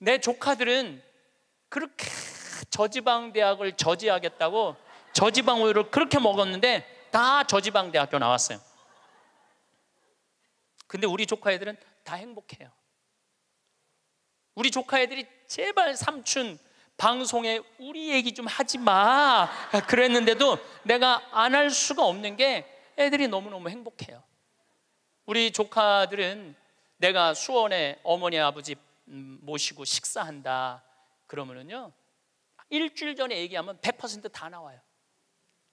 내 조카들은 그렇게 저지방 대학을 저지하겠다고 저지방 우유를 그렇게 먹었는데 다 저지방 대학교 나왔어요. 근데 우리 조카애들은 다 행복해요. 우리 조카애들이 제발 삼촌 방송에 우리 얘기 좀 하지 마. 그랬는데도 내가 안 할 수가 없는 게 애들이 너무너무 행복해요. 우리 조카들은 내가 수원에 어머니 아버지 모시고 식사한다 그러면은요 일주일 전에 얘기하면 100%다 나와요.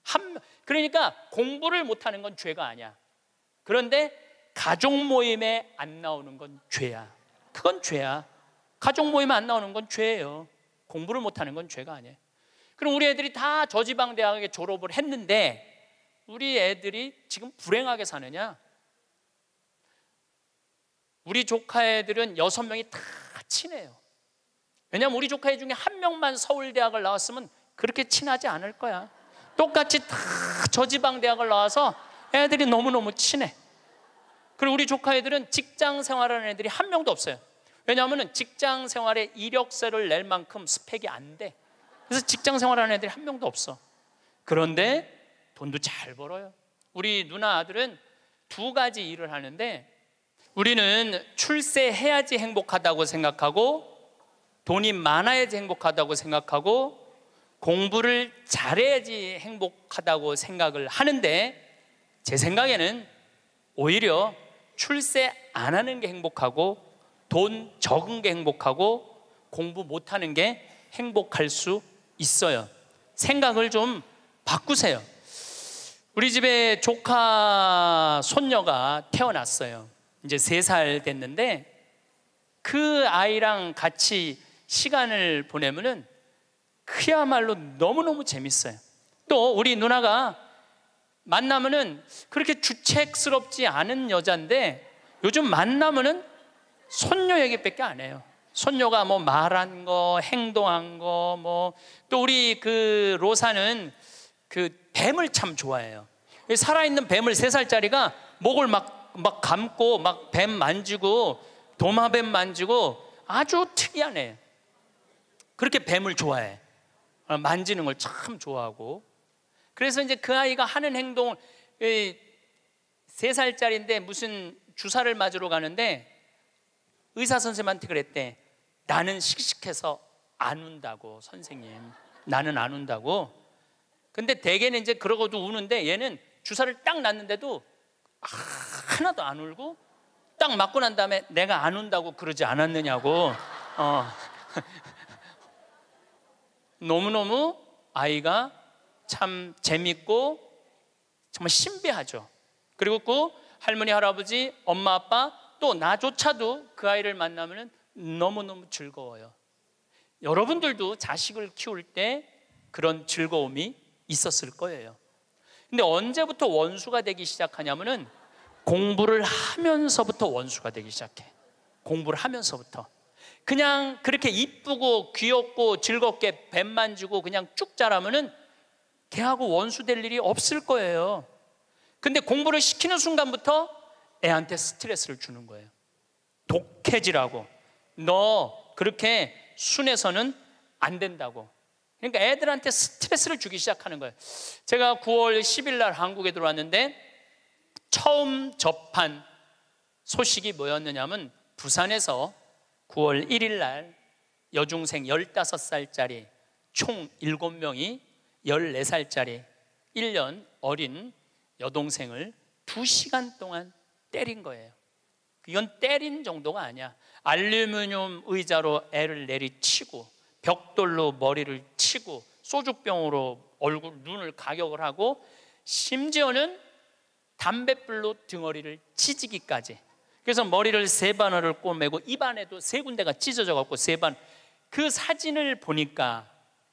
한 그러니까 공부를 못하는 건 죄가 아니야. 그런데 가족 모임에 안 나오는 건 죄야. 그건 죄야. 가족 모임에 안 나오는 건 죄예요. 공부를 못하는 건 죄가 아니에요. 그럼 우리 애들이 다 저지방 대학에 졸업을 했는데 우리 애들이 지금 불행하게 사느냐? 우리 조카 애들은 여섯 명이 다 친해요. 왜냐하면 우리 조카 애 중에 한 명만 서울대학을 나왔으면 그렇게 친하지 않을 거야. 똑같이 다 저지방 대학을 나와서 애들이 너무너무 친해. 그리고 우리 조카 애들은 직장 생활하는 애들이 한 명도 없어요. 왜냐하면 직장 생활에 이력서를 낼 만큼 스펙이 안 돼. 그래서 직장 생활하는 애들이 한 명도 없어. 그런데 돈도 잘 벌어요. 우리 누나 아들은 두 가지 일을 하는데 우리는 출세해야지 행복하다고 생각하고 돈이 많아야지 행복하다고 생각하고 공부를 잘해야지 행복하다고 생각을 하는데 제 생각에는 오히려 출세 안 하는 게 행복하고 돈 적은 게 행복하고 공부 못 하는 게 행복할 수 있어요. 생각을 좀 바꾸세요. 우리 집에 조카 손녀가 태어났어요. 이제 세 살 됐는데 그 아이랑 같이 시간을 보내면은 그야말로 너무너무 재밌어요. 또 우리 누나가 만나면은 그렇게 주책스럽지 않은 여자인데 요즘 만나면은 손녀 얘기밖에 안 해요. 손녀가 뭐 말한 거, 행동한 거, 뭐 또 우리 그 로사는 그 뱀을 참 좋아해요. 살아있는 뱀을 세 살짜리가 목을 막막 감고 막 뱀 만지고 도마뱀 만지고 아주 특이하네. 그렇게 뱀을 좋아해. 어, 만지는 걸 참 좋아하고. 그래서 이제 그 아이가 하는 행동을 세 살짜리인데 무슨 주사를 맞으러 가는데 의사 선생님한테 그랬대. 나는 씩씩해서 안 운다고 선생님. 나는 안 운다고. 근데 대개는 이제 그러고도 우는데 얘는 주사를 딱 놨는데도 하나도 안 울고 딱 맞고 난 다음에 내가 안 운다고 그러지 않았느냐고 어. 너무너무 아이가 참 재밌고 정말 신비하죠. 그리고 그 할머니, 할아버지, 엄마, 아빠 또 나조차도 그 아이를 만나면 너무너무 즐거워요. 여러분들도 자식을 키울 때 그런 즐거움이 있었을 거예요. 근데 언제부터 원수가 되기 시작하냐면은 공부를 하면서부터 원수가 되기 시작해. 공부를 하면서부터. 그냥 그렇게 이쁘고 귀엽고 즐겁게 뱀 만지고 그냥 쭉 자라면은 걔하고 원수 될 일이 없을 거예요. 근데 공부를 시키는 순간부터 애한테 스트레스를 주는 거예요. 독해지라고. 너 그렇게 순해서는 안 된다고. 그러니까 애들한테 스트레스를 주기 시작하는 거예요. 제가 9월 10일 날 한국에 들어왔는데 처음 접한 소식이 뭐였느냐면 부산에서 9월 1일 날 여중생 15살짜리 총 7명이 14살짜리 1년 어린 여동생을 2시간 동안 때린 거예요. 이건 때린 정도가 아니야. 알루미늄 의자로 애를 내리치고 벽돌로 머리를 치고 소주병으로 얼굴 눈을 가격을 하고 심지어는 담뱃불로 등어리를 찢기까지. 그래서 머리를 세 바늘을 꼬매고 입안에도 세 군데가 찢어져 갖고 세 반. 그 사진을 보니까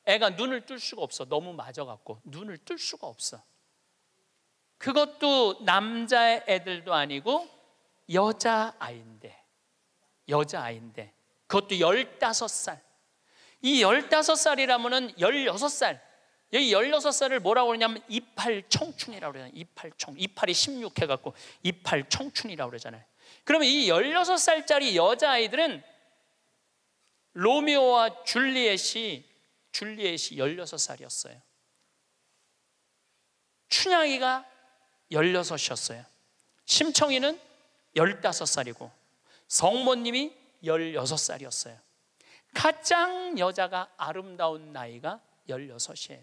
애가 눈을 뜰 수가 없어. 너무 맞아 갖고 눈을 뜰 수가 없어. 그것도 남자 애들도 아니고 여자 아이인데. 여자 아이인데. 그것도 열다섯 살. 이 15살이라면은 16살. 여기 16살을 뭐라고 그러냐면 이팔청춘이라고 그러잖아요. 이팔청. 이팔이 16해 갖고 이팔청춘이라고 그러잖아요. 그러면 이 16살짜리 여자아이들은 로미오와 줄리엣이 줄리엣이 16살이었어요. 춘향이가 16이었어요. 심청이는 15살이고 성모님이 16살이었어요. 가장 여자가 아름다운 나이가 16이에요.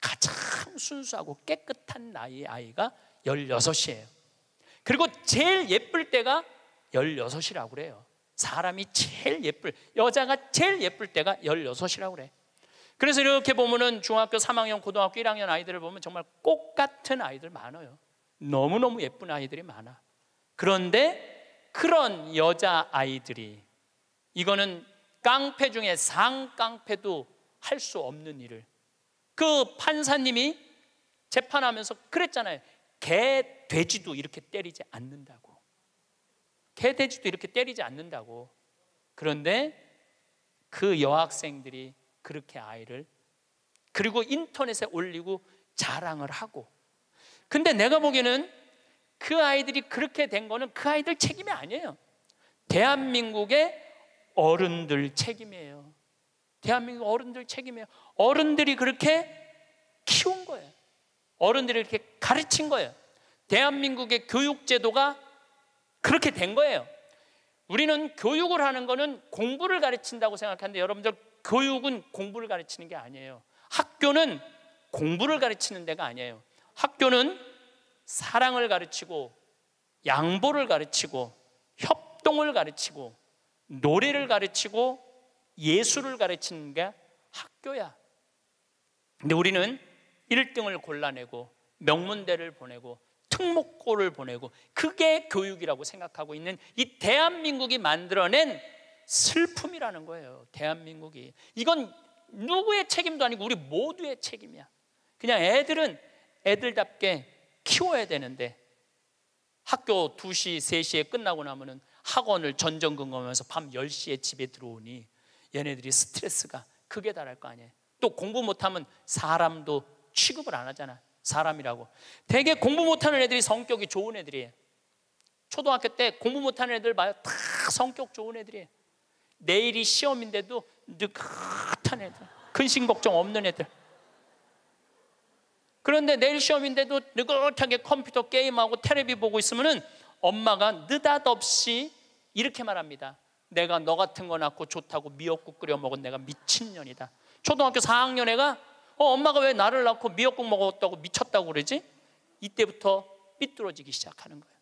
가장 순수하고 깨끗한 나이의 아이가 16이에요. 그리고 제일 예쁠 때가 16이라고 그래요. 사람이 제일 예쁠, 여자가 제일 예쁠 때가 16이라고 그래. 그래서 이렇게 보면은 중학교 3학년, 고등학교 1학년 아이들을 보면 정말 꽃 같은 아이들 많아요. 너무너무 예쁜 아이들이 많아. 그런데 그런 여자 아이들이 이거는 깡패 중에 상깡패도 할 수 없는 일을 그 판사님이 재판하면서 그랬잖아요. 개, 돼지도 이렇게 때리지 않는다고. 개, 돼지도 이렇게 때리지 않는다고. 그런데 그 여학생들이 그렇게 아이를 그리고 인터넷에 올리고 자랑을 하고. 근데 내가 보기에는 그 아이들이 그렇게 된 거는 그 아이들 책임이 아니에요. 대한민국의 어른들 책임이에요. 대한민국 어른들 책임이에요. 어른들이 그렇게 키운 거예요. 어른들이 이렇게 가르친 거예요. 대한민국의 교육제도가 그렇게 된 거예요. 우리는 교육을 하는 거는 공부를 가르친다고 생각하는데 여러분들 교육은 공부를 가르치는 게 아니에요. 학교는 공부를 가르치는 데가 아니에요. 학교는 사랑을 가르치고 양보를 가르치고 협동을 가르치고 노래를 가르치고 예술을 가르치는 게 학교야. 근데 우리는 1등을 골라내고 명문대를 보내고 특목고를 보내고 그게 교육이라고 생각하고 있는 이 대한민국이 만들어낸 슬픔이라는 거예요. 대한민국이. 이건 누구의 책임도 아니고 우리 모두의 책임이야. 그냥 애들은 애들답게 키워야 되는데 학교 2시, 3시에 끝나고 나면은 학원을 전전 근거하면서 밤 10시에 집에 들어오니 얘네들이 스트레스가 크게 달할 거 아니에요. 또 공부 못하면 사람도 취급을 안 하잖아. 사람이라고. 대개 공부 못하는 애들이 성격이 좋은 애들이에요. 초등학교 때 공부 못하는 애들 봐요. 다 성격 좋은 애들이에요. 내일이 시험인데도 느긋한 애들. 근심 걱정 없는 애들. 그런데 내일 시험인데도 느긋하게 컴퓨터 게임하고 테레비 보고 있으면은 엄마가 느닷없이 이렇게 말합니다. 내가 너 같은 거 낳고 좋다고 미역국 끓여 먹은 내가 미친년이다. 초등학교 4학년 애가 어, 엄마가 왜 나를 낳고 미역국 먹었다고 미쳤다고 그러지? 이때부터 삐뚤어지기 시작하는 거예요.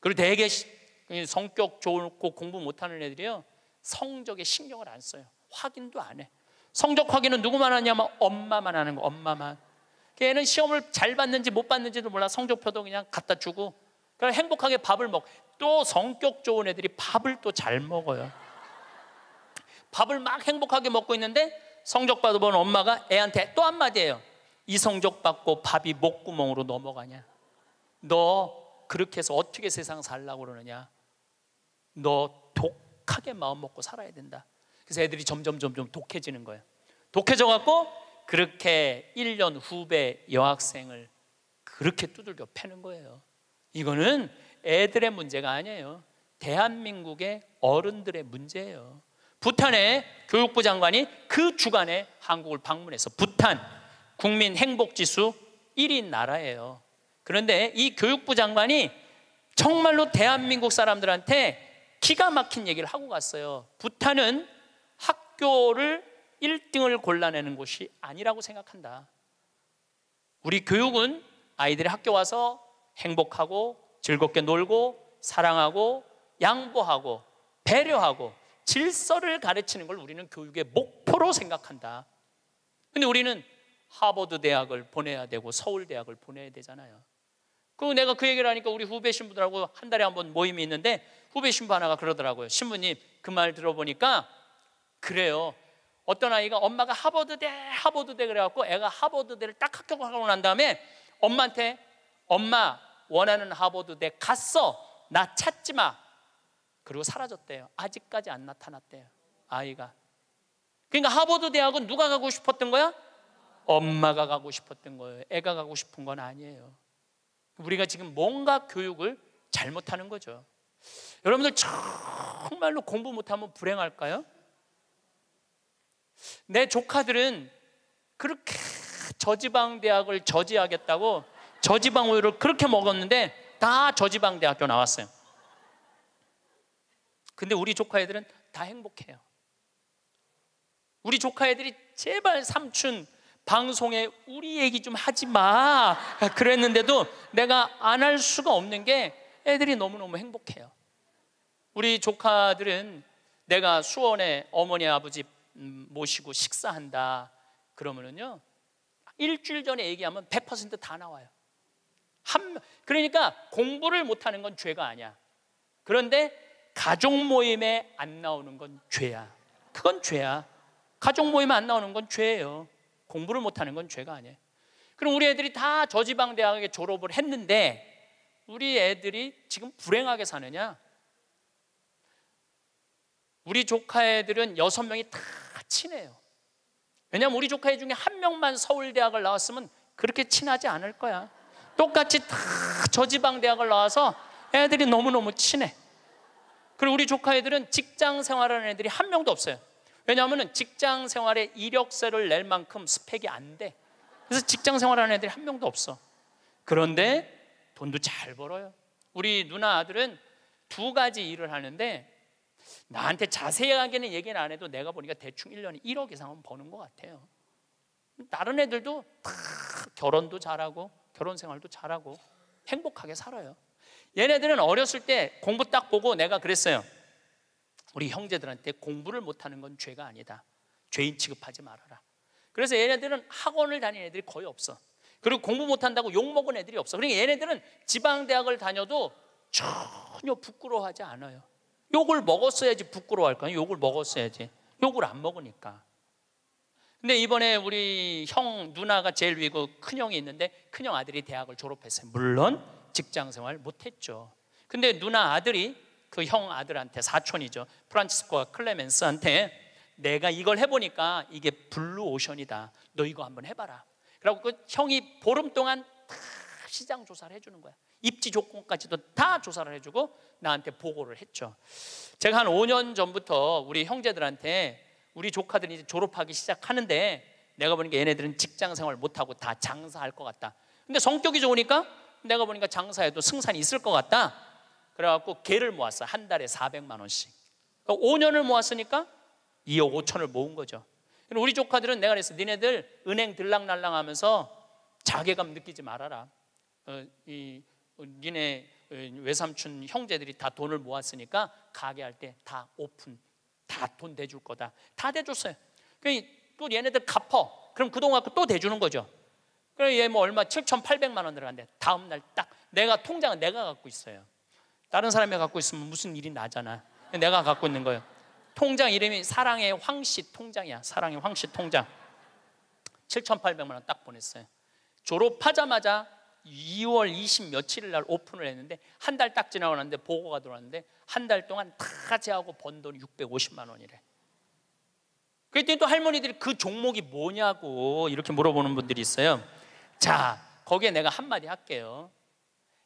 그리고 되게 성격 좋고 공부 못하는 애들이요. 성적에 신경을 안 써요. 확인도 안 해. 성적 확인은 누구만 하냐면 엄마만 하는 거, 엄마만. 걔는 시험을 잘 봤는지 못 봤는지도 몰라. 성적표도 그냥 갖다 주고 그러니까 행복하게 밥을 먹. 또 성격 좋은 애들이 밥을 또 잘 먹어요. 밥을 막 행복하게 먹고 있는데 성적 받아본 엄마가 애한테 또 한마디예요. 이 성적 받고 밥이 목구멍으로 넘어가냐? 너 그렇게 해서 어떻게 세상 살라고 그러느냐? 너 독하게 마음 먹고 살아야 된다. 그래서 애들이 점점 점점 독해지는 거예요. 독해져 갖고 그렇게 1년 후배 여학생을 그렇게 두들겨 패는 거예요. 이거는 애들의 문제가 아니에요. 대한민국의 어른들의 문제예요. 부탄의 교육부 장관이 그 주간에 한국을 방문해서 부탄 국민 행복 지수 1위 나라예요. 그런데 이 교육부 장관이 정말로 대한민국 사람들한테 기가 막힌 얘기를 하고 갔어요. 부탄은 학교를 1등을 골라내는 곳이 아니라고 생각한다. 우리 교육은 아이들이 학교 와서 행복하고 즐겁게 놀고 사랑하고 양보하고 배려하고 질서를 가르치는 걸 우리는 교육의 목표로 생각한다. 근데 우리는 하버드 대학을 보내야 되고 서울 대학을 보내야 되잖아요. 그 내가 그 얘기를 하니까 우리 후배 신부들하고 한 달에 한 번 모임이 있는데 후배 신부 하나가 그러더라고요. 신부님 그 말 들어보니까 그래요. 어떤 아이가 엄마가 하버드대 하버드대 그래갖고 애가 하버드대를 딱 합격하고 난 다음에 엄마한테 엄마 원하는 하버드대 갔어. 나 찾지 마. 그리고 사라졌대요. 아직까지 안 나타났대요. 아이가. 그러니까 하버드 대학은 누가 가고 싶었던 거야? 엄마가 가고 싶었던 거예요. 애가 가고 싶은 건 아니에요. 우리가 지금 뭔가 교육을 잘못하는 거죠. 여러분들 정말로 공부 못하면 불행할까요? 내 조카들은 그렇게 저지방 대학을 저지하겠다고 저지방 우유를 그렇게 먹었는데 다 저지방 대학교 나왔어요. 근데 우리 조카 애들은 다 행복해요. 우리 조카 애들이 제발 삼촌 방송에 우리 얘기 좀 하지 마. 그랬는데도 내가 안 할 수가 없는 게 애들이 너무너무 행복해요. 우리 조카들은 내가 수원에 어머니 아버지 모시고 식사한다 그러면은요 일주일 전에 얘기하면 100%다 나와요. 한, 그러니까 공부를 못하는 건 죄가 아니야. 그런데 가족 모임에 안 나오는 건 죄야. 그건 죄야. 가족 모임에 안 나오는 건 죄예요. 공부를 못하는 건 죄가 아니야 그럼 우리 애들이 다 저지방 대학에 졸업을 했는데 우리 애들이 지금 불행하게 사느냐? 우리 조카 애들은 여섯 명이 다 친해요. 왜냐면 우리 조카 애 중에 한 명만 서울대학을 나왔으면 그렇게 친하지 않을 거야. 똑같이 다 저지방 대학을 나와서 애들이 너무너무 친해. 그리고 우리 조카 애들은 직장 생활하는 애들이 한 명도 없어요. 왜냐하면 직장 생활에 이력서를 낼 만큼 스펙이 안 돼. 그래서 직장 생활하는 애들이 한 명도 없어. 그런데 돈도 잘 벌어요. 우리 누나 아들은 두 가지 일을 하는데 나한테 자세하게는 얘기는 안 해도 내가 보니까 대충 1년에 1억 이상은 버는 것 같아요. 다른 애들도 다 결혼도 잘하고 결혼 생활도 잘하고 행복하게 살아요. 얘네들은 어렸을 때 공부 딱 보고 내가 그랬어요. 우리 형제들한테 공부를 못하는 건 죄가 아니다. 죄인 취급하지 말아라. 그래서 얘네들은 학원을 다니는 애들이 거의 없어. 그리고 공부 못한다고 욕먹은 애들이 없어. 그러니까 얘네들은 지방대학을 다녀도 전혀 부끄러워하지 않아요. 욕을 먹었어야지 부끄러워할 거야. 욕을 먹었어야지. 욕을 안 먹으니까. 근데 이번에 우리 형 누나가 제일 위고 큰형이 있는데 큰 형 아들이 대학을 졸업했어요. 물론 직장 생활 못했죠. 근데 누나 아들이 그 형 아들한테 사촌이죠. 프란치스코와 클레멘스한테 내가 이걸 해보니까 이게 블루 오션이다. 너 이거 한번 해봐라. 그리고 그 형이 보름 동안 다 시장 조사를 해주는 거야. 입지 조건까지도 다 조사를 해주고 나한테 보고를 했죠. 제가 한 5년 전부터 우리 형제들한테 우리 조카들이 이제 졸업하기 시작하는데 내가 보니까 얘네들은 직장 생활 못하고 다 장사할 것 같다. 근데 성격이 좋으니까 내가 보니까 장사에도 승산이 있을 것 같다. 그래갖고 개를 모았어. 한 달에 400만 원씩. 그러니까 5년을 모았으니까 2억 5천을 모은 거죠. 우리 조카들은 내가 그랬어. 니네들 은행 들락날락 하면서 자괴감 느끼지 말아라. 어, 이, 어, 니네 어, 외삼촌 형제들이 다 돈을 모았으니까 가게 할 때 다 오픈. 다돈 대줄 거다. 다 대줬어요. 그또 얘네들 갚어. 그럼 그동안 또 대주는 거죠. 그래 얘뭐 얼마 7,800만 원 들어간대. 다음 날 딱 내가 통장은 내가 갖고 있어요. 다른 사람이 갖고 있으면 무슨 일이 나잖아. 내가 갖고 있는 거예요. 통장 이름이 사랑의 황씨 통장이야. 사랑의 황씨 통장. 7,800만 원 딱 보냈어요. 졸업하자마자 2월 20 며칠 날 오픈을 했는데 한 달 딱 지나가는데 보고가 들어왔는데 한 달 동안 다 제하고 번 돈 650만 원이래. 그랬더니 또 할머니들이 그 종목이 뭐냐고 이렇게 물어보는 분들이 있어요. 자, 거기에 내가 한마디 할게요.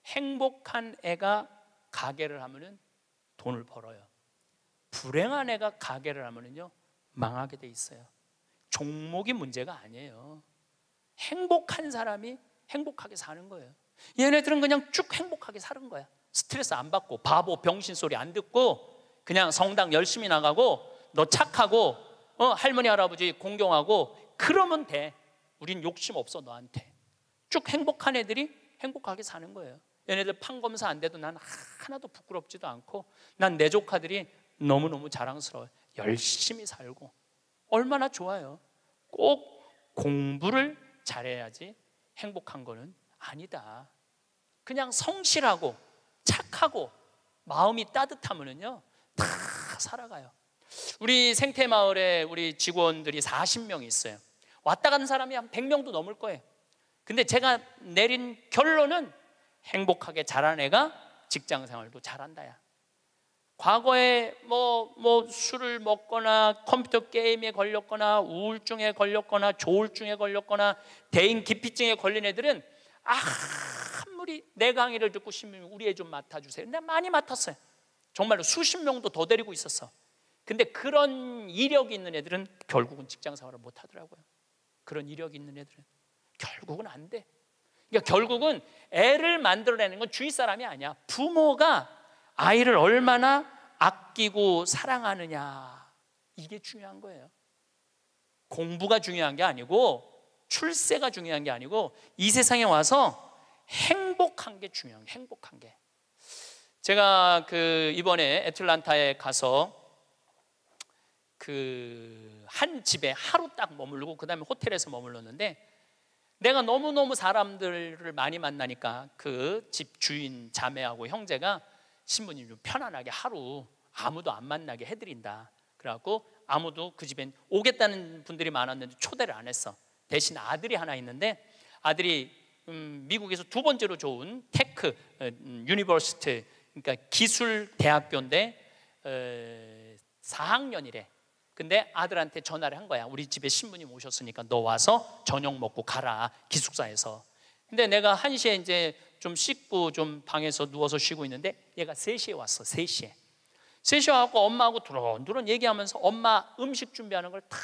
행복한 애가 가게를 하면은 돈을 벌어요. 불행한 애가 가게를 하면은요, 망하게 돼 있어요. 종목이 문제가 아니에요. 행복한 사람이 행복하게 사는 거예요. 얘네들은 그냥 쭉 행복하게 사는 거야. 스트레스 안 받고 바보 병신 소리 안 듣고 그냥 성당 열심히 나가고 너 착하고 어, 할머니 할아버지 공경하고 그러면 돼. 우린 욕심 없어 너한테. 쭉 행복한 애들이 행복하게 사는 거예요. 얘네들 판검사 안 돼도 난 하나도 부끄럽지도 않고 난 내 조카들이 너무너무 자랑스러워요. 열심히 살고 얼마나 좋아요. 꼭 공부를 잘해야지 행복한 거는 아니다. 그냥 성실하고 착하고 마음이 따뜻하면은요 다 살아가요. 우리 생태 마을에 우리 직원들이 40명이 있어요. 왔다 간 사람이 한 100명도 넘을 거예요. 근데 제가 내린 결론은 행복하게 자란 애가 직장 생활도 잘한다야. 과거에 뭐, 뭐 술을 먹거나 컴퓨터 게임에 걸렸거나 우울증에 걸렸거나 조울증에 걸렸거나 대인 기피증에 걸린 애들은 아, 아무리 내 강의를 듣고 싶으면 우리 애 좀 맡아주세요. 근데 많이 맡았어요. 정말로 수십 명도 더 데리고 있었어. 근데 그런 이력이 있는 애들은 결국은 직장 생활을 못 하더라고요. 그런 이력이 있는 애들은 결국은 안 돼. 그러니까 결국은 애를 만들어내는 건 주위 사람이 아니야. 부모가 아이를 얼마나 아끼고 사랑하느냐. 이게 중요한 거예요. 공부가 중요한 게 아니고 출세가 중요한 게 아니고 이 세상에 와서 행복한 게 중요한 게 행복한 게. 제가 그 이번에 애틀란타에 가서 그 한 집에 하루 딱머무고 그다음에 호텔에서 머물렀는데 내가 너무너무 사람들을 많이 만나니까 그 집 주인 자매하고 형제가 신부님 좀 편안하게 하루 아무도 안 만나게 해드린다. 그래갖고 아무도 그 집엔 오겠다는 분들이 많았는데 초대를 안 했어. 대신 아들이 하나 있는데 아들이 음, 미국에서 두 번째로 좋은 테크 어, 음, 유니버시티 그러니까 기술 대학교인데 어, 4학년이래. 근데 아들한테 전화를 한 거야. 우리 집에 신부님 오셨으니까 너 와서 저녁 먹고 가라 기숙사에서. 근데 내가 한시에 이제 좀 씻고 좀 방에서 누워서 쉬고 있는데 얘가 3시에 왔어, 3시에. 3시에 와서 엄마하고 두런두런 얘기하면서 엄마 음식 준비하는 걸 다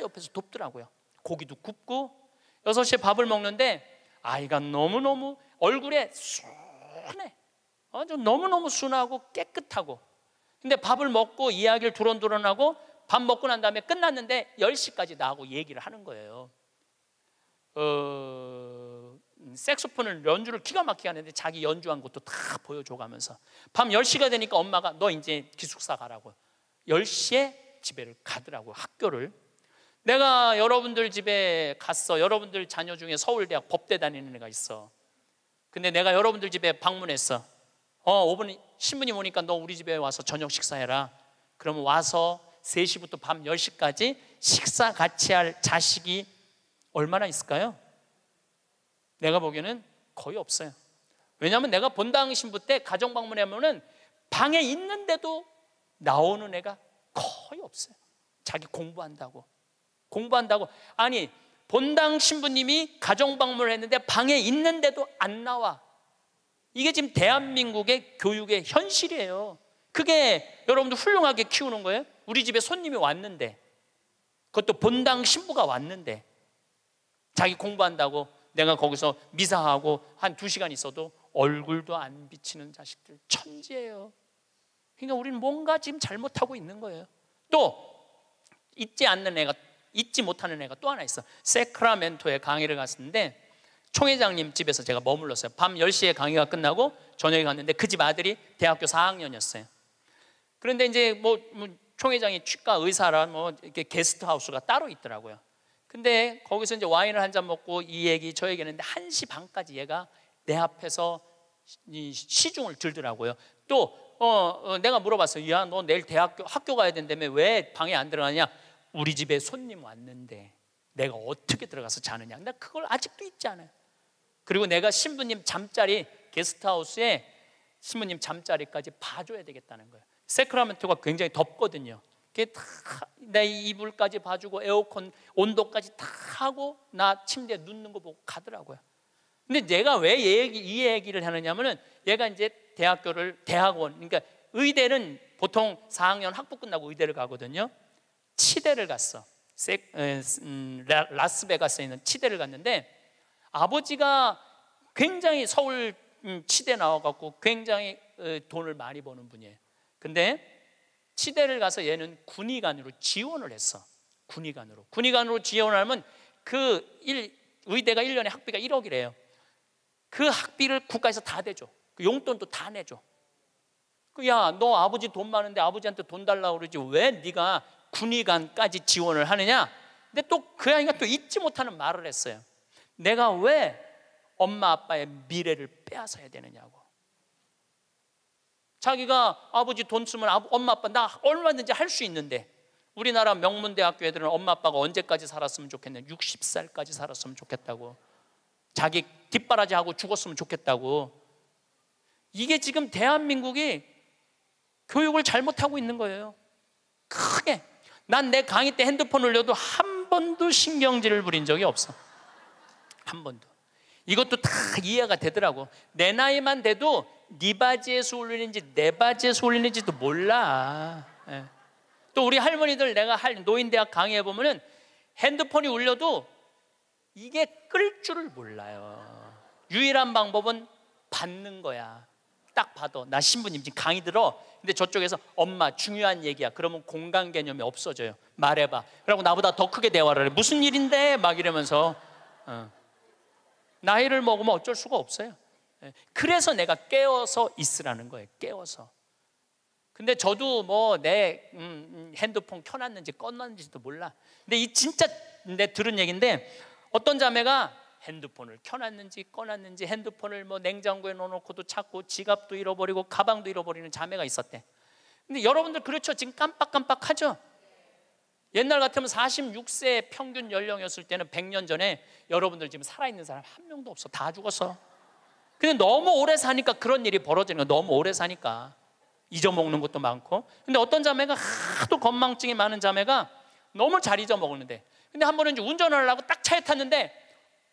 옆에서 돕더라고요. 고기도 굽고 6시에 밥을 먹는데 아이가 너무너무 얼굴에 순해. 어, 좀 너무너무 순하고 깨끗하고. 근데 밥을 먹고 이야기를 두런두런하고 밥 먹고 난 다음에 끝났는데 10시까지 나하고 얘기를 하는 거예요. 어... 색소폰을 연주를 기가 막히게 하는데 자기 연주한 것도 다 보여줘가면서 밤 10시가 되니까 엄마가 너 이제 기숙사 가라고 10시에 집에를 가더라고 학교를 내가 여러분들 집에 갔어 여러분들 자녀 중에 서울대학 법대 다니는 애가 있어 근데 내가 여러분들 집에 방문했어 어 5분 신부님 오니까 너 우리 집에 와서 저녁 식사해라 그러면 와서 3시부터 밤 10시까지 식사 같이 할 자식이 얼마나 있을까요? 내가 보기에는 거의 없어요. 왜냐하면 내가 본당 신부 때 가정 방문하면은 방에 있는데도 나오는 애가 거의 없어요. 자기 공부한다고. 공부한다고. 아니, 본당 신부님이 가정 방문을 했는데 방에 있는데도 안 나와. 이게 지금 대한민국의 교육의 현실이에요. 그게 여러분들 훌륭하게 키우는 거예요. 우리 집에 손님이 왔는데, 그것도 본당 신부가 왔는데, 자기 공부한다고 내가 거기서 미사하고 한 두 시간 있어도 얼굴도 안 비치는 자식들 천지예요. 그러니까 우리는 뭔가 지금 잘못하고 있는 거예요. 또 잊지 않는 애가 잊지 못하는 애가 또 하나 있어. 세크라멘토에 강의를 갔었는데 총회장님 집에서 제가 머물렀어요. 밤 10시에 강의가 끝나고 저녁에 갔는데 그 집 아들이 대학교 4학년이었어요. 그런데 이제 뭐, 뭐 총회장이 치과 의사라 뭐 이렇게 게스트하우스가 따로 있더라고요. 근데 거기서 이제 와인을 한 잔 먹고 이 얘기 저 얘기 했는데 1시 반까지 얘가 내 앞에서 시중을 들더라고요. 또 어, 어, 내가 물어봤어요. 야, 너 내일 대학교 학교 가야 된다며 왜 방에 안 들어가냐? 우리 집에 손님 왔는데 내가 어떻게 들어가서 자느냐? 나 그걸 아직도 잊지 않아요. 그리고 내가 신부님 잠자리 게스트하우스에 신부님 잠자리까지 봐줘야 되겠다는 거예요. 세크라멘토가 굉장히 덥거든요. 그게 다내 이불까지 봐주고 에어컨 온도까지 다 하고 나 침대에 눕는 거 보고 가더라고요. 근데 내가 왜 얘기, 이 얘기를 하느냐면은 얘가 이제 대학교를 대학원 그러니까 의대는 보통 4학년 학부 끝나고 의대를 가거든요. 치대를 갔어. 세, 음, 라스베가스에 있는 치대를 갔는데 아버지가 굉장히 서울 음, 치대 나와갖고 굉장히 어, 돈을 많이 버는 분이에요. 근데 치대를 가서 얘는 군의관으로 지원을 했어. 군의관으로. 군의관으로 지원을 하면 그 일, 의대가 1년에 학비가 1억이래요. 그 학비를 국가에서 다 대줘. 그 용돈도 다 내줘. 그 야, 너 아버지 돈 많은데 아버지한테 돈 달라고 그러지. 왜 네가 군의관까지 지원을 하느냐? 근데 또 그 아이가 또 잊지 못하는 말을 했어요. 내가 왜 엄마 아빠의 미래를 빼앗아야 되느냐고. 자기가 아버지 돈 쓰면 엄마 아빠 나 얼마든지 할 수 있는데 우리나라 명문대학교 애들은 엄마 아빠가 언제까지 살았으면 좋겠냐 60살까지 살았으면 좋겠다고 자기 뒷바라지하고 죽었으면 좋겠다고 이게 지금 대한민국이 교육을 잘못하고 있는 거예요 크게 난 내 강의 때 핸드폰 올려도 한 번도 신경질을 부린 적이 없어 한 번도 이것도 다 이해가 되더라고. 내 나이만 돼도 네 바지에서 울리는지 내 바지에서 울리는지도 몰라. 예. 또 우리 할머니들 내가 할 노인대학 강의해 보면은 핸드폰이 울려도 이게 끌 줄을 몰라요. 유일한 방법은 받는 거야. 딱 봐도 나 신부님지 강의 들어. 근데 저쪽에서 엄마 중요한 얘기야. 그러면 공간 개념이 없어져요. 말해봐. 그러고 나보다 더 크게 대화를 해. 무슨 일인데? 막 이러면서. 어. 나이를 먹으면 어쩔 수가 없어요. 예. 그래서 내가 깨어서 있으라는 거예요. 깨워서 근데 저도 뭐내 음, 음, 핸드폰 켜놨는지 꺼놨는지도 몰라. 근데 이 진짜 내 들은 얘기인데 어떤 자매가 핸드폰을 켜놨는지 꺼놨는지 핸드폰을 뭐 냉장고에 넣어놓고도 찾고 지갑도 잃어버리고 가방도 잃어버리는 자매가 있었대. 근데 여러분들 그렇죠? 지금 깜빡깜빡하죠? 옛날 같으면 46세 평균 연령이었을 때는 100년 전에 여러분들 지금 살아있는 사람 한 명도 없어. 다 죽었어. 근데 너무 오래 사니까 그런 일이 벌어지는 거야. 너무 오래 사니까. 잊어먹는 것도 많고. 근데 어떤 자매가 하도 건망증이 많은 자매가 너무 잘 잊어먹는데. 근데 한 번은 이제 운전하려고 딱 차에 탔는데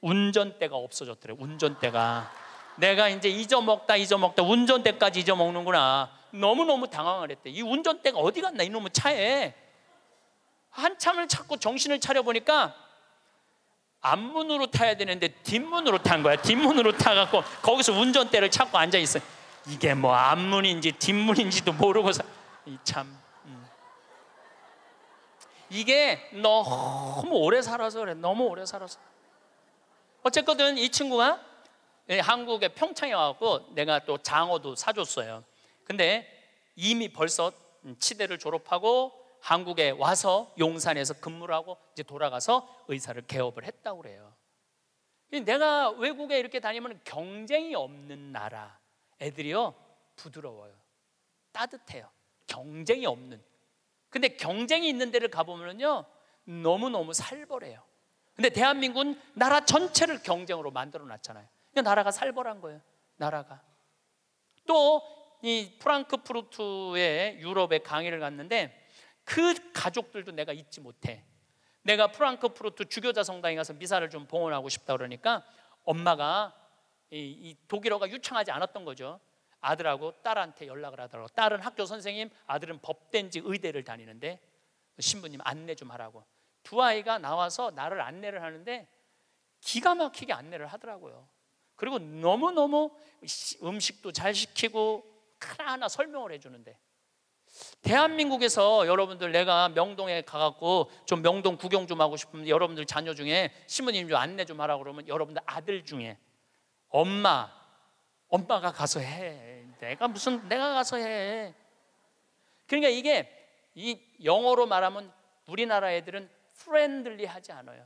운전대가 없어졌더래. 운전대가. 내가 이제 잊어먹다 잊어먹다 운전대까지 잊어먹는구나. 너무너무 당황을 했대. 이 운전대가 어디 갔나 이놈의 차에. 한참을 찾고 정신을 차려보니까 앞문으로 타야 되는데 뒷문으로 탄 거야. 뒷문으로 타갖고 거기서 운전대를 찾고 앉아있어. 이게 뭐 앞문인지 뒷문인지도 모르고서 참 음. 이게 너무 오래 살아서 그래. 너무 오래 살아서. 어쨌거든 이 친구가 예, 한국에 평창에 와갖고 내가 또 장어도 사줬어요. 근데 이미 벌써 음, 치대를 졸업하고 한국에 와서 용산에서 근무를 하고 이제 돌아가서 의사를 개업을 했다고 그래요. 내가 외국에 이렇게 다니면 경쟁이 없는 나라 애들이요 부드러워요. 따뜻해요. 경쟁이 없는. 근데 경쟁이 있는 데를 가보면요 너무너무 살벌해요. 근데 대한민국은 나라 전체를 경쟁으로 만들어 놨잖아요. 그러니까 나라가 살벌한 거예요. 나라가. 또 이 프랑크푸르트의 유럽에 강의를 갔는데 그 가족들도 내가 잊지 못해. 내가 프랑크푸르트 주교자 성당에 가서 미사를 좀 봉헌하고 싶다 그러니까 엄마가 이, 이 독일어가 유창하지 않았던 거죠. 아들하고 딸한테 연락을 하더라고. 딸은 학교 선생님, 아들은 법대인지 의대를 다니는데 신부님 안내 좀 하라고. 두 아이가 나와서 나를 안내를 하는데 기가 막히게 안내를 하더라고요. 그리고 너무너무 음식도 잘 시키고 하나하나 설명을 해주는데 대한민국에서 여러분들 내가 명동에 가갖고 좀 명동 구경 좀 하고 싶은데 여러분들 자녀 중에 시모님좀 안내 좀 하라 그러면 여러분들 아들 중에 엄마 엄마가 가서 해 내가 무슨 내가 가서 해 그러니까 이게 이 영어로 말하면 우리나라 애들은 프렌들리하지 않아요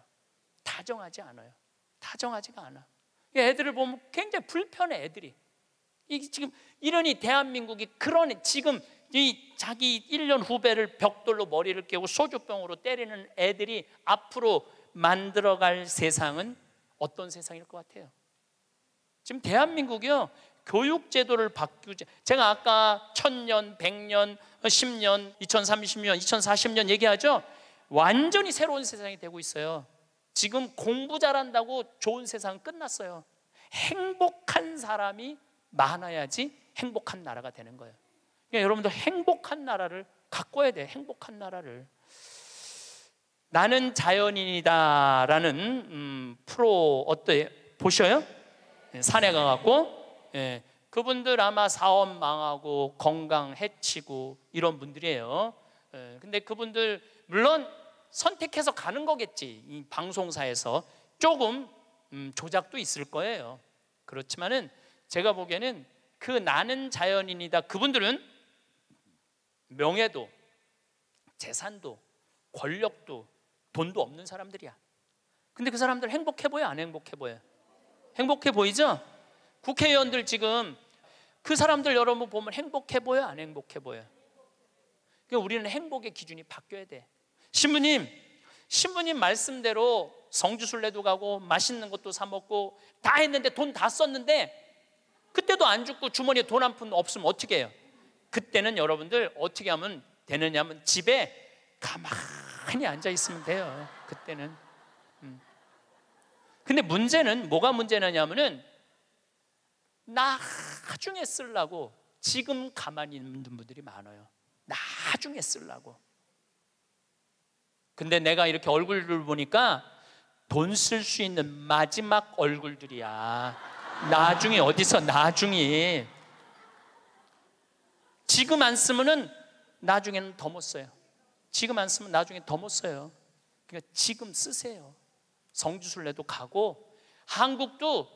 다정하지 않아요 다정하지가 않아 애들을 보면 굉장히 불편해 애들이 이 지금 이러니 대한민국이 그러니 지금 이 자기 1년 후배를 벽돌로 머리를 깨고 소주병으로 때리는 애들이 앞으로 만들어갈 세상은 어떤 세상일 것 같아요? 지금 대한민국이요 교육제도를 바꾸지 제가 아까 1 0 0 0년 백년, 0년2 0 3 0년2 0 4 0년 얘기하죠 완전히 새로운 세상이 되고 있어요 지금 공부 잘한다고 좋은 세상은 끝났어요 행복한 사람이 많아야지 행복한 나라가 되는 거예요 그러니까 여러분도 행복한 나라를 가꿔야 돼. 행복한 나라를. 나는 자연인이다라는 음, 프로 어때 보셔요? 산에 예, 가갖고 예, 그분들 아마 사업 망하고 건강 해치고 이런 분들이에요. 예, 근데 그분들 물론 선택해서 가는 거겠지. 이 방송사에서 조금 음, 조작도 있을 거예요. 그렇지만은 제가 보기에는 그 나는 자연인이다 그분들은 명예도 재산도 권력도 돈도 없는 사람들이야. 근데 그 사람들 행복해 보여? 안 행복해 보여? 행복해 보이죠? 국회의원들 지금 그 사람들 여러분 보면 행복해 보여? 안 행복해 보여? 그러니까 우리는 행복의 기준이 바뀌어야 돼. 신부님, 신부님 말씀대로 성주순례도 가고 맛있는 것도 사 먹고 다 했는데 돈 다 썼는데 그때도 안 죽고 주머니에 돈 한 푼 없으면 어떻게 해요? 그때는 여러분들 어떻게 하면 되느냐면 집에 가만히 앉아 있으면 돼요. 그때는. 음. 근데 문제는 뭐가 문제냐면은 나중에 쓰려고 지금 가만히 있는 분들이 많아요. 나중에 쓰려고. 근데 내가 이렇게 얼굴을 보니까 돈 쓸 수 있는 마지막 얼굴들이야. 나중에 어디서 나중에 지금 안 쓰면은 나중에는 더 못 써요. 지금 안 쓰면 나중에 더 못 써요. 그러니까 지금 쓰세요. 성주순례도 가고 한국도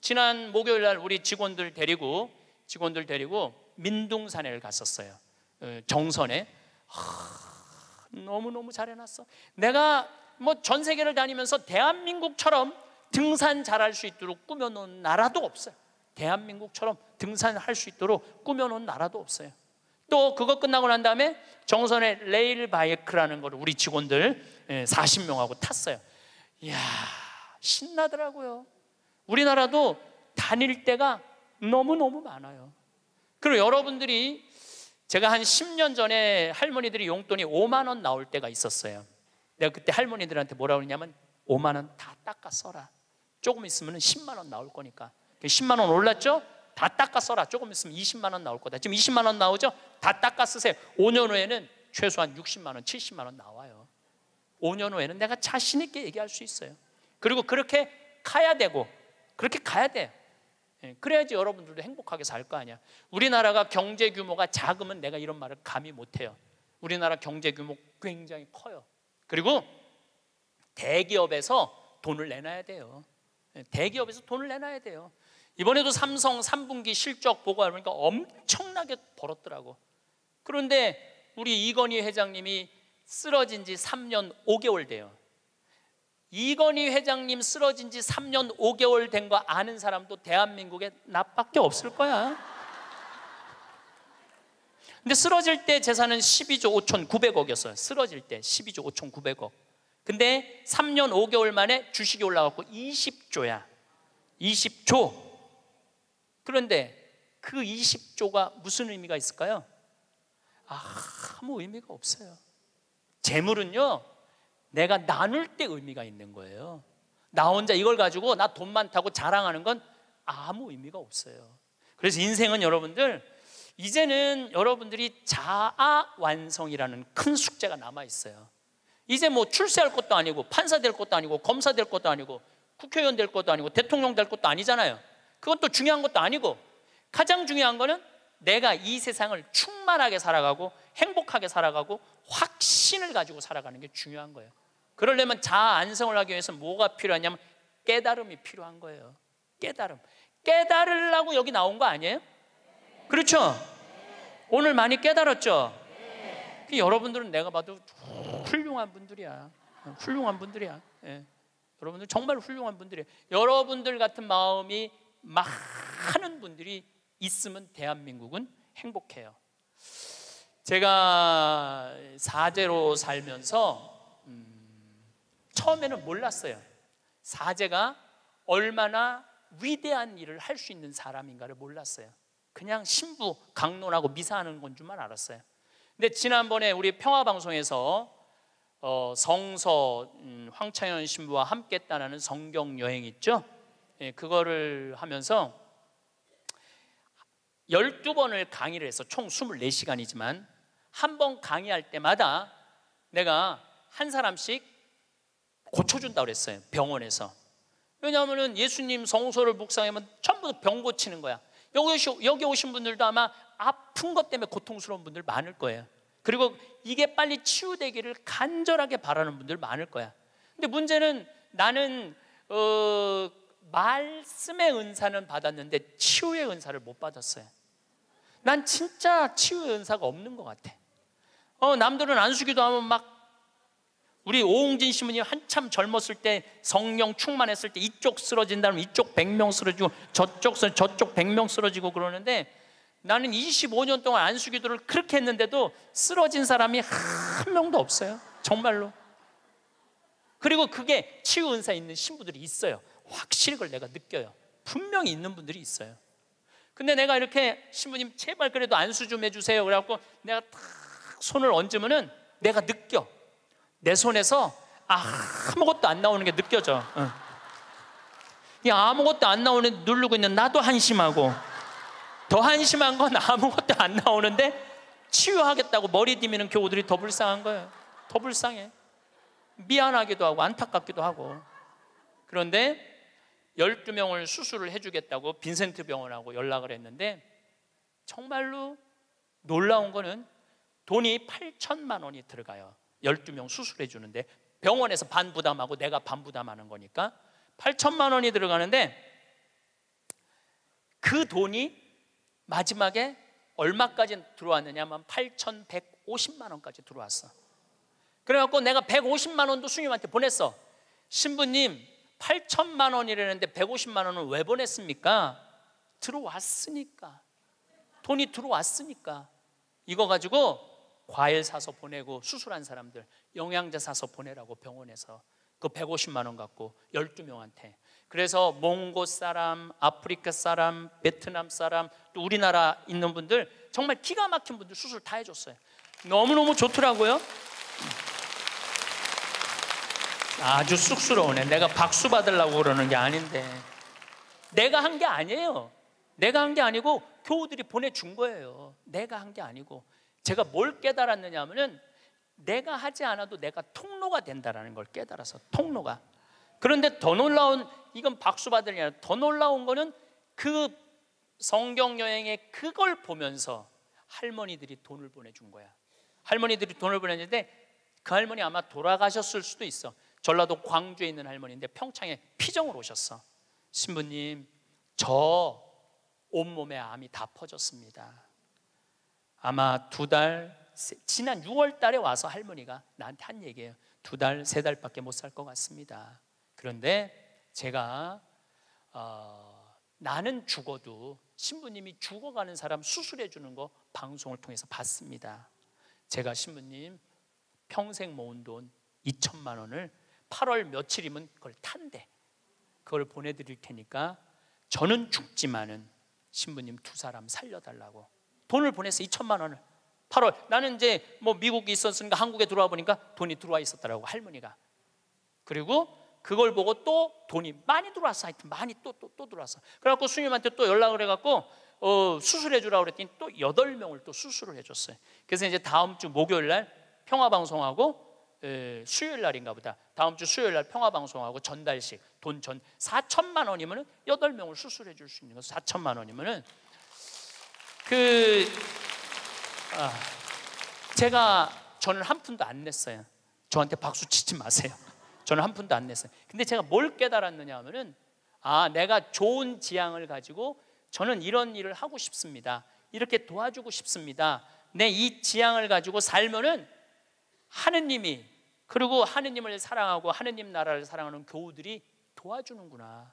지난 목요일 날 우리 직원들 데리고 직원들 데리고 민둥산에 갔었어요. 어, 정선에 너무너무 잘해놨어. 내가 뭐 전 세계를 다니면서 대한민국처럼 등산 잘 할 수 있도록 꾸며놓은 나라도 없어요. 대한민국처럼 등산할 수 있도록 꾸며놓은 나라도 없어요. 또 그거 끝나고 난 다음에 정선의 레일 바이크라는 걸 우리 직원들 40명하고 예, 탔어요. 이야, 신나더라고요. 우리나라도 다닐 때가 너무너무 많아요. 그리고 여러분들이 제가 한 10년 전에 할머니들이 용돈이 5만 원 나올 때가 있었어요. 내가 그때 할머니들한테 뭐라 그러냐면 5만 원다 닦아 써라. 조금 있으면 10만 원 나올 거니까. 10만 그 원 올랐죠? 다 닦아 써라. 조금 있으면 20만 원 나올 거다. 지금 20만 원 나오죠? 다 닦아 쓰세요. 5년 후에는 최소한 60만 원, 70만 원 나와요. 5년 후에는 내가 자신 있게 얘기할 수 있어요. 그리고 그렇게 가야 되고 그렇게 가야 돼요. 예, 그래야지 여러분들도 행복하게 살 거 아니야. 우리나라가 경제 규모가 작으면 내가 이런 말을 감히 못 해요. 우리나라 경제 규모 굉장히 커요. 그리고 대기업에서 돈을 내놔야 돼요. 예, 대기업에서 돈을 내놔야 돼요. 이번에도 삼성 3분기 실적 보고하니까 엄청나게 벌었더라고. 그런데 우리 이건희 회장님이 쓰러진 지 3년 5개월 돼요. 이건희 회장님 쓰러진 지 3년 5개월 된 거 아는 사람도 대한민국에 나밖에 없을 거야. 근데 쓰러질 때 재산은 12조 5,900억이었어요. 쓰러질 때 12조 5,900억. 근데 3년 5개월 만에 주식이 올라갔고 20조야. 20조. 그런데 그 20조가 무슨 의미가 있을까요? 아무 의미가 없어요. 재물은요, 내가 나눌 때 의미가 있는 거예요. 나 혼자 이걸 가지고 나 돈 많다고 자랑하는 건 아무 의미가 없어요. 그래서 인생은 여러분들, 이제는 여러분들이 자아 완성이라는 큰 숙제가 남아 있어요. 이제 뭐 출세할 것도 아니고 판사 될 것도 아니고 검사 될 것도 아니고 국회의원 될 것도 아니고 대통령 될 것도 아니잖아요. 그건 또 중요한 것도 아니고 가장 중요한 거는 내가 이 세상을 충만하게 살아가고 행복하게 살아가고 확신을 가지고 살아가는 게 중요한 거예요. 그러려면 자아 안성을 하기 위해서 뭐가 필요하냐면 깨달음이 필요한 거예요. 깨달음. 깨달으려고 여기 나온 거 아니에요? 그렇죠? 오늘 많이 깨달았죠? 그 여러분들은 내가 봐도 훌륭한 분들이야. 훌륭한 분들이야. 예. 여러분들 정말 훌륭한 분들이에요. 여러분들 같은 마음이 많은 분들이 있으면 대한민국은 행복해요. 제가 사제로 살면서 음, 처음에는 몰랐어요. 사제가 얼마나 위대한 일을 할 수 있는 사람인가를 몰랐어요. 그냥 신부 강론하고 미사하는 건 줄만 알았어요. 근데 지난번에 우리 평화 방송에서 어, 성서 음, 황창현 신부와 함께 따라는 성경 여행 있죠. 예, 그거를 하면서 12번을 강의를 해서 총 24시간이지만 한 번 강의할 때마다 내가 한 사람씩 고쳐준다고 그랬어요. 병원에서. 왜냐하면 예수님 성소를 묵상하면 전부 병 고치는 거야. 여기, 오신 분들도 아마 아픈 것 때문에 고통스러운 분들 많을 거예요. 그리고 이게 빨리 치유되기를 간절하게 바라는 분들 많을 거야. 근데 문제는 나는 어, 말씀의 은사는 받았는데 치유의 은사를 못 받았어요. 난 진짜 치유의 은사가 없는 것 같아. 어, 남들은 안수기도 하면 막 우리 오홍진 시부님 한참 젊었을 때 성령 충만했을 때 이쪽 쓰러진다면 이쪽 100명 쓰러지고 저쪽 쓰 저쪽 100명 쓰러지고 그러는데 나는 25년 동안 안수기도를 그렇게 했는데도 쓰러진 사람이 한 명도 없어요. 정말로. 그리고 그게 치유 은사 있는 신부들이 있어요. 확실히 그걸 내가 느껴요. 분명히 있는 분들이 있어요. 근데 내가 이렇게 신부님 제발 그래도 안수 좀 해주세요. 그래갖고 내가 탁 손을 얹으면은 내가 느껴. 내 손에서 아무것도 안 나오는 게 느껴져. 응. 이 아무것도 안 나오는 누르고 있는 나도 한심하고 더 한심한 건 아무것도 안 나오는데 치유하겠다고 머리 디미는 교우들이 더 불쌍한 거예요. 더 불쌍해. 미안하기도 하고 안타깝기도 하고. 그런데 12명을 수술을 해주겠다고 빈센트 병원하고 연락을 했는데 정말로 놀라운 거는 돈이 8천만 원이 들어가요. 12명 수술해 주는데 병원에서 반 부담하고 내가 반 부담하는 거니까 8천만 원이 들어가는데 그 돈이 마지막에 얼마까지 들어왔느냐면 하 8,150만 원까지 들어왔어. 그래갖고 내가 150만 원도 수님한테 보냈어. 신부님 8천만 원이라는데 150만 원은 왜 보냈습니까? 들어왔으니까. 돈이 들어왔으니까. 이거 가지고 과일 사서 보내고 수술한 사람들 영양제 사서 보내라고 병원에서 그 150만 원 갖고 12명한테 그래서 몽고 사람, 아프리카 사람, 베트남 사람, 또 우리나라 있는 분들 정말 기가 막힌 분들 수술 다 해줬어요. 너무너무 좋더라고요. 아주 쑥스러우네. 내가 박수 받으려고 그러는 게 아닌데. 내가 한 게 아니에요. 내가 한 게 아니고 교우들이 보내준 거예요. 내가 한 게 아니고. 제가 뭘 깨달았느냐 하면은 내가 하지 않아도 내가 통로가 된다는걸 깨달아서 통로가. 그런데 더 놀라운 이건 박수 받으냐 려더 놀라운 거는 그 성경 여행에 그걸 보면서 할머니들이 돈을 보내준 거야. 할머니들이 돈을 보냈는데 그 할머니 아마 돌아가셨을 수도 있어. 전라도 광주에 있는 할머니인데 평창에 피정을 오셨어. 신부님, 저 온몸에 암이 다 퍼졌습니다. 아마 두 달, 지난 6월 달에 와서 할머니가 나한테 한 얘기예요. 두 달, 세 달밖에 못 살 것 같습니다. 그런데 제가, 어, 나는 죽어도 신부님이 죽어가는 사람 수술해 주는 거 방송을 통해서 봤습니다. 제가 신부님 평생 모은 돈 2천만 원을 8월 며칠이면 그걸 탄대. 그걸 보내드릴 테니까 저는 죽지만은 신부님 두 사람 살려달라고 돈을 보냈어 2천만 원을 8월 나는 이제 뭐 미국에 있었으니까 한국에 들어와 보니까 돈이 들어와 있었다라고 할머니가 그리고 그걸 보고 또 돈이 많이 들어왔어 하여튼 많이 또 또 또 들어왔어 그래갖고 수님한테 또 연락을 해갖고 어, 수술해 주라 그랬더니 또 여덟 명을또 수술을 해줬어요 그래서 이제 다음 주 목요일 날 평화방송하고 수요일 날인가 보다. 다음 주 수요일 날 평화 방송하고 전달식 돈 전 4천만 원이면은 8명을 수술해 줄 수 있는 거 4천만 원이면은 그 아, 제가 저는 한 푼도 안 냈어요. 저한테 박수 치지 마세요. 저는 한 푼도 안 냈어요. 근데 제가 뭘 깨달았느냐 하면은 아, 내가 좋은 지향을 가지고 저는 이런 일을 하고 싶습니다. 이렇게 도와주고 싶습니다. 내 이 지향을 가지고 살면은 하느님이 그리고 하느님을 사랑하고 하느님 나라를 사랑하는 교우들이 도와주는구나.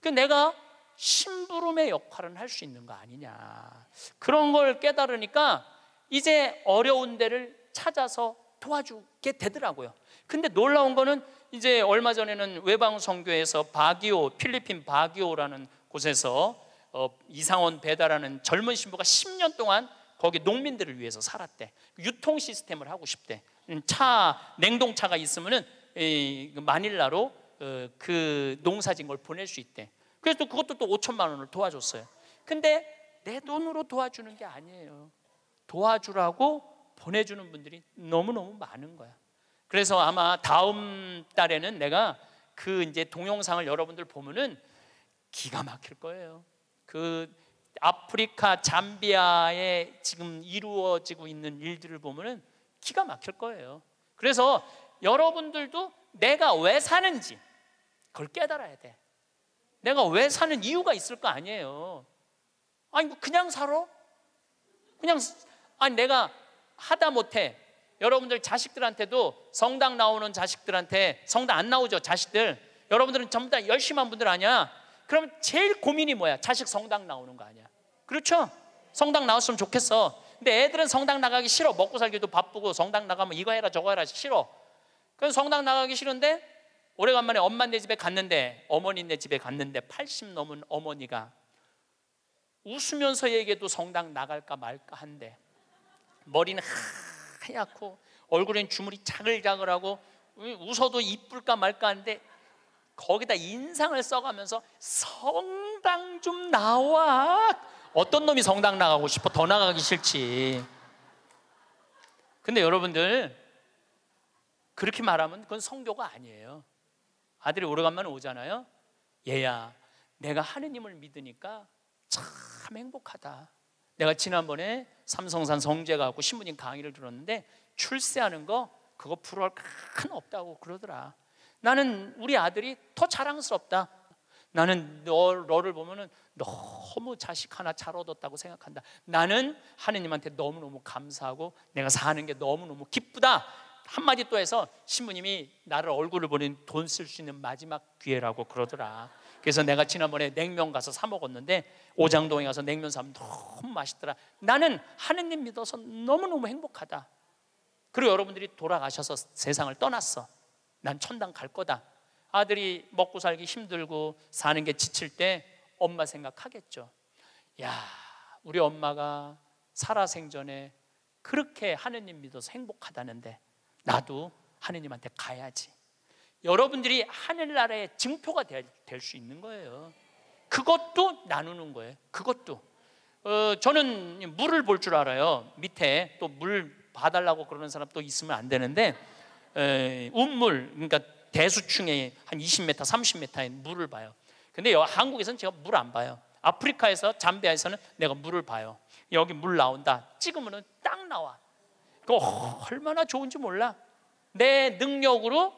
그 내가 심부름의 역할은 할 수 있는 거 아니냐. 그런 걸 깨달으니까 이제 어려운 데를 찾아서 도와주게 되더라고요. 근데 놀라운 거는 이제 얼마 전에는 외방 선교에서 바기오 필리핀 바기오라는 곳에서 어, 이상원 배달하는 젊은 신부가 10년 동안 거기 농민들을 위해서 살았대. 유통 시스템을 하고 싶대. 음, 차 냉동차가 있으면은 그 마닐라로 어, 그 농사진 걸 보낼 수 있대. 그래서 그것도 또 5천만 원을 도와줬어요. 근데 내 돈으로 도와주는 게 아니에요. 도와주라고 보내주는 분들이 너무너무 많은 거야. 그래서 아마 다음 달에는 내가 그 이제 동영상을 여러분들 보면은 기가 막힐 거예요. 그 아프리카 잠비아에 지금 이루어지고 있는 일들을 보면은 기가 막힐 거예요. 그래서 여러분들도 내가 왜 사는지 그걸 깨달아야 돼. 내가 왜 사는 이유가 있을 거 아니에요. 아니 뭐 그냥 살아? 그냥 아니 내가 하다 못해 여러분들 자식들한테도 성당 나오는 자식들한테 성당 안 나오죠 자식들 여러분들은 전부 다 열심한 분들 아니야 그럼 제일 고민이 뭐야? 자식 성당 나오는 거 아니야. 그렇죠? 성당 나왔으면 좋겠어. 근데 애들은 성당 나가기 싫어. 먹고 살기도 바쁘고 성당 나가면 이거 해라 저거 해라 싫어. 그래 성당 나가기 싫은데 오래간만에 엄마네 집에 갔는데 어머니네 집에 갔는데 80 넘은 어머니가 웃으면서 얘기해도 성당 나갈까 말까 한데 머리는 하얗고 얼굴엔 주물이 자글자글하고 웃어도 이쁠까 말까 한데 거기다 인상을 써가면서 성당 좀 나와. 어떤 놈이 성당 나가고 싶어? 더 나가기 싫지. 근데 여러분들 그렇게 말하면 그건 성교가 아니에요. 아들이 오래간만에 오잖아요. 얘야, 내가 하느님을 믿으니까 참 행복하다. 내가 지난번에 삼성산 성제 가고 신부님 강의를 들었는데 출세하는 거 그거 부러울 큰 없다고 그러더라. 나는 우리 아들이 더 자랑스럽다. 나는 너, 너를 보면은 너무 자식 하나 잘 얻었다고 생각한다. 나는 하느님한테 너무너무 감사하고 내가 사는 게 너무너무 기쁘다. 한마디 또 해서 신부님이 나를 얼굴을 보는 돈쓸 수 있는 마지막 기회라고 그러더라. 그래서 내가 지난번에 냉면 가서 사 먹었는데 오장동에 가서 냉면 사면 너무 맛있더라. 나는 하느님 믿어서 너무너무 행복하다. 그리고 여러분들이 돌아가셔서 세상을 떠났어. 난 천당 갈 거다. 아들이 먹고 살기 힘들고 사는 게 지칠 때 엄마 생각하겠죠. 야, 우리 엄마가 살아생전에 그렇게 하느님 믿어서 행복하다는데 나도 하느님한테 가야지. 여러분들이 하늘나라의 증표가 될 수 있는 거예요. 그것도 나누는 거예요. 그것도. 어, 저는 물을 볼 줄 알아요. 밑에 또 물 봐달라고 그러는 사람 또 있으면 안 되는데 운물 그러니까 대수층에한 20m, 30m의 물을 봐요. 근데 한국에서는 제가 물 안 봐요. 아프리카에서 잠비아에서는 내가 물을 봐요. 여기 물 나온다. 찍으면은 딱 나와. 그 얼마나 좋은지 몰라. 내 능력으로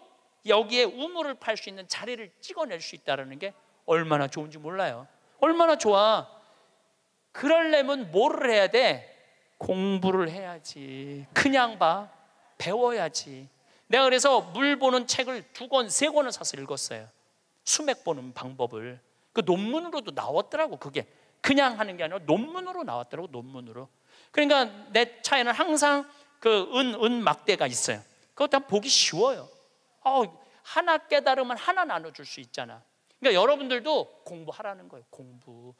여기에 우물을 팔 수 있는 자리를 찍어낼 수 있다라는 게 얼마나 좋은지 몰라요. 얼마나 좋아. 그럴려면 뭐를 해야 돼? 공부를 해야지. 그냥 봐. 배워야지. 내가 그래서 물 보는 책을 두 권, 세 권을 사서 읽었어요. 수맥 보는 방법을. 그 논문으로도 나왔더라고, 그게. 그냥 하는 게 아니라 논문으로 나왔더라고, 논문으로. 그러니까 내 차에는 항상 그 은, 은 막대가 있어요. 그것도 보기 쉬워요. 어, 하나 깨달으면 하나 나눠줄 수 있잖아. 그러니까 여러분들도 공부하라는 거예요, 공부.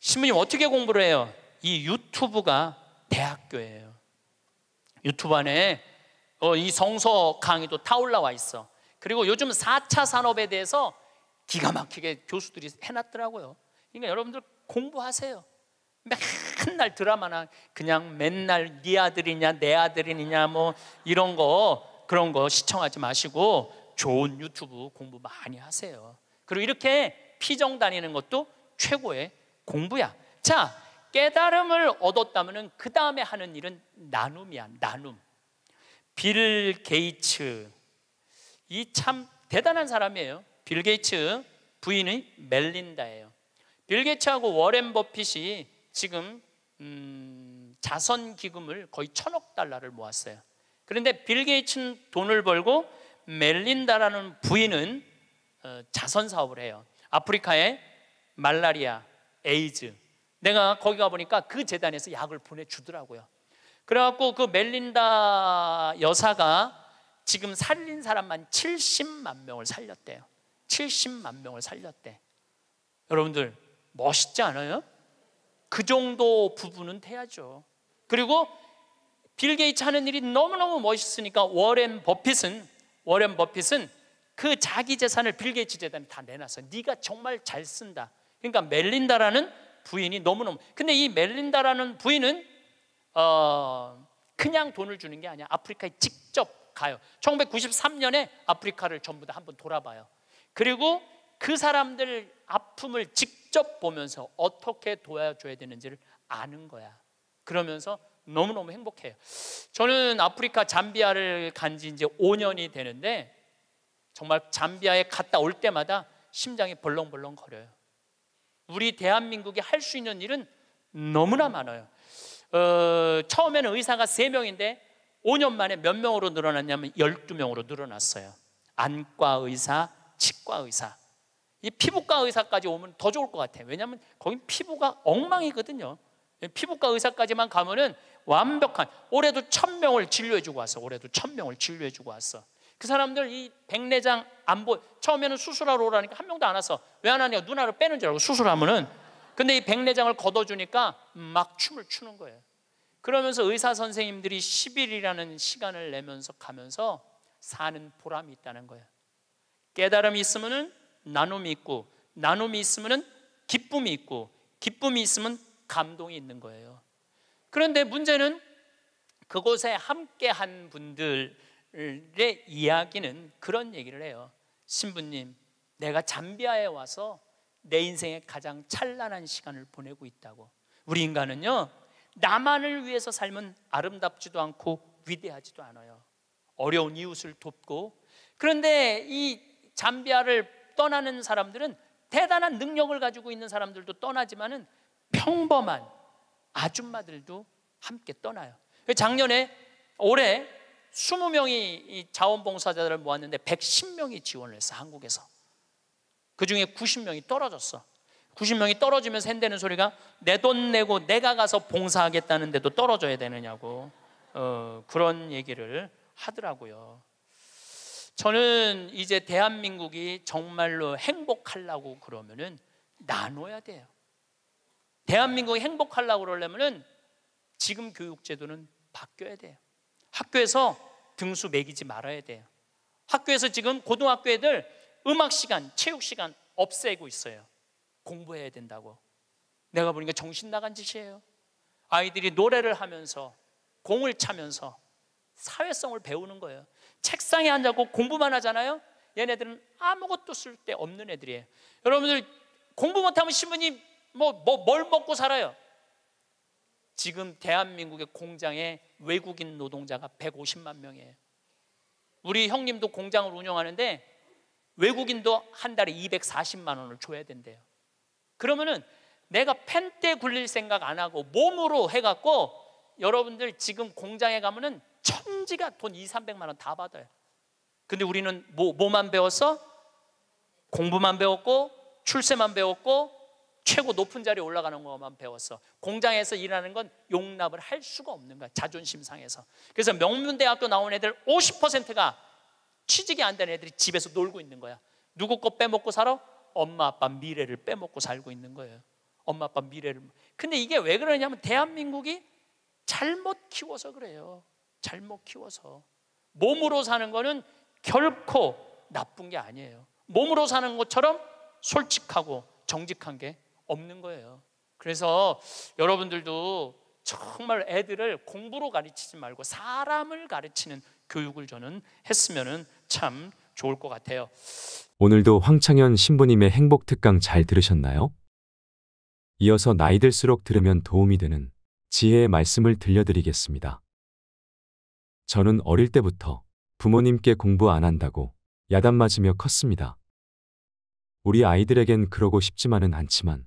신부님, 어떻게 공부를 해요? 이 유튜브가 대학교예요. 유튜브 안에 어, 이 성서 강의도 타올라와 있어. 그리고 요즘 4차 산업에 대해서 기가 막히게 교수들이 해놨더라고요. 그러니까 여러분들 공부하세요. 맨날 드라마나 그냥 맨날 네 아들이냐 내 아들이냐 뭐 이런 거 그런 거 시청하지 마시고 좋은 유튜브 공부 많이 하세요. 그리고 이렇게 피정 다니는 것도 최고의 공부야. 자, 깨달음을 얻었다면그 다음에 하는 일은 나눔이야. 나눔. 빌 게이츠 이 참 대단한 사람이에요. 빌 게이츠 부인의 멜린다예요. 빌 게이츠하고 워렌 버핏이 지금 음, 자선 기금을 거의 천억 달러를 모았어요. 그런데 빌 게이츠는 돈을 벌고 멜린다라는 부인은 어, 자선 사업을 해요. 아프리카에 말라리아, 에이즈. 내가 거기 가 보니까 그 재단에서 약을 보내주더라고요. 그래갖고 그 멜린다 여사가 지금 살린 사람만 70만 명을 살렸대요. 70만 명을 살렸대. 여러분들 멋있지 않아요? 그 정도 부부는 돼야죠. 그리고 빌 게이츠 하는 일이 너무너무 멋있으니까 워렌 버핏은 워렌 버핏은 그 자기 재산을 빌 게이츠 재단에 다내놔서 네가 정말 잘 쓴다. 그러니까 멜린다라는 부인이 너무너무 근데 이 멜린다라는 부인은 어, 그냥 돈을 주는 게 아니야. 아프리카에 직접 가요. 1993년에 아프리카를 전부 다 한번 돌아봐요. 그리고 그 사람들 아픔을 직접 보면서 어떻게 도와줘야 되는지를 아는 거야. 그러면서 너무너무 행복해요. 저는 아프리카 잠비아를 간 지 이제 5년이 되는데 정말 잠비아에 갔다 올 때마다 심장이 벌렁벌렁 거려요. 우리 대한민국이 할 수 있는 일은 너무나 많아요. 어, 처음에는 의사가 3명인데 5년 만에 몇 명으로 늘어났냐면 12명으로 늘어났어요. 안과 의사, 치과 의사. 이 피부과 의사까지 오면 더 좋을 것 같아요. 왜냐하면 거긴 피부가 엉망이거든요. 피부과 의사까지만 가면은 완벽한 올해도 천명을 진료해주고 왔어. 올해도 천명을 진료해주고 왔어. 그 사람들 이 백내장 안 보, 처음에는 수술하러 오라니까 한 명도 안 와서 왜안 하냐? 누나를 빼는 줄 알고 수술하면은 근데 이 백내장을 걷어주니까 막 춤을 추는 거예요. 그러면서 의사 선생님들이 10일이라는 시간을 내면서 가면서 사는 보람이 있다는 거예요. 깨달음이 있으면 나눔이 있고 나눔이 있으면 기쁨이 있고 기쁨이 있으면 감동이 있는 거예요. 그런데 문제는 그곳에 함께한 분들의 이야기는 그런 얘기를 해요. 신부님, 내가 잠비아에 와서 내 인생의 가장 찬란한 시간을 보내고 있다고. 우리 인간은요, 나만을 위해서 살면 아름답지도 않고 위대하지도 않아요. 어려운 이웃을 돕고 그런데 이 잠비아를 떠나는 사람들은 대단한 능력을 가지고 있는 사람들도 떠나지만은 평범한 아줌마들도 함께 떠나요. 그 작년에 올해 20명이 자원봉사자들을 모았는데 110명이 지원을 해서 한국에서. 그 중에 90명이 떨어졌어. 90명이 떨어지면서 샌대는 소리가 내 돈 내고 내가 가서 봉사하겠다는데도 떨어져야 되느냐고 어, 그런 얘기를 하더라고요. 저는 이제 대한민국이 정말로 행복하려고 그러면은 나눠야 돼요. 대한민국이 행복하려고 그러려면은 지금 교육제도는 바뀌어야 돼요. 학교에서 등수 매기지 말아야 돼요. 학교에서 지금 고등학교 애들 음악 시간, 체육 시간 없애고 있어요. 공부해야 된다고. 내가 보니까 정신 나간 짓이에요. 아이들이 노래를 하면서 공을 차면서 사회성을 배우는 거예요. 책상에 앉아고 공부만 하잖아요. 얘네들은 아무것도 쓸데 없는 애들이에요. 여러분들 공부 못하면 신부님 뭐뭘 뭐, 먹고 살아요? 지금 대한민국의 공장에 외국인 노동자가 150만 명이에요. 우리 형님도 공장을 운영하는데 외국인도 한 달에 240만 원을 줘야 된대요. 그러면은 내가 펜때 굴릴 생각 안 하고 몸으로 해갖고 여러분들 지금 공장에 가면은 천지가 돈 2, 300만 원 다 받아요. 근데 우리는 뭐, 뭐만 배웠어? 공부만 배웠고 출세만 배웠고 최고 높은 자리에 올라가는 것만 배웠어. 공장에서 일하는 건 용납을 할 수가 없는 거야. 자존심 상해서. 그래서 명문대학교 나온 애들 50%가 취직이 안 되는 애들이 집에서 놀고 있는 거야. 누구 거 빼먹고 살아? 엄마 아빠 미래를 빼먹고 살고 있는 거예요. 엄마 아빠 미래를. 근데 이게 왜 그러냐면 대한민국이 잘못 키워서 그래요. 잘못 키워서. 몸으로 사는 거는 결코 나쁜 게 아니에요. 몸으로 사는 것처럼 솔직하고 정직한 게 없는 거예요. 그래서 여러분들도 정말 애들을 공부로 가르치지 말고 사람을 가르치는 교육을 저는 했으면은 참 좋을 것 같아요. 오늘도 황창현 신부님의 행복 특강 잘 들으셨나요? 이어서 나이 들수록 들으면 도움이 되는 지혜의 말씀을 들려드리겠습니다. 저는 어릴 때부터 부모님께 공부 안 한다고 야단 맞으며 컸습니다. 우리 아이들에겐 그러고 싶지만은 않지만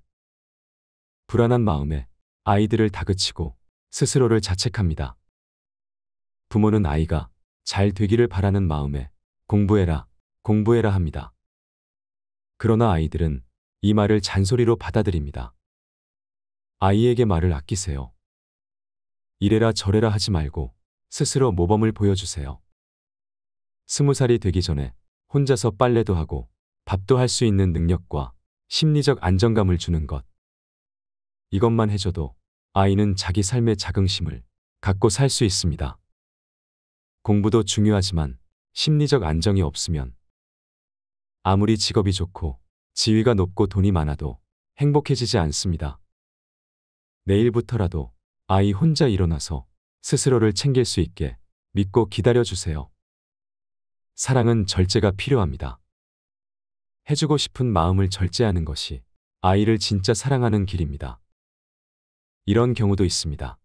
불안한 마음에 아이들을 다그치고 스스로를 자책합니다. 부모는 아이가 잘 되기를 바라는 마음에 공부해라, 공부해라 합니다. 그러나 아이들은 이 말을 잔소리로 받아들입니다. 아이에게 말을 아끼세요. 이래라 저래라 하지 말고 스스로 모범을 보여주세요. 스무 살이 되기 전에 혼자서 빨래도 하고 밥도 할 수 있는 능력과 심리적 안정감을 주는 것. 이것만 해줘도 아이는 자기 삶의 자긍심을 갖고 살 수 있습니다. 공부도 중요하지만 심리적 안정이 없으면 아무리 직업이 좋고 지위가 높고 돈이 많아도 행복해지지 않습니다. 내일부터라도 아이 혼자 일어나서 스스로를 챙길 수 있게 믿고 기다려주세요. 사랑은 절제가 필요합니다. 해주고 싶은 마음을 절제하는 것이 아이를 진짜 사랑하는 길입니다. 이런 경우도 있습니다.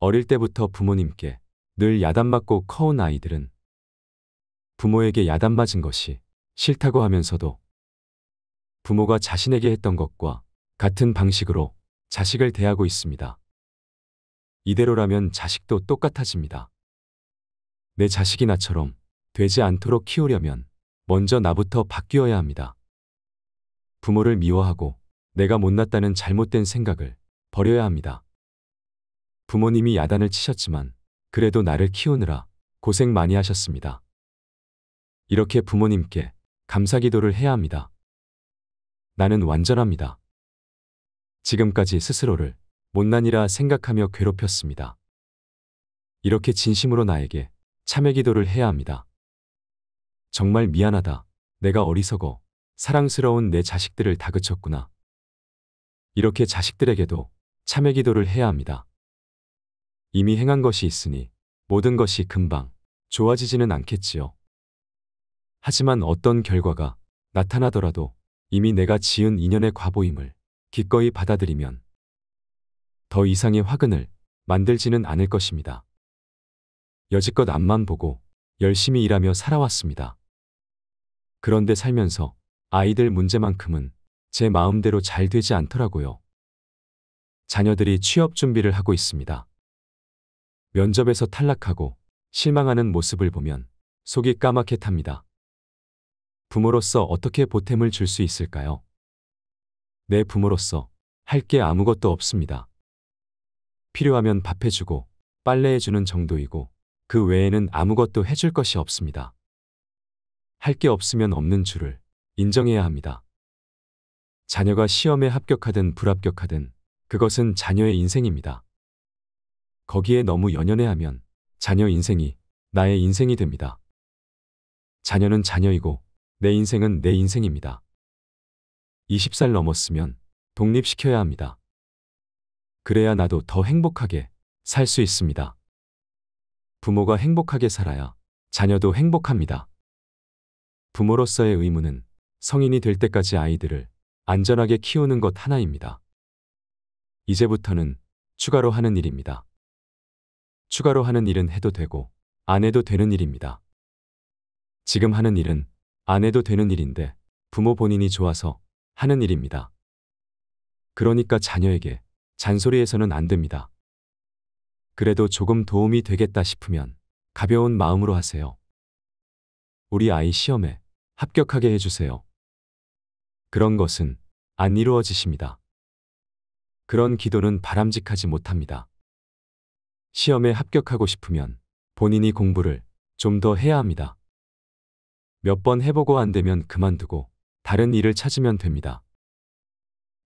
어릴 때부터 부모님께 늘 야단맞고 커온 아이들은 부모에게 야단맞은 것이 싫다고 하면서도 부모가 자신에게 했던 것과 같은 방식으로 자식을 대하고 있습니다. 이대로라면 자식도 똑같아집니다. 내 자식이 나처럼 되지 않도록 키우려면 먼저 나부터 바뀌어야 합니다. 부모를 미워하고 내가 못났다는 잘못된 생각을 버려야 합니다. 부모님이 야단을 치셨지만 그래도 나를 키우느라 고생 많이 하셨습니다. 이렇게 부모님께 감사 기도를 해야 합니다. 나는 완전합니다. 지금까지 스스로를 못난이라 생각하며 괴롭혔습니다. 이렇게 진심으로 나에게 참회 기도를 해야 합니다. 정말 미안하다. 내가 어리석어 사랑스러운 내 자식들을 다그쳤구나. 이렇게 자식들에게도 참회 기도를 해야 합니다. 이미 행한 것이 있으니 모든 것이 금방 좋아지지는 않겠지요. 하지만 어떤 결과가 나타나더라도 이미 내가 지은 인연의 과보임을 기꺼이 받아들이면 더 이상의 화근을 만들지는 않을 것입니다. 여지껏 앞만 보고 열심히 일하며 살아왔습니다. 그런데 살면서 아이들 문제만큼은 제 마음대로 잘 되지 않더라고요. 자녀들이 취업 준비를 하고 있습니다. 면접에서 탈락하고 실망하는 모습을 보면 속이 까맣게 탑니다. 부모로서 어떻게 보탬을 줄 수 있을까요? 내 부모로서 할 게 아무것도 없습니다. 필요하면 밥해주고 빨래해주는 정도이고 그 외에는 아무것도 해줄 것이 없습니다. 할 게 없으면 없는 줄을 인정해야 합니다. 자녀가 시험에 합격하든 불합격하든 그것은 자녀의 인생입니다. 거기에 너무 연연해하면 자녀 인생이 나의 인생이 됩니다. 자녀는 자녀이고 내 인생은 내 인생입니다. 20살 넘었으면 독립시켜야 합니다. 그래야 나도 더 행복하게 살 수 있습니다. 부모가 행복하게 살아야 자녀도 행복합니다. 부모로서의 의무는 성인이 될 때까지 아이들을 안전하게 키우는 것 하나입니다. 이제부터는 추가로 하는 일입니다. 추가로 하는 일은 해도 되고 안 해도 되는 일입니다. 지금 하는 일은 안 해도 되는 일인데 부모 본인이 좋아서 하는 일입니다. 그러니까 자녀에게 잔소리해서는 안 됩니다. 그래도 조금 도움이 되겠다 싶으면 가벼운 마음으로 하세요. 우리 아이 시험에 합격하게 해주세요. 그런 것은 안 이루어지십니다. 그런 기도는 바람직하지 못합니다. 시험에 합격하고 싶으면 본인이 공부를 좀 더 해야 합니다. 몇 번 해보고 안 되면 그만두고 다른 일을 찾으면 됩니다.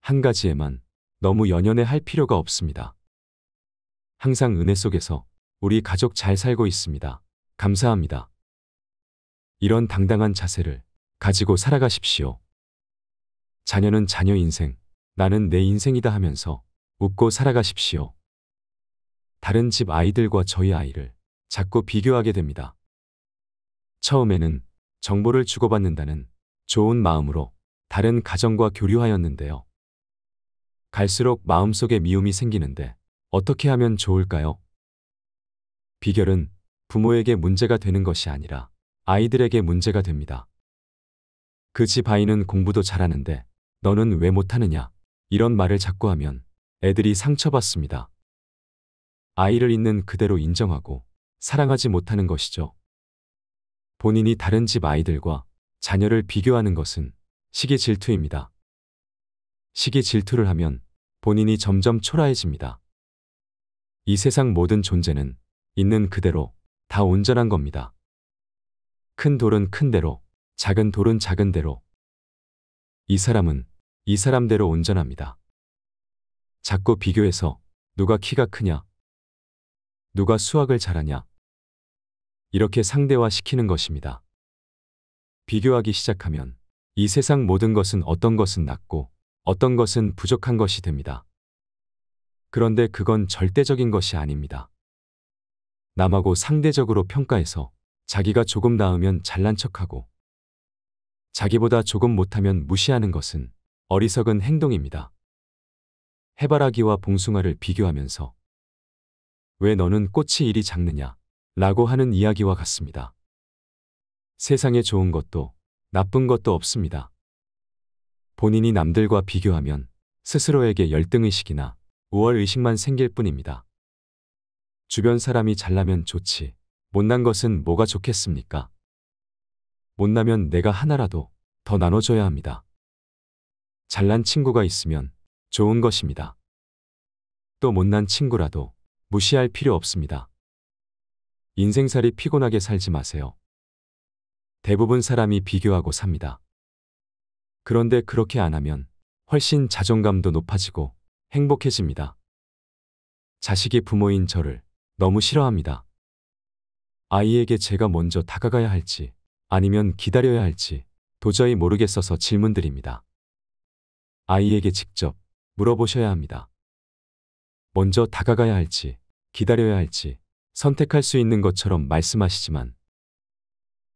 한 가지에만 너무 연연해 할 필요가 없습니다. 항상 은혜 속에서 우리 가족 잘 살고 있습니다. 감사합니다. 이런 당당한 자세를 가지고 살아가십시오. 자녀는 자녀 인생, 나는 내 인생이다 하면서 웃고 살아가십시오. 다른 집 아이들과 저희 아이를 자꾸 비교하게 됩니다. 처음에는 정보를 주고받는다는 좋은 마음으로 다른 가정과 교류하였는데요. 갈수록 마음속에 미움이 생기는데 어떻게 하면 좋을까요? 비결은 부모에게 문제가 되는 것이 아니라 아이들에게 문제가 됩니다. 그 집 아이는 공부도 잘하는데 너는 왜 못하느냐 이런 말을 자꾸 하면 애들이 상처받습니다. 아이를 있는 그대로 인정하고 사랑하지 못하는 것이죠. 본인이 다른 집 아이들과 자녀를 비교하는 것은 시기 질투입니다. 시기 질투를 하면 본인이 점점 초라해집니다. 이 세상 모든 존재는 있는 그대로 다 온전한 겁니다. 큰 돌은 큰 대로, 작은 돌은 작은 대로. 이 사람은 이 사람대로 온전합니다. 자꾸 비교해서 누가 키가 크냐, 누가 수학을 잘하냐? 이렇게 상대화시키는 것입니다. 비교하기 시작하면 이 세상 모든 것은 어떤 것은 낫고 어떤 것은 부족한 것이 됩니다. 그런데 그건 절대적인 것이 아닙니다. 남하고 상대적으로 평가해서 자기가 조금 나으면 잘난 척하고 자기보다 조금 못하면 무시하는 것은 어리석은 행동입니다. 해바라기와 봉숭아를 비교하면서 왜 너는 꽃이 이리 작느냐? 라고 하는 이야기와 같습니다. 세상에 좋은 것도 나쁜 것도 없습니다. 본인이 남들과 비교하면 스스로에게 열등의식이나 우월의식만 생길 뿐입니다. 주변 사람이 잘나면 좋지, 못난 것은 뭐가 좋겠습니까? 못나면 내가 하나라도 더 나눠줘야 합니다. 잘난 친구가 있으면 좋은 것입니다. 또 못난 친구라도 무시할 필요 없습니다. 인생살이 피곤하게 살지 마세요. 대부분 사람이 비교하고 삽니다. 그런데 그렇게 안 하면 훨씬 자존감도 높아지고 행복해집니다. 자식이 부모인 저를 너무 싫어합니다. 아이에게 제가 먼저 다가가야 할지 아니면 기다려야 할지 도저히 모르겠어서 질문드립니다. 아이에게 직접 물어보셔야 합니다. 먼저 다가가야 할지 기다려야 할지 선택할 수 있는 것처럼 말씀하시지만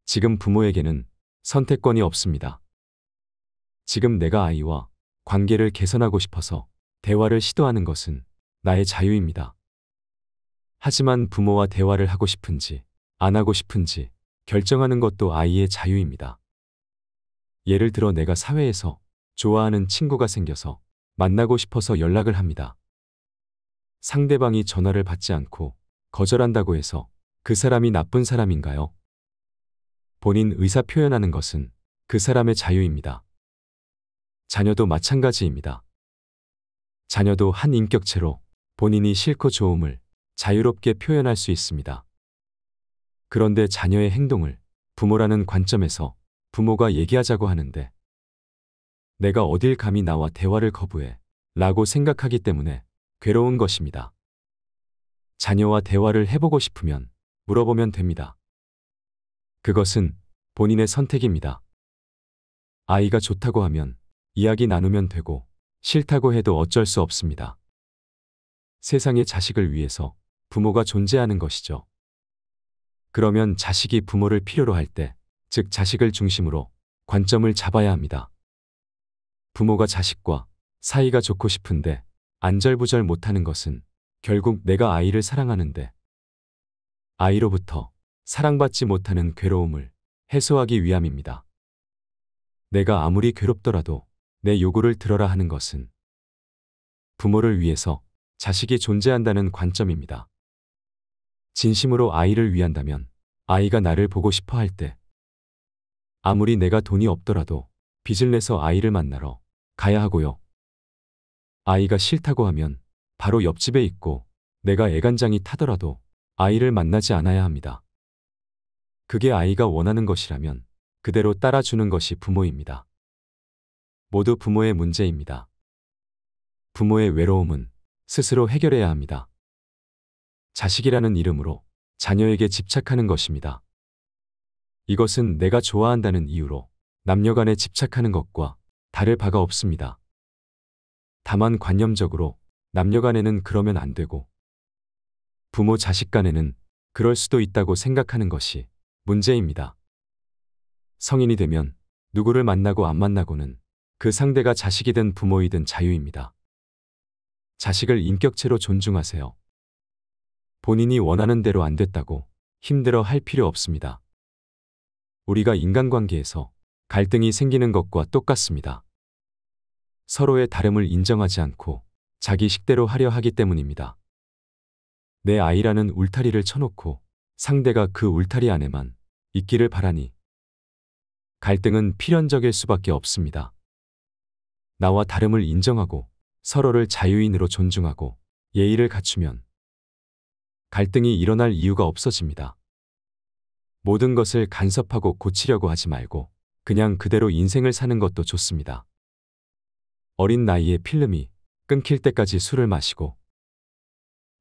지금 부모에게는 선택권이 없습니다. 지금 내가 아이와 관계를 개선하고 싶어서 대화를 시도하는 것은 나의 자유입니다. 하지만 부모와 대화를 하고 싶은지 안 하고 싶은지 결정하는 것도 아이의 자유입니다. 예를 들어 내가 사회에서 좋아하는 친구가 생겨서 만나고 싶어서 연락을 합니다. 상대방이 전화를 받지 않고 거절한다고 해서 그 사람이 나쁜 사람인가요? 본인 의사 표현하는 것은 그 사람의 자유입니다. 자녀도 마찬가지입니다. 자녀도 한 인격체로 본인이 싫고 좋음을 자유롭게 표현할 수 있습니다. 그런데 자녀의 행동을 부모라는 관점에서 부모가 얘기하자고 하는데 내가 어딜 감히 나와 대화를 거부해 라고 생각하기 때문에 괴로운 것입니다. 자녀와 대화를 해보고 싶으면 물어보면 됩니다. 그것은 본인의 선택입니다. 아이가 좋다고 하면 이야기 나누면 되고 싫다고 해도 어쩔 수 없습니다. 세상의 자식을 위해서 부모가 존재하는 것이죠. 그러면 자식이 부모를 필요로 할 때, 즉 자식을 중심으로 관점을 잡아야 합니다. 부모가 자식과 사이가 좋고 싶은데 안절부절 못하는 것은 결국 내가 아이를 사랑하는데 아이로부터 사랑받지 못하는 괴로움을 해소하기 위함입니다. 내가 아무리 괴롭더라도 내 요구를 들어라 하는 것은 부모를 위해서 자식이 존재한다는 관점입니다. 진심으로 아이를 위한다면 아이가 나를 보고 싶어 할 때 아무리 내가 돈이 없더라도 빚을 내서 아이를 만나러 가야 하고요. 아이가 싫다고 하면 바로 옆집에 있고 내가 애간장이 타더라도 아이를 만나지 않아야 합니다. 그게 아이가 원하는 것이라면 그대로 따라주는 것이 부모입니다. 모두 부모의 문제입니다. 부모의 외로움은 스스로 해결해야 합니다. 자식이라는 이름으로 자녀에게 집착하는 것입니다. 이것은 내가 좋아한다는 이유로 남녀 간에 집착하는 것과 다를 바가 없습니다. 다만 관념적으로 남녀 간에는 그러면 안 되고 부모 자식 간에는 그럴 수도 있다고 생각하는 것이 문제입니다. 성인이 되면 누구를 만나고 안 만나고는 그 상대가 자식이든 부모이든 자유입니다. 자식을 인격체로 존중하세요. 본인이 원하는 대로 안 됐다고 힘들어 할 필요 없습니다. 우리가 인간관계에서 갈등이 생기는 것과 똑같습니다. 서로의 다름을 인정하지 않고 자기 식대로 하려 하기 때문입니다. 내 아이라는 울타리를 쳐놓고 상대가 그 울타리 안에만 있기를 바라니 갈등은 필연적일 수밖에 없습니다. 나와 다름을 인정하고 서로를 자유인으로 존중하고 예의를 갖추면 갈등이 일어날 이유가 없어집니다. 모든 것을 간섭하고 고치려고 하지 말고 그냥 그대로 인생을 사는 것도 좋습니다. 어린 나이에 필름이 끊길 때까지 술을 마시고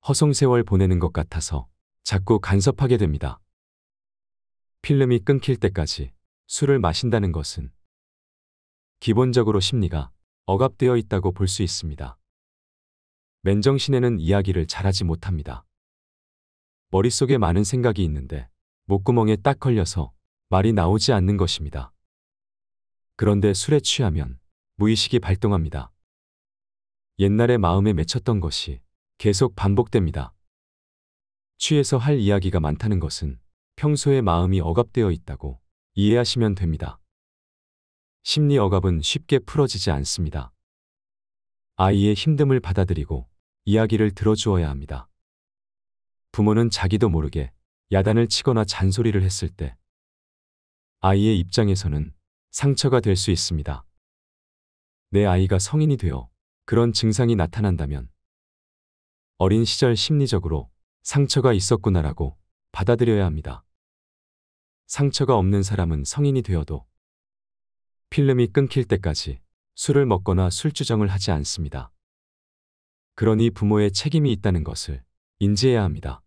허송세월 보내는 것 같아서 자꾸 간섭하게 됩니다. 필름이 끊길 때까지 술을 마신다는 것은 기본적으로 심리가 억압되어 있다고 볼 수 있습니다. 맨정신에는 이야기를 잘하지 못합니다. 머릿속에 많은 생각이 있는데 목구멍에 딱 걸려서 말이 나오지 않는 것입니다. 그런데 술에 취하면 무의식이 발동합니다. 옛날에 마음에 맺혔던 것이 계속 반복됩니다. 취해서 할 이야기가 많다는 것은 평소에 마음이 억압되어 있다고 이해하시면 됩니다. 심리 억압은 쉽게 풀어지지 않습니다. 아이의 힘듦을 받아들이고 이야기를 들어주어야 합니다. 부모는 자기도 모르게 야단을 치거나 잔소리를 했을 때 아이의 입장에서는 상처가 될 수 있습니다. 내 아이가 성인이 되어 그런 증상이 나타난다면 어린 시절 심리적으로 상처가 있었구나라고 받아들여야 합니다. 상처가 없는 사람은 성인이 되어도 필름이 끊길 때까지 술을 먹거나 술주정을 하지 않습니다. 그러니 부모의 책임이 있다는 것을 인지해야 합니다.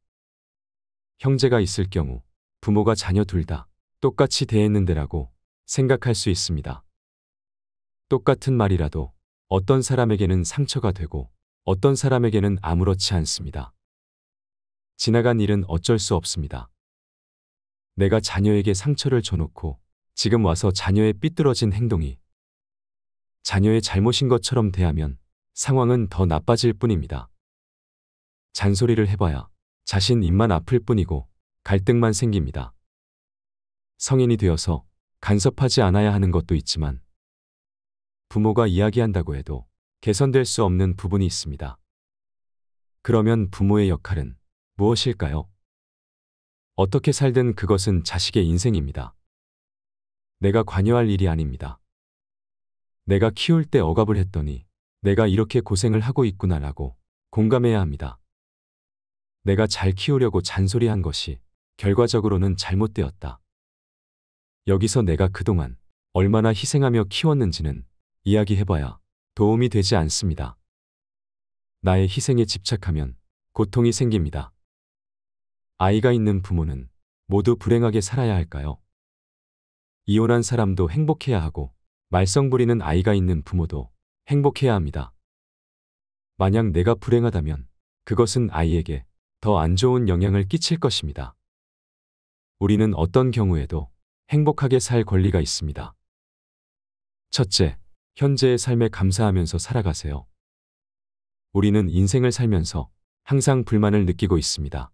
형제가 있을 경우 부모가 자녀 둘 다 똑같이 대했는데라고 생각할 수 있습니다. 똑같은 말이라도 어떤 사람에게는 상처가 되고 어떤 사람에게는 아무렇지 않습니다. 지나간 일은 어쩔 수 없습니다. 내가 자녀에게 상처를 줘놓고 지금 와서 자녀의 삐뚤어진 행동이 자녀의 잘못인 것처럼 대하면 상황은 더 나빠질 뿐입니다. 잔소리를 해봐야 자신 입만 아플 뿐이고 갈등만 생깁니다. 성인이 되어서 간섭하지 않아야 하는 것도 있지만 부모가 이야기한다고 해도 개선될 수 없는 부분이 있습니다. 그러면 부모의 역할은 무엇일까요? 어떻게 살든 그것은 자식의 인생입니다. 내가 관여할 일이 아닙니다. 내가 키울 때 억압을 했더니 내가 이렇게 고생을 하고 있구나라고 공감해야 합니다. 내가 잘 키우려고 잔소리한 것이 결과적으로는 잘못되었다. 여기서 내가 그동안 얼마나 희생하며 키웠는지는 이야기해봐야 도움이 되지 않습니다. 나의 희생에 집착하면 고통이 생깁니다. 아이가 있는 부모는 모두 불행하게 살아야 할까요? 이혼한 사람도 행복해야 하고 말썽 부리는 아이가 있는 부모도 행복해야 합니다. 만약 내가 불행하다면 그것은 아이에게 더 안 좋은 영향을 끼칠 것입니다. 우리는 어떤 경우에도 행복하게 살 권리가 있습니다. 첫째, 현재의 삶에 감사하면서 살아가세요. 우리는 인생을 살면서 항상 불만을 느끼고 있습니다.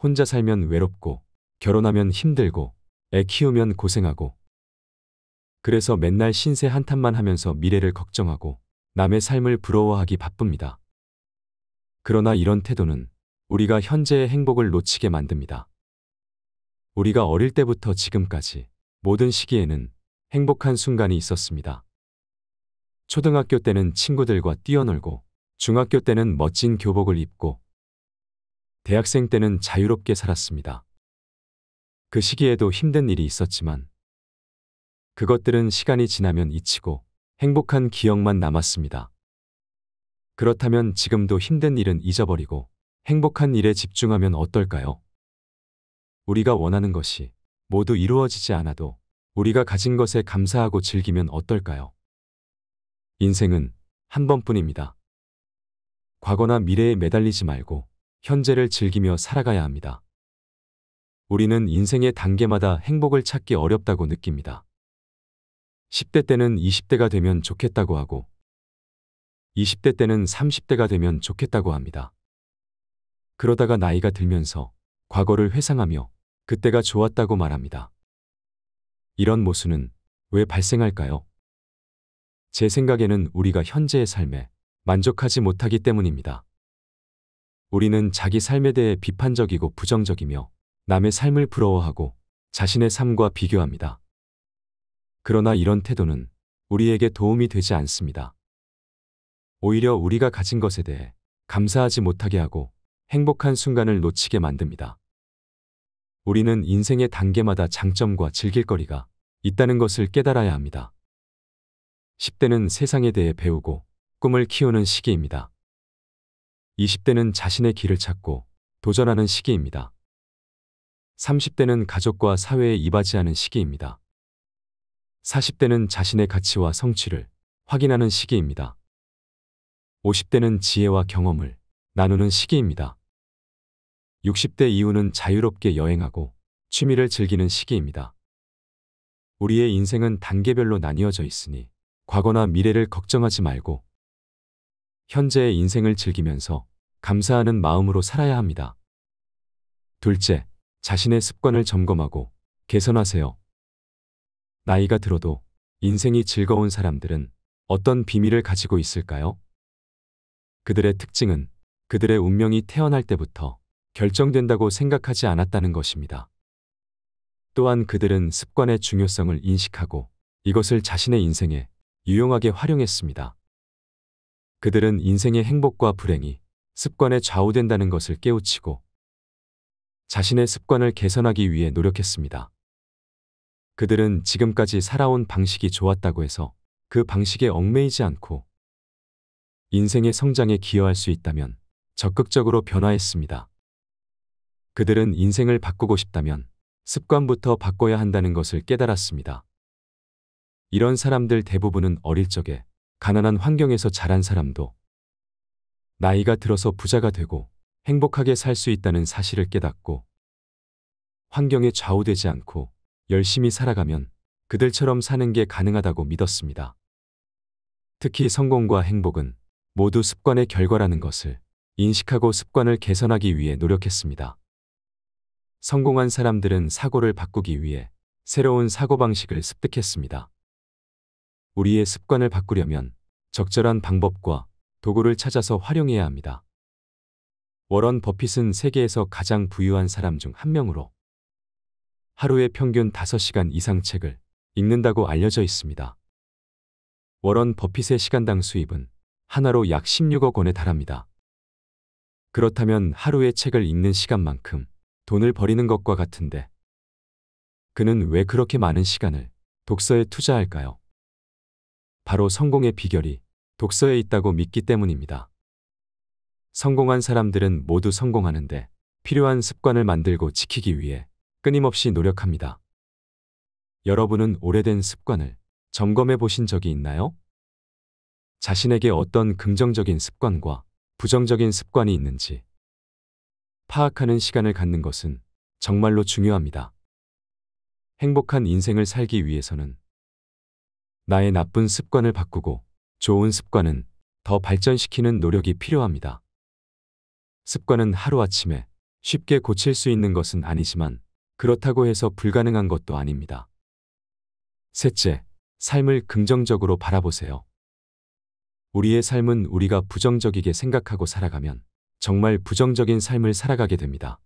혼자 살면 외롭고, 결혼하면 힘들고, 애 키우면 고생하고. 그래서 맨날 신세 한탄만 하면서 미래를 걱정하고 남의 삶을 부러워하기 바쁩니다. 그러나 이런 태도는 우리가 현재의 행복을 놓치게 만듭니다. 우리가 어릴 때부터 지금까지 모든 시기에는 행복한 순간이 있었습니다. 초등학교 때는 친구들과 뛰어놀고 중학교 때는 멋진 교복을 입고 대학생 때는 자유롭게 살았습니다. 그 시기에도 힘든 일이 있었지만 그것들은 시간이 지나면 잊히고 행복한 기억만 남았습니다. 그렇다면 지금도 힘든 일은 잊어버리고 행복한 일에 집중하면 어떨까요? 우리가 원하는 것이 모두 이루어지지 않아도 우리가 가진 것에 감사하고 즐기면 어떨까요? 인생은 한 번뿐입니다. 과거나 미래에 매달리지 말고 현재를 즐기며 살아가야 합니다. 우리는 인생의 단계마다 행복을 찾기 어렵다고 느낍니다. 10대 때는 20대가 되면 좋겠다고 하고 20대 때는 30대가 되면 좋겠다고 합니다. 그러다가 나이가 들면서 과거를 회상하며 그때가 좋았다고 말합니다. 이런 모순은 왜 발생할까요? 제 생각에는 우리가 현재의 삶에 만족하지 못하기 때문입니다. 우리는 자기 삶에 대해 비판적이고 부정적이며 남의 삶을 부러워하고 자신의 삶과 비교합니다. 그러나 이런 태도는 우리에게 도움이 되지 않습니다. 오히려 우리가 가진 것에 대해 감사하지 못하게 하고 행복한 순간을 놓치게 만듭니다. 우리는 인생의 단계마다 장점과 즐길거리가 있다는 것을 깨달아야 합니다. 10대는 세상에 대해 배우고 꿈을 키우는 시기입니다. 20대는 자신의 길을 찾고 도전하는 시기입니다. 30대는 가족과 사회에 이바지하는 시기입니다. 40대는 자신의 가치와 성취를 확인하는 시기입니다. 50대는 지혜와 경험을 나누는 시기입니다. 60대 이후는 자유롭게 여행하고 취미를 즐기는 시기입니다. 우리의 인생은 단계별로 나뉘어져 있으니 과거나 미래를 걱정하지 말고 현재의 인생을 즐기면서 감사하는 마음으로 살아야 합니다. 둘째, 자신의 습관을 점검하고 개선하세요. 나이가 들어도 인생이 즐거운 사람들은 어떤 비밀을 가지고 있을까요? 그들의 특징은 그들의 운명이 태어날 때부터 결정된다고 생각하지 않았다는 것입니다. 또한 그들은 습관의 중요성을 인식하고 이것을 자신의 인생에 유용하게 활용했습니다. 그들은 인생의 행복과 불행이 습관에 좌우된다는 것을 깨우치고 자신의 습관을 개선하기 위해 노력했습니다. 그들은 지금까지 살아온 방식이 좋았다고 해서 그 방식에 얽매이지 않고 인생의 성장에 기여할 수 있다면 적극적으로 변화했습니다. 그들은 인생을 바꾸고 싶다면 습관부터 바꿔야 한다는 것을 깨달았습니다. 이런 사람들 대부분은 어릴 적에 가난한 환경에서 자란 사람도 나이가 들어서 부자가 되고 행복하게 살 수 있다는 사실을 깨닫고 환경에 좌우되지 않고 열심히 살아가면 그들처럼 사는 게 가능하다고 믿었습니다. 특히 성공과 행복은 모두 습관의 결과라는 것을 인식하고 습관을 개선하기 위해 노력했습니다. 성공한 사람들은 사고를 바꾸기 위해 새로운 사고방식을 습득했습니다. 우리의 습관을 바꾸려면 적절한 방법과 도구를 찾아서 활용해야 합니다. 워런 버핏은 세계에서 가장 부유한 사람 중 한 명으로 하루에 평균 5시간 이상 책을 읽는다고 알려져 있습니다. 워런 버핏의 시간당 수입은 하나로 약 16억 원에 달합니다. 그렇다면 하루에 책을 읽는 시간만큼 돈을 버리는 것과 같은데 그는 왜 그렇게 많은 시간을 독서에 투자할까요? 바로 성공의 비결이 독서에 있다고 믿기 때문입니다. 성공한 사람들은 모두 성공하는데 필요한 습관을 만들고 지키기 위해 끊임없이 노력합니다. 여러분은 오래된 습관을 점검해 보신 적이 있나요? 자신에게 어떤 긍정적인 습관과 부정적인 습관이 있는지 파악하는 시간을 갖는 것은 정말로 중요합니다. 행복한 인생을 살기 위해서는 나의 나쁜 습관을 바꾸고 좋은 습관은 더 발전시키는 노력이 필요합니다. 습관은 하루아침에 쉽게 고칠 수 있는 것은 아니지만 그렇다고 해서 불가능한 것도 아닙니다. 셋째, 삶을 긍정적으로 바라보세요. 우리의 삶은 우리가 부정적이게 생각하고 살아가면 정말 부정적인 삶을 살아가게 됩니다.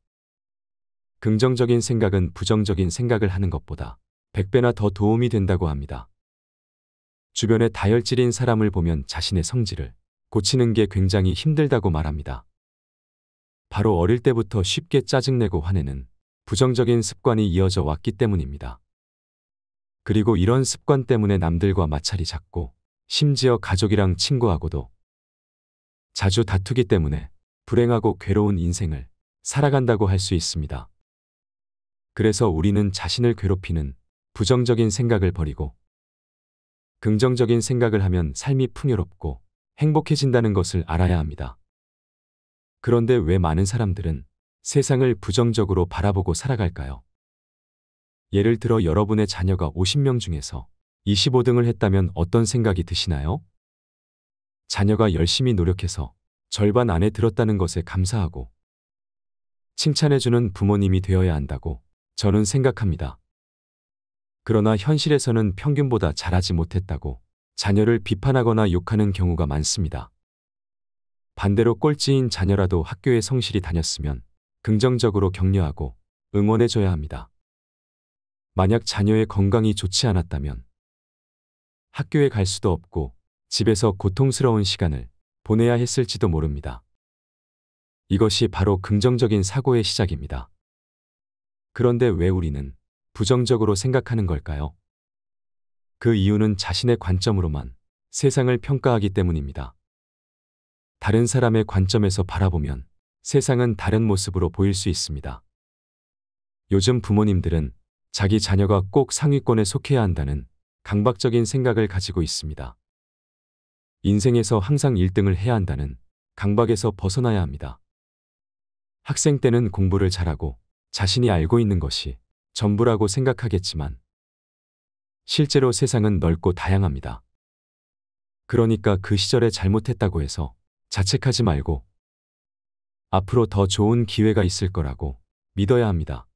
긍정적인 생각은 부정적인 생각을 하는 것보다 100배나 더 도움이 된다고 합니다. 주변에 다혈질인 사람을 보면 자신의 성질을 고치는 게 굉장히 힘들다고 말합니다. 바로 어릴 때부터 쉽게 짜증내고 화내는 부정적인 습관이 이어져 왔기 때문입니다. 그리고 이런 습관 때문에 남들과 마찰이 잦고 심지어 가족이랑 친구하고도 자주 다투기 때문에 불행하고 괴로운 인생을 살아간다고 할 수 있습니다. 그래서 우리는 자신을 괴롭히는 부정적인 생각을 버리고 긍정적인 생각을 하면 삶이 풍요롭고 행복해진다는 것을 알아야 합니다. 그런데 왜 많은 사람들은 세상을 부정적으로 바라보고 살아갈까요? 예를 들어 여러분의 자녀가 50명 중에서 25등을 했다면 어떤 생각이 드시나요? 자녀가 열심히 노력해서 절반 안에 들었다는 것에 감사하고 칭찬해주는 부모님이 되어야 한다고 저는 생각합니다. 그러나 현실에서는 평균보다 잘하지 못했다고 자녀를 비판하거나 욕하는 경우가 많습니다. 반대로 꼴찌인 자녀라도 학교에 성실히 다녔으면 긍정적으로 격려하고 응원해줘야 합니다. 만약 자녀의 건강이 좋지 않았다면 학교에 갈 수도 없고 집에서 고통스러운 시간을 보내야 했을지도 모릅니다. 이것이 바로 긍정적인 사고의 시작입니다. 그런데 왜 우리는 부정적으로 생각하는 걸까요? 그 이유는 자신의 관점으로만 세상을 평가하기 때문입니다. 다른 사람의 관점에서 바라보면 세상은 다른 모습으로 보일 수 있습니다. 요즘 부모님들은 자기 자녀가 꼭 상위권에 속해야 한다는 강박적인 생각을 가지고 있습니다. 인생에서 항상 1등을 해야 한다는 강박에서 벗어나야 합니다. 학생 때는 공부를 잘하고 자신이 알고 있는 것이 전부라고 생각하겠지만 실제로 세상은 넓고 다양합니다. 그러니까 그 시절에 잘못했다고 해서 자책하지 말고 앞으로 더 좋은 기회가 있을 거라고 믿어야 합니다.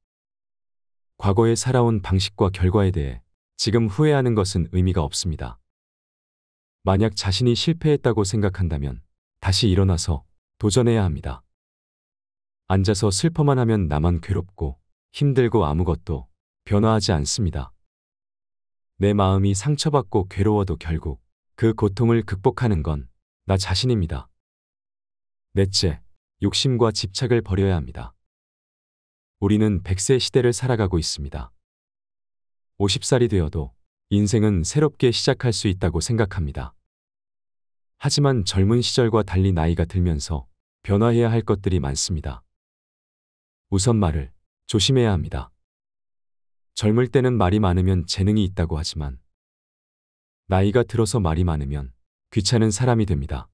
과거에 살아온 방식과 결과에 대해 지금 후회하는 것은 의미가 없습니다. 만약 자신이 실패했다고 생각한다면 다시 일어나서 도전해야 합니다. 앉아서 슬퍼만 하면 나만 괴롭고 힘들고 아무것도 변화하지 않습니다. 내 마음이 상처받고 괴로워도 결국 그 고통을 극복하는 건 나 자신입니다. 넷째, 욕심과 집착을 버려야 합니다. 우리는 100세 시대를 살아가고 있습니다. 50살이 되어도 인생은 새롭게 시작할 수 있다고 생각합니다. 하지만 젊은 시절과 달리 나이가 들면서 변화해야 할 것들이 많습니다. 우선 말을 조심해야 합니다. 젊을 때는 말이 많으면 재능이 있다고 하지만 나이가 들어서 말이 많으면 귀찮은 사람이 됩니다.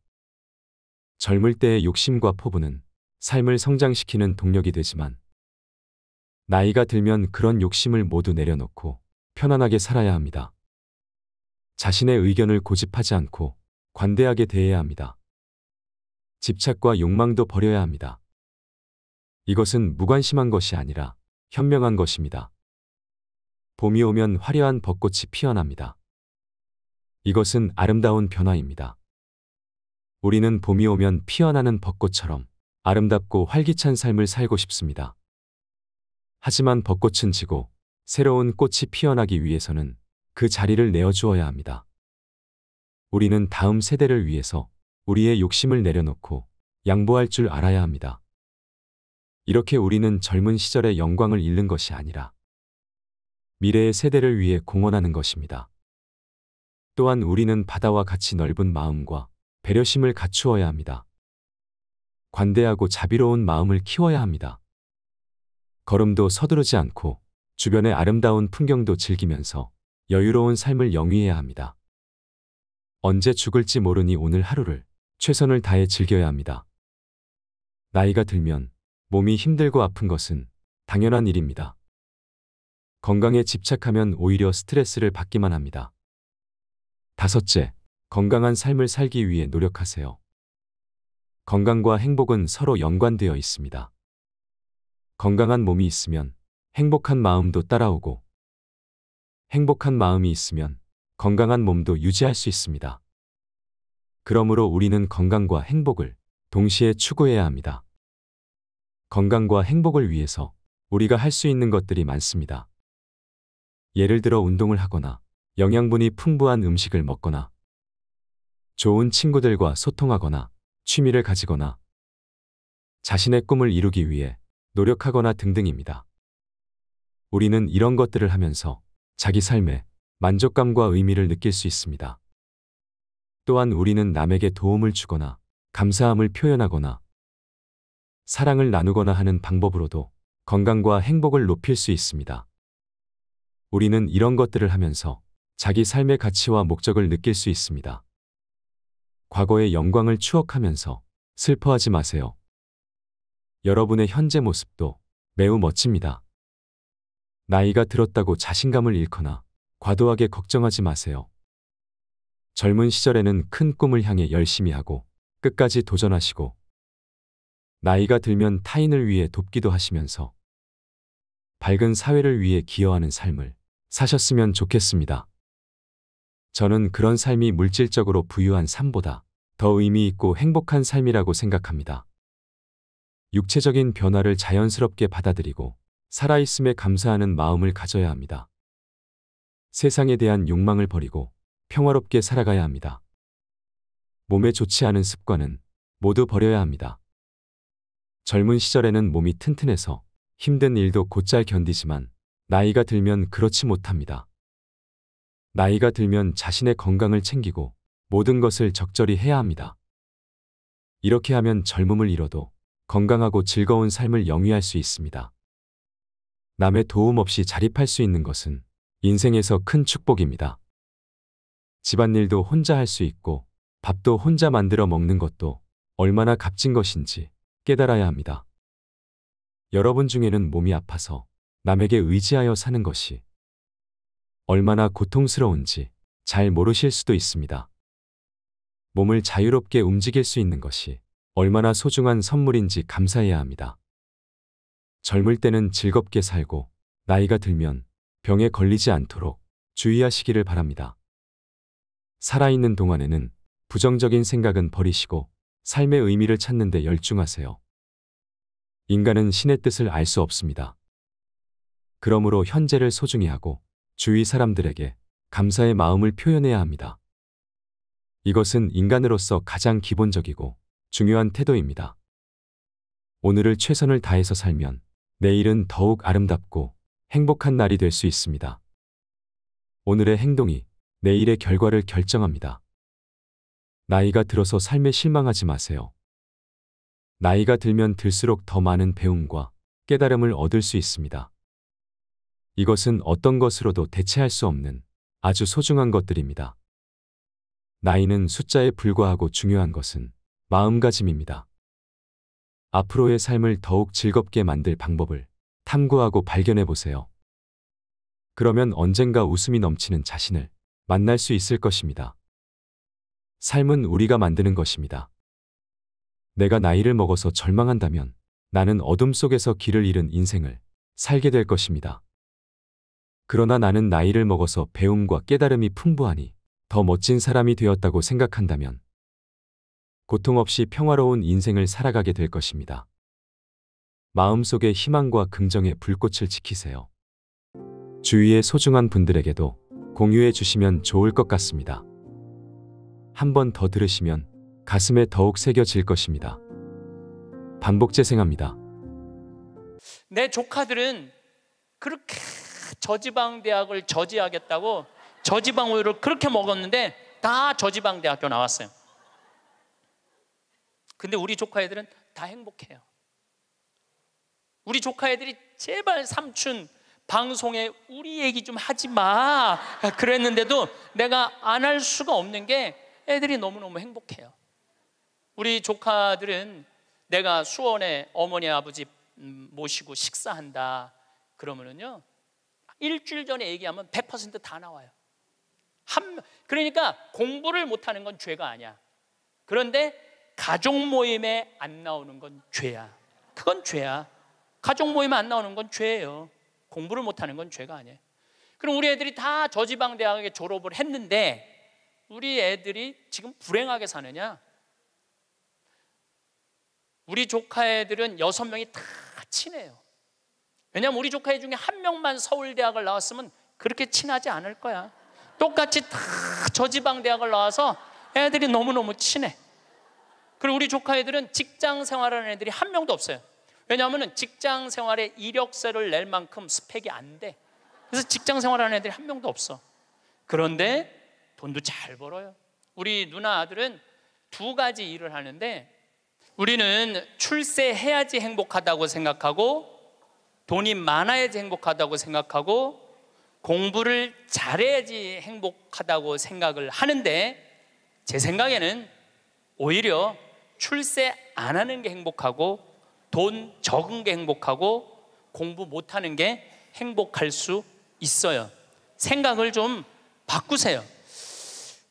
젊을 때의 욕심과 포부는 삶을 성장시키는 동력이 되지만 나이가 들면 그런 욕심을 모두 내려놓고 편안하게 살아야 합니다. 자신의 의견을 고집하지 않고 관대하게 대해야 합니다. 집착과 욕망도 버려야 합니다. 이것은 무관심한 것이 아니라 현명한 것입니다. 봄이 오면 화려한 벚꽃이 피어납니다. 이것은 아름다운 변화입니다. 우리는 봄이 오면 피어나는 벚꽃처럼 아름답고 활기찬 삶을 살고 싶습니다. 하지만 벚꽃은 지고 새로운 꽃이 피어나기 위해서는 그 자리를 내어주어야 합니다. 우리는 다음 세대를 위해서 우리의 욕심을 내려놓고 양보할 줄 알아야 합니다. 이렇게 우리는 젊은 시절의 영광을 잃는 것이 아니라 미래의 세대를 위해 공헌하는 것입니다. 또한 우리는 바다와 같이 넓은 마음과 배려심을 갖추어야 합니다. 관대하고 자비로운 마음을 키워야 합니다. 걸음도 서두르지 않고 주변의 아름다운 풍경도 즐기면서 여유로운 삶을 영위해야 합니다. 언제 죽을지 모르니 오늘 하루를 최선을 다해 즐겨야 합니다. 나이가 들면 몸이 힘들고 아픈 것은 당연한 일입니다. 건강에 집착하면 오히려 스트레스를 받기만 합니다. 다섯째, 건강한 삶을 살기 위해 노력하세요. 건강과 행복은 서로 연관되어 있습니다. 건강한 몸이 있으면 행복한 마음도 따라오고 행복한 마음이 있으면 건강한 몸도 유지할 수 있습니다. 그러므로 우리는 건강과 행복을 동시에 추구해야 합니다. 건강과 행복을 위해서 우리가 할 수 있는 것들이 많습니다. 예를 들어 운동을 하거나 영양분이 풍부한 음식을 먹거나 좋은 친구들과 소통하거나 취미를 가지거나 자신의 꿈을 이루기 위해 노력하거나 등등입니다. 우리는 이런 것들을 하면서 자기 삶에 만족감과 의미를 느낄 수 있습니다. 또한 우리는 남에게 도움을 주거나 감사함을 표현하거나 사랑을 나누거나 하는 방법으로도 건강과 행복을 높일 수 있습니다. 우리는 이런 것들을 하면서 자기 삶의 가치와 목적을 느낄 수 있습니다. 과거의 영광을 추억하면서 슬퍼하지 마세요. 여러분의 현재 모습도 매우 멋집니다. 나이가 들었다고 자신감을 잃거나 과도하게 걱정하지 마세요. 젊은 시절에는 큰 꿈을 향해 열심히 하고 끝까지 도전하시고 나이가 들면 타인을 위해 돕기도 하시면서 밝은 사회를 위해 기여하는 삶을 사셨으면 좋겠습니다. 저는 그런 삶이 물질적으로 부유한 삶보다 더 의미 있고 행복한 삶이라고 생각합니다. 육체적인 변화를 자연스럽게 받아들이고 살아있음에 감사하는 마음을 가져야 합니다. 세상에 대한 욕망을 버리고 평화롭게 살아가야 합니다. 몸에 좋지 않은 습관은 모두 버려야 합니다. 젊은 시절에는 몸이 튼튼해서 힘든 일도 곧잘 견디지만 나이가 들면 그렇지 못합니다. 나이가 들면 자신의 건강을 챙기고 모든 것을 적절히 해야 합니다. 이렇게 하면 젊음을 잃어도 건강하고 즐거운 삶을 영위할 수 있습니다. 남의 도움 없이 자립할 수 있는 것은 인생에서 큰 축복입니다. 집안일도 혼자 할 수 있고 밥도 혼자 만들어 먹는 것도 얼마나 값진 것인지 깨달아야 합니다. 여러분 중에는 몸이 아파서 남에게 의지하여 사는 것이 얼마나 고통스러운지 잘 모르실 수도 있습니다. 몸을 자유롭게 움직일 수 있는 것이 얼마나 소중한 선물인지 감사해야 합니다. 젊을 때는 즐겁게 살고 나이가 들면 병에 걸리지 않도록 주의하시기를 바랍니다. 살아있는 동안에는 부정적인 생각은 버리시고 삶의 의미를 찾는 데 열중하세요. 인간은 신의 뜻을 알 수 없습니다. 그러므로 현재를 소중히 하고 주위 사람들에게 감사의 마음을 표현해야 합니다. 이것은 인간으로서 가장 기본적이고 중요한 태도입니다. 오늘을 최선을 다해서 살면 내일은 더욱 아름답고 행복한 날이 될 수 있습니다. 오늘의 행동이 내일의 결과를 결정합니다. 나이가 들어서 삶에 실망하지 마세요. 나이가 들면 들수록 더 많은 배움과 깨달음을 얻을 수 있습니다. 이것은 어떤 것으로도 대체할 수 없는 아주 소중한 것들입니다. 나이는 숫자에 불과하고 중요한 것은 마음가짐입니다. 앞으로의 삶을 더욱 즐겁게 만들 방법을 탐구하고 발견해 보세요. 그러면 언젠가 웃음이 넘치는 자신을 만날 수 있을 것입니다. 삶은 우리가 만드는 것입니다. 내가 나이를 먹어서 절망한다면 나는 어둠 속에서 길을 잃은 인생을 살게 될 것입니다. 그러나 나는 나이를 먹어서 배움과 깨달음이 풍부하니 더 멋진 사람이 되었다고 생각한다면 고통 없이 평화로운 인생을 살아가게 될 것입니다. 마음속에 희망과 긍정의 불꽃을 지키세요. 주위의 소중한 분들에게도 공유해 주시면 좋을 것 같습니다. 한번더 들으시면 가슴에 더욱 새겨질 것입니다. 반복 재생합니다. 내 조카들은 그렇게 저지방 대학을 저지하겠다고 저지방 우유를 그렇게 먹었는데 다 저지방 대학교 나왔어요. 근데 우리 조카 애들은 다 행복해요. 우리 조카 애들이 제발 삼촌 방송에 우리 얘기 좀 하지 마. 그랬는데도 내가 안 할 수가 없는 게 애들이 너무너무 행복해요. 우리 조카들은 내가 수원에 어머니 아버지 음, 모시고 식사한다 그러면은요 일주일 전에 얘기하면 100%다 나와요. 한 그러니까 공부를 못하는 건 죄가 아니야. 그런데 가족 모임에 안 나오는 건 죄야. 그건 죄야. 가족 모임에 안 나오는 건 죄예요. 공부를 못하는 건 죄가 아니에요. 그럼 우리 애들이 다 저지방 대학에 졸업을 했는데 우리 애들이 지금 불행하게 사느냐? 우리 조카 애들은 여섯 명이 다 친해요. 왜냐하면 우리 조카 애 중에 한 명만 서울대학을 나왔으면 그렇게 친하지 않을 거야. 똑같이 다 저지방 대학을 나와서 애들이 너무너무 친해. 그리고 우리 조카 애들은 직장 생활하는 애들이 한 명도 없어요. 왜냐하면 직장 생활에 이력서를 낼 만큼 스펙이 안 돼. 그래서 직장 생활하는 애들이 한 명도 없어. 그런데 돈도 잘 벌어요. 우리 누나 아들은 두 가지 일을 하는데 우리는 출세해야지 행복하다고 생각하고 돈이 많아야지 행복하다고 생각하고 공부를 잘해야지 행복하다고 생각을 하는데 제 생각에는 오히려 출세 안 하는 게 행복하고 돈 적은 게 행복하고 공부 못 하는 게 행복할 수 있어요. 생각을 좀 바꾸세요.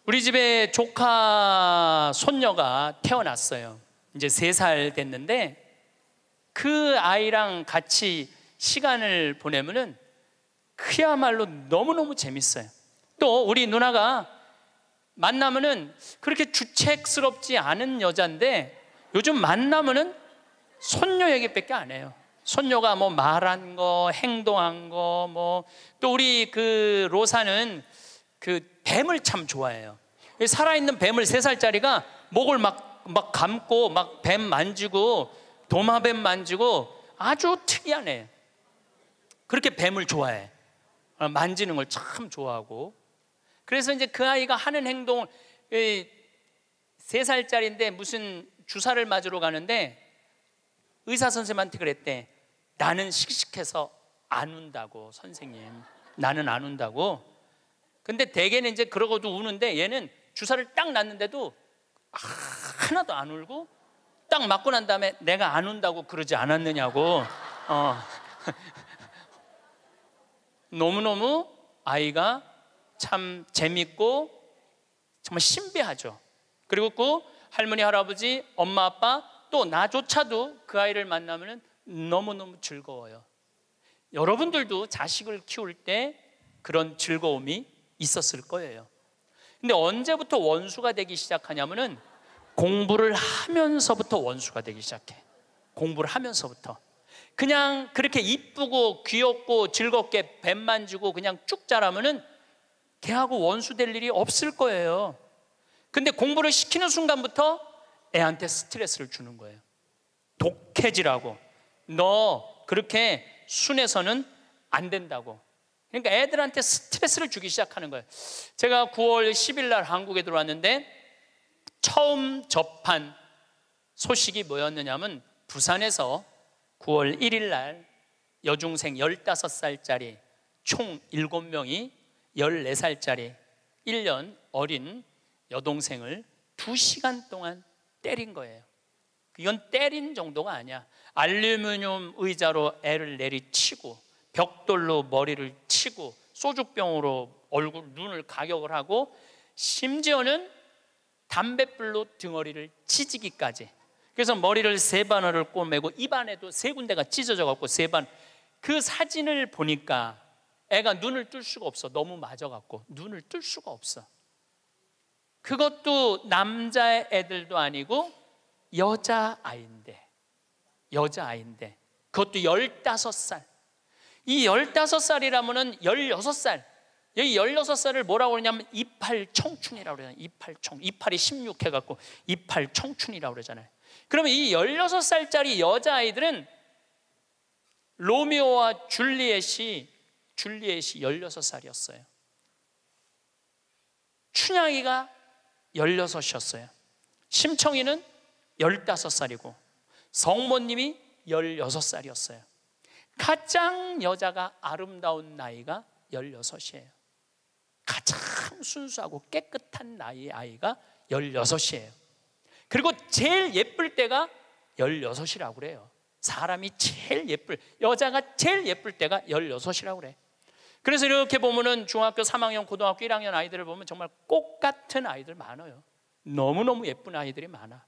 우리 집에 조카 손녀가 태어났어요. 이제 세 살 됐는데 그 아이랑 같이 시간을 보내면은 그야말로 너무너무 재밌어요. 또 우리 누나가 만나면은 그렇게 주책스럽지 않은 여잔데 요즘 만나면은 손녀 얘기밖에 안 해요. 손녀가 뭐 말한 거, 행동한 거, 뭐 또 우리 그 로사는 그 뱀을 참 좋아해요. 살아있는 뱀을 세 살짜리가 목을 막, 막 감고 막 뱀 만지고 도마뱀 만지고 아주 특이하네. 그렇게 뱀을 좋아해. 어, 만지는 걸 참 좋아하고. 그래서 이제 그 아이가 하는 행동을 세 살짜리인데 무슨 주사를 맞으러 가는데 의사 선생님한테 그랬대. 나는 씩씩해서 안 운다고 선생님. 나는 안 운다고. 근데 대개는 이제 그러고도 우는데 얘는 주사를 딱 놨는데도 하나도 안 울고 딱 맞고 난 다음에 내가 안 운다고 그러지 않았느냐고 어. 너무너무 아이가 참 재밌고 정말 신비하죠 그리고 그 할머니 할아버지 엄마 아빠 또 나조차도 그 아이를 만나면 너무너무 즐거워요 여러분들도 자식을 키울 때 그런 즐거움이 있었을 거예요. 근데 언제부터 원수가 되기 시작하냐면은 공부를 하면서부터 원수가 되기 시작해. 공부를 하면서부터. 그냥 그렇게 이쁘고 귀엽고 즐겁게 뱀 만지고 그냥 쭉 자라면은 걔하고 원수 될 일이 없을 거예요. 근데 공부를 시키는 순간부터 애한테 스트레스를 주는 거예요. 독해지라고. 너 그렇게 순해서는 안 된다고. 그러니까 애들한테 스트레스를 주기 시작하는 거예요. 제가 9월 10일 날 한국에 들어왔는데 처음 접한 소식이 뭐였느냐면 부산에서 9월 1일 날 여중생 15살짜리 총 7명이 14살짜리 1년 어린 여동생을 2시간 동안 때린 거예요. 이건 때린 정도가 아니야. 알루미늄 의자로 애를 내리치고 벽돌로 머리를 치고 소주병으로 얼굴 눈을 가격을 하고 심지어는 담뱃불로 등어리를 찢기까지 그래서 머리를 세 바늘을 꼬매고 입안에도 세 군데가 찢어져 갖고 세반그 사진을 보니까 애가 눈을 뜰 수가 없어 너무 맞아 갖고 눈을 뜰 수가 없어 그것도 남자 애들도 아니고 여자 아이인데 여자 아이인데 그것도 열다섯 살이 15살이라면은 16살. 여기 16살을 뭐라고 그러냐면 이팔청춘이라고 그러잖아요. 이팔청. 이팔이 16해 갖고 이팔청춘이라고 그러잖아요. 그러면 이 16살짜리 여자아이들은 로미오와 줄리엣이 줄리엣이 16살이었어요. 춘향이가 16이었어요. 심청이는 15살이고 성모님이 16살이었어요. 가장 여자가 아름다운 나이가 16이에요. 가장 순수하고 깨끗한 나이 의 아이가 16이에요. 그리고 제일 예쁠 때가 16이라고 그래요. 사람이 제일 예쁠, 여자가 제일 예쁠 때가 16이라고 그래. 그래서 이렇게 보면은 중학교 3학년, 고등학교 1학년 아이들을 보면 정말 꽃 같은 아이들 많아요. 너무너무 예쁜 아이들이 많아.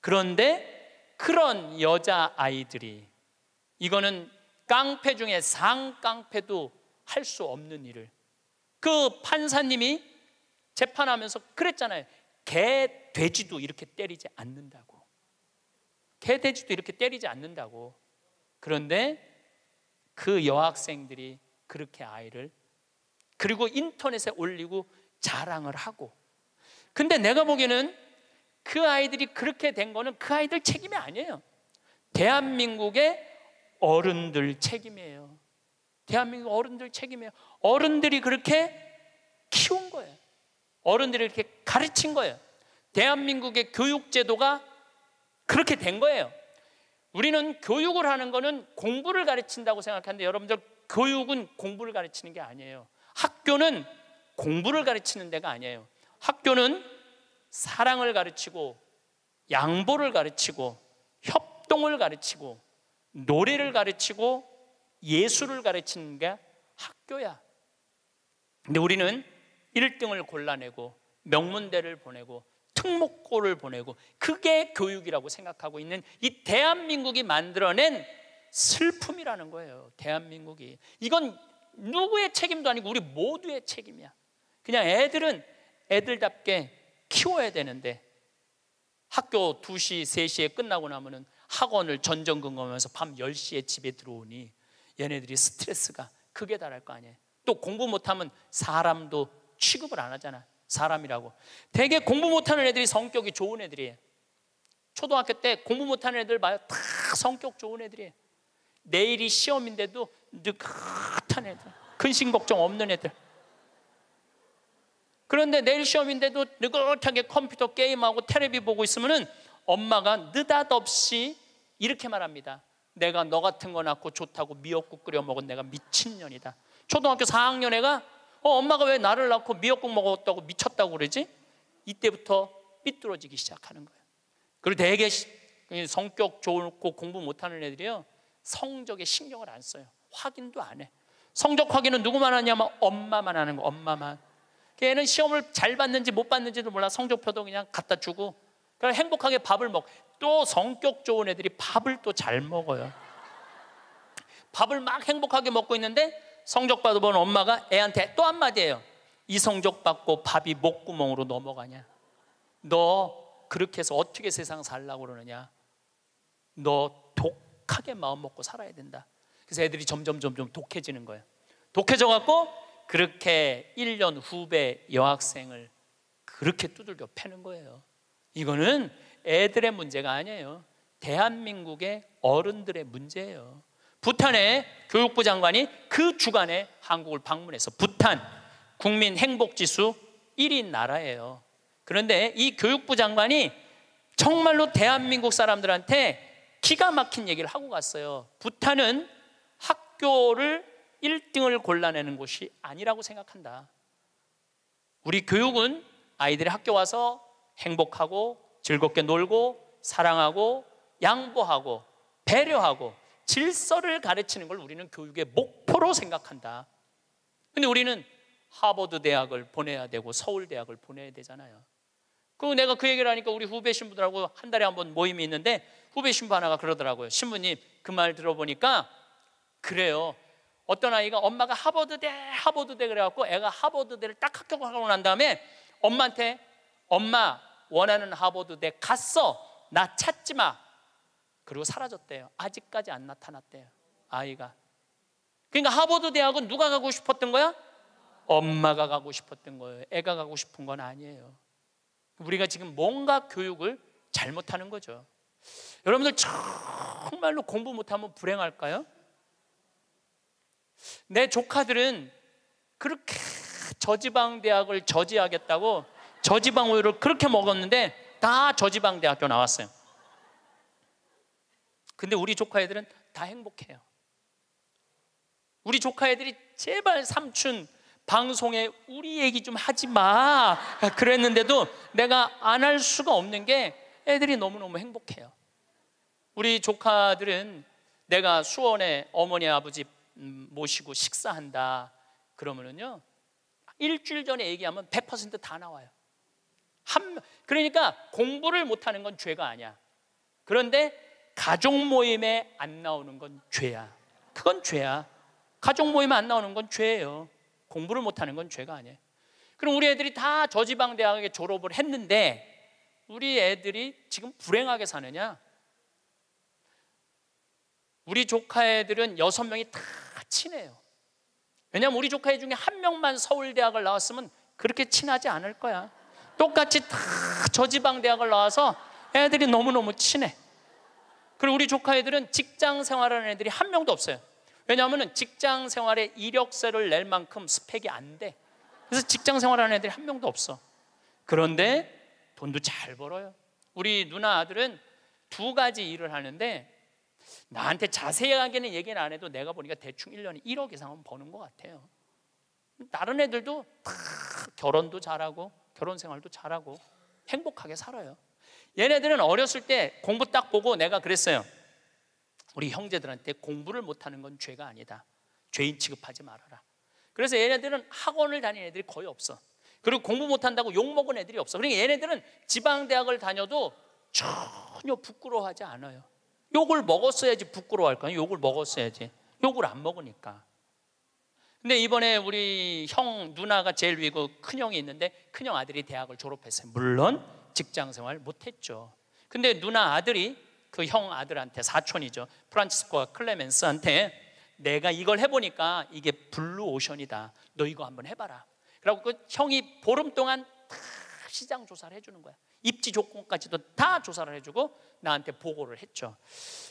그런데 그런 여자 아이들이 이거는 깡패 중에 상깡패도 할 수 없는 일을 그 판사님이 재판하면서 그랬잖아요. 개, 돼지도 이렇게 때리지 않는다고. 개, 돼지도 이렇게 때리지 않는다고. 그런데 그 여학생들이 그렇게 아이를 그리고 인터넷에 올리고 자랑을 하고 근데 내가 보기에는 그 아이들이 그렇게 된 거는 그 아이들 책임이 아니에요. 대한민국의 어른들 책임이에요. 대한민국 어른들 책임이에요. 어른들이 그렇게 키운 거예요. 어른들이 이렇게 가르친 거예요. 대한민국의 교육제도가 그렇게 된 거예요. 우리는 교육을 하는 거는 공부를 가르친다고 생각하는데 여러분들 교육은 공부를 가르치는 게 아니에요. 학교는 공부를 가르치는 데가 아니에요. 학교는 사랑을 가르치고 양보를 가르치고 협동을 가르치고 노래를 가르치고 예술을 가르치는 게 학교야. 근데 우리는 1등을 골라내고 명문대를 보내고 특목고를 보내고 그게 교육이라고 생각하고 있는 이 대한민국이 만들어낸 슬픔이라는 거예요. 대한민국이. 이건 누구의 책임도 아니고 우리 모두의 책임이야. 그냥 애들은 애들답게 키워야 되는데 학교 2시, 3시에 끝나고 나면은 학원을 전전긍거하면서밤 10시에 집에 들어오니 얘네들이 스트레스가 크게 달할 거 아니에요. 또 공부 못하면 사람도 취급을 안 하잖아. 사람이라고. 되게 공부 못하는 애들이 성격이 좋은 애들이에요. 초등학교 때 공부 못하는 애들 봐요. 다 성격 좋은 애들이에요. 내일이 시험인데도 느긋한 애들. 근심 걱정 없는 애들. 그런데 내일 시험인데도 느긋하게 컴퓨터 게임하고 테레비 보고 있으면은 엄마가 느닷없이 이렇게 말합니다. 내가 너 같은 거 낳고 좋다고 미역국 끓여 먹은 내가 미친년이다. 초등학교 4학년 애가 어, 엄마가 왜 나를 낳고 미역국 먹었다고 미쳤다고 그러지? 이때부터 삐뚤어지기 시작하는 거예요. 그리고 되게 그 성격 좋고 공부 못하는 애들이요. 성적에 신경을 안 써요. 확인도 안 해. 성적 확인은 누구만 하냐면 엄마만 하는 거, 엄마만. 걔는 시험을 잘 봤는지 못 봤는지도 몰라. 성적표도 그냥 갖다 주고. 그냥 행복하게 밥을 먹. 또 성격 좋은 애들이 밥을 또 잘 먹어요. 밥을 막 행복하게 먹고 있는데 성적 받아본 엄마가 애한테 또한마디해요이 성적 받고 밥이 목구멍으로 넘어가냐? 너 그렇게 해서 어떻게 세상 살라고 그러느냐? 너 독하게 마음 먹고 살아야 된다. 그래서 애들이 점점 점점 독해지는 거예요. 독해져 갖고 그렇게 1년 후배 여학생을 그렇게 두들겨 패는 거예요. 이거는 애들의 문제가 아니에요. 대한민국의 어른들의 문제예요. 부탄의 교육부 장관이 그 주간에 한국을 방문해서 부탄 국민 행복 지수 1위 나라예요. 그런데 이 교육부 장관이 정말로 대한민국 사람들한테 기가 막힌 얘기를 하고 갔어요. 부탄은 학교를 1등을 골라내는 곳이 아니라고 생각한다. 우리 교육은 아이들이 학교 와서 행복하고 즐겁게 놀고 사랑하고 양보하고 배려하고 질서를 가르치는 걸 우리는 교육의 목표로 생각한다. 근데 우리는 하버드 대학을 보내야 되고 서울 대학을 보내야 되잖아요. 그 내가 그 얘기를 하니까 우리 후배 신부들하고 한 달에 한 번 모임이 있는데 후배 신부 하나가 그러더라고요. 신부님 그 말 들어보니까 그래요. 어떤 아이가 엄마가 하버드대 하버드대 그래갖고 애가 하버드대를 딱 합격하고 난 다음에 엄마한테 엄마 원하는 하버드대 갔어. 나 찾지 마. 그리고 사라졌대요. 아직까지 안 나타났대요. 아이가. 그러니까 하버드 대학은 누가 가고 싶었던 거야? 엄마가 가고 싶었던 거예요. 애가 가고 싶은 건 아니에요. 우리가 지금 뭔가 교육을 잘못하는 거죠. 여러분들 정말로 공부 못하면 불행할까요? 내 조카들은 그렇게 저지방 대학을 저지하겠다고 저지방 우유를 그렇게 먹었는데 다 저지방 대학교 나왔어요. 근데 우리 조카 애들은 다 행복해요. 우리 조카 애들이 제발 삼촌 방송에 우리 얘기 좀 하지 마. 그랬는데도 내가 안 할 수가 없는 게 애들이 너무너무 행복해요. 우리 조카들은 내가 수원에 어머니 아버지 모시고 식사한다. 그러면은요. 일주일 전에 얘기하면 100%다 나와요. 한, 그러니까 공부를 못하는 건 죄가 아니야. 그런데 가족 모임에 안 나오는 건 죄야. 그건 죄야. 가족 모임에 안 나오는 건 죄예요. 공부를 못하는 건 죄가 아니에요. 그럼 우리 애들이 다 저지방 대학에 졸업을 했는데 우리 애들이 지금 불행하게 사느냐? 우리 조카 애들은 여섯 명이 다 친해요. 왜냐면 우리 조카 애 중에 한 명만 서울대학을 나왔으면 그렇게 친하지 않을 거야. 똑같이 다 저지방 대학을 나와서 애들이 너무너무 친해. 그리고 우리 조카 애들은 직장 생활하는 애들이 한 명도 없어요. 왜냐하면 직장 생활에 이력서를 낼 만큼 스펙이 안 돼. 그래서 직장 생활하는 애들이 한 명도 없어. 그런데 돈도 잘 벌어요. 우리 누나 아들은 두 가지 일을 하는데 나한테 자세하게는 얘기는 안 해도 내가 보니까 대충 1년에 1억 이상은 버는 것 같아요. 다른 애들도 다 결혼도 잘하고 결혼 생활도 잘하고 행복하게 살아요. 얘네들은 어렸을 때 공부 딱 보고 내가 그랬어요. 우리 형제들한테 공부를 못하는 건 죄가 아니다. 죄인 취급하지 말아라. 그래서 얘네들은 학원을 다니는 애들이 거의 없어. 그리고 공부 못한다고 욕먹은 애들이 없어. 그러니까 얘네들은 지방대학을 다녀도 전혀 부끄러워하지 않아요. 욕을 먹었어야지 부끄러워할 거야. 욕을 먹었어야지. 욕을 안 먹으니까. 근데 이번에 우리 형 누나가 제일 위고 큰 형이 있는데 큰 형 아들이 대학을 졸업했어요. 물론 직장 생활 못했죠. 근데 누나 아들이 그 형 아들한테 사촌이죠. 프란치스코와 클레멘스한테 내가 이걸 해보니까 이게 블루 오션이다. 너 이거 한번 해봐라. 그리고 그 형이 보름 동안 다 시장 조사를 해주는 거야. 입지 조건까지도 다 조사를 해주고 나한테 보고를 했죠.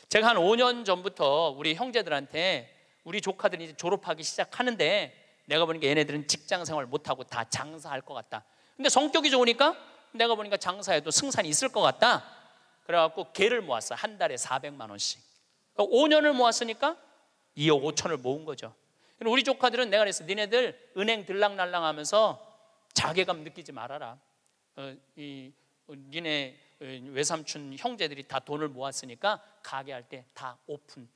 제가 한 5년 전부터 우리 형제들한테 우리 조카들이 이제 졸업하기 시작하는데 내가 보니까 얘네들은 직장 생활 못하고 다 장사할 것 같다. 근데 성격이 좋으니까 내가 보니까 장사에도 승산이 있을 것 같다. 그래갖고 개를 모았어. 한 달에 400만 원씩. 그 그러니까 5년을 모았으니까 2억 5천을 모은 거죠. 우리 조카들은 내가 그래서 니네들 은행 들락날락 하면서 자괴감 느끼지 말아라. 어, 이, 어, 니네 어, 외삼촌 형제들이 다 돈을 모았으니까 가게 할 때 다 오픈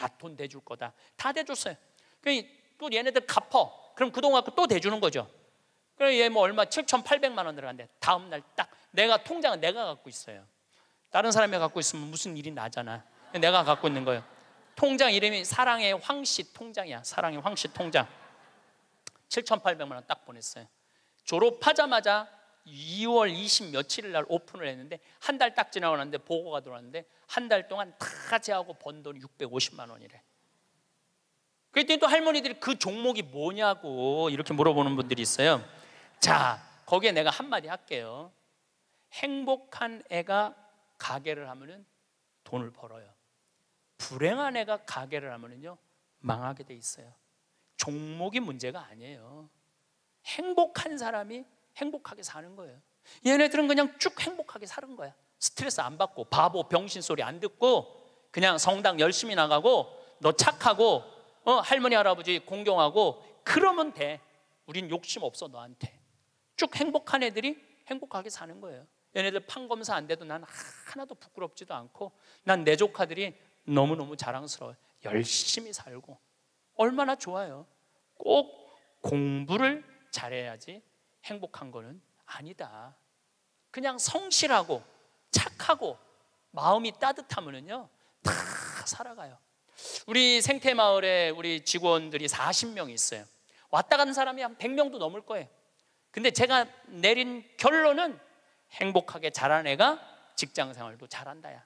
다돈 대줄 거다. 다 대줬어요. 그또 얘네들 갚어. 그럼 그동안 또 대주는 거죠. 그래 얘뭐 얼마 7,800만 원들어대 다음 날 딱 내가 통장은 내가 갖고 있어요. 다른 사람이 갖고 있으면 무슨 일이 나잖아. 내가 갖고 있는 거예요. 통장 이름이 사랑의 황씨 통장이야. 사랑의 황씨 통장. 7,800만 원 딱 보냈어요. 졸업하자마자 2월 20 며칠 날 오픈을 했는데 한 달 딱 지나오는데 보고가 들어왔는데 한 달 동안 다 제하고 번 돈이 650만 원이래. 그랬더니 또 할머니들이 그 종목이 뭐냐고 이렇게 물어보는 분들이 있어요. 자, 거기에 내가 한마디 할게요. 행복한 애가 가게를 하면은 돈을 벌어요. 불행한 애가 가게를 하면은요, 망하게 돼 있어요. 종목이 문제가 아니에요. 행복한 사람이 행복하게 사는 거예요. 얘네들은 그냥 쭉 행복하게 사는 거야. 스트레스 안 받고 바보 병신 소리 안 듣고 그냥 성당 열심히 나가고 너 착하고 어, 할머니 할아버지 공경하고 그러면 돼. 우린 욕심 없어 너한테. 쭉 행복한 애들이 행복하게 사는 거예요. 얘네들 판검사 안 돼도 난 하나도 부끄럽지도 않고 난 내 조카들이 너무너무 자랑스러워 열심히 살고 얼마나 좋아요. 꼭 공부를 잘해야지 행복한 거는 아니다. 그냥 성실하고 착하고 마음이 따뜻하면은요 다 살아가요. 우리 생태 마을에 우리 직원들이 40명이 있어요. 왔다 간 사람이 한 100명도 넘을 거예요. 근데 제가 내린 결론은 행복하게 자란 애가 직장 생활도 잘한다야.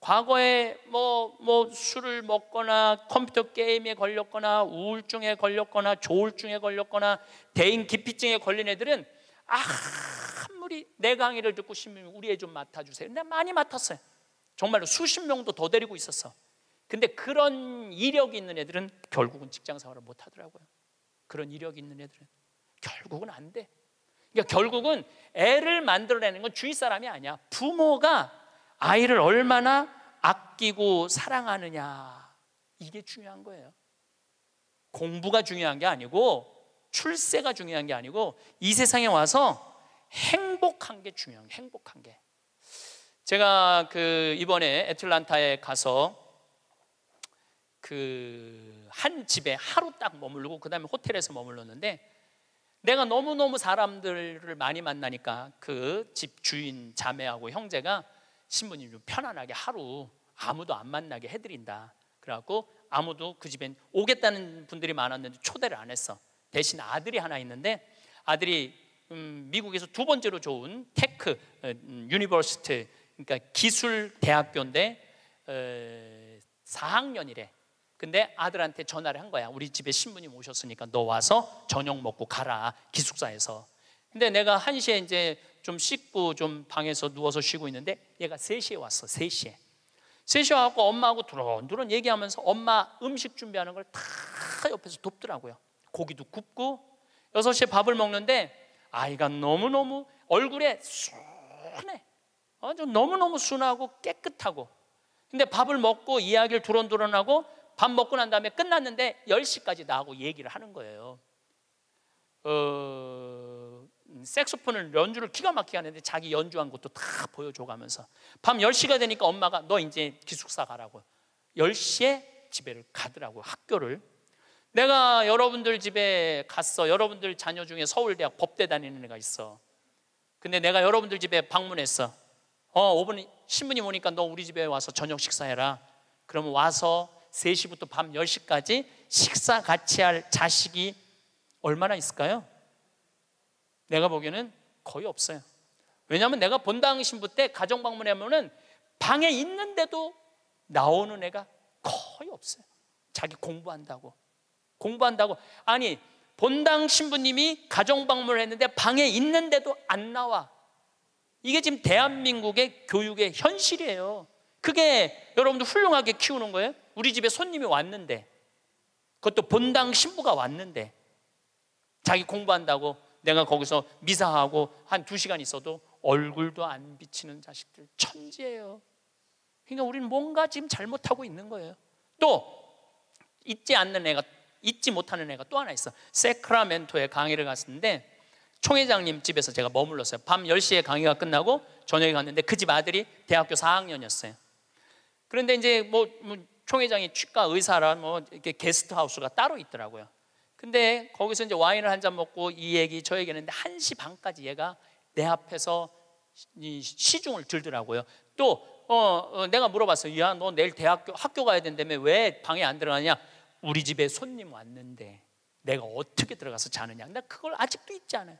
과거에 뭐, 뭐 술을 먹거나 컴퓨터 게임에 걸렸거나 우울증에 걸렸거나 조울증에 걸렸거나 대인 기피증에 걸린 애들은 아, 아무리 내 강의를 듣고 싶으면 우리 애 좀 맡아주세요. 근데 많이 맡았어요. 정말로 수십 명도 더 데리고 있었어. 근데 그런 이력이 있는 애들은 결국은 직장 생활을 못 하더라고요. 그런 이력이 있는 애들은 결국은 안 돼. 그러니까 결국은 애를 만들어내는 건 주위 사람이 아니야. 부모가 아이를 얼마나 아끼고 사랑하느냐. 이게 중요한 거예요. 공부가 중요한 게 아니고 출세가 중요한 게 아니고 이 세상에 와서 행복한 게 중요한 게 행복한 게. 제가 그 이번에 애틀란타에 가서 그 한 집에 하루 딱 머물고 그다음에 호텔에서 머물렀는데 내가 너무너무 사람들을 많이 만나니까 그 집 주인 자매하고 형제가 신부님 좀 편안하게 하루 아무도 안 만나게 해드린다. 그래갖고 아무도 그 집엔 오겠다는 분들이 많았는데 초대를 안 했어. 대신 아들이 하나 있는데 아들이 음, 미국에서 두 번째로 좋은 테크 어, 음, 유니버시티 그러니까 기술 대학교인데 어, 4학년이래. 근데 아들한테 전화를 한 거야. 우리 집에 신부님 오셨으니까 너 와서 저녁 먹고 가라 기숙사에서. 근데 내가 한시에 이제 좀 씻고 좀 방에서 누워서 쉬고 있는데 얘가 3시에 왔어. 3시에. 3시에 와고 엄마하고 두런두런 얘기하면서 엄마 음식 준비하는 걸 다 옆에서 돕더라고요. 고기도 굽고 6시에 밥을 먹는데 아이가 너무너무 얼굴에 순해. 아주 너무너무 순하고 깨끗하고. 근데 밥을 먹고 이야기를 두런두런하고 밥 먹고 난 다음에 끝났는데 10시까지 나하고 얘기를 하는 거예요. 어... 색소폰을 연주를 기가 막히게 하는데 자기 연주한 것도 다 보여줘 가면서 밤 10시가 되니까 엄마가 너 이제 기숙사 가라고 10시에 집에를 가더라고 학교를 내가 여러분들 집에 갔어 여러분들 자녀 중에 서울대학 법대 다니는 애가 있어 근데 내가 여러분들 집에 방문했어 어 5분 신문이 오니까 너 우리 집에 와서 저녁 식사해라 그러면 와서 3시부터 밤 10시까지 식사 같이 할 자식이 얼마나 있을까요? 내가 보기에는 거의 없어요. 왜냐하면 내가 본당 신부 때 가정 방문하면은 방에 있는데도 나오는 애가 거의 없어요. 자기 공부한다고. 공부한다고. 아니, 본당 신부님이 가정 방문을 했는데 방에 있는데도 안 나와. 이게 지금 대한민국의 교육의 현실이에요. 그게 여러분들 훌륭하게 키우는 거예요. 우리 집에 손님이 왔는데, 그것도 본당 신부가 왔는데, 자기 공부한다고 내가 거기서 미사하고 한 두 시간 있어도 얼굴도 안 비치는 자식들 천지예요. 그러니까 우리는 뭔가 지금 잘못하고 있는 거예요. 또 잊지 않는 애가 잊지 못하는 애가 또 하나 있어. 세크라멘토에 강의를 갔었는데 총회장님 집에서 제가 머물렀어요. 밤 10시에 강의가 끝나고 저녁에 갔는데 그 집 아들이 대학교 4학년이었어요. 그런데 이제 뭐, 뭐 총회장이 치과 의사라 뭐 이렇게 게스트하우스가 따로 있더라고요. 근데 거기서 이제 와인을 한 잔 먹고 이 얘기 저 얘기 했는데 한 시 반까지 얘가 내 앞에서 시중을 들더라고요. 또 어, 어, 내가 물어봤어요. 야, 너 내일 대학교 학교 가야 된다며 왜 방에 안 들어가냐? 우리 집에 손님 왔는데 내가 어떻게 들어가서 자느냐? 나 그걸 아직도 잊지 않아요.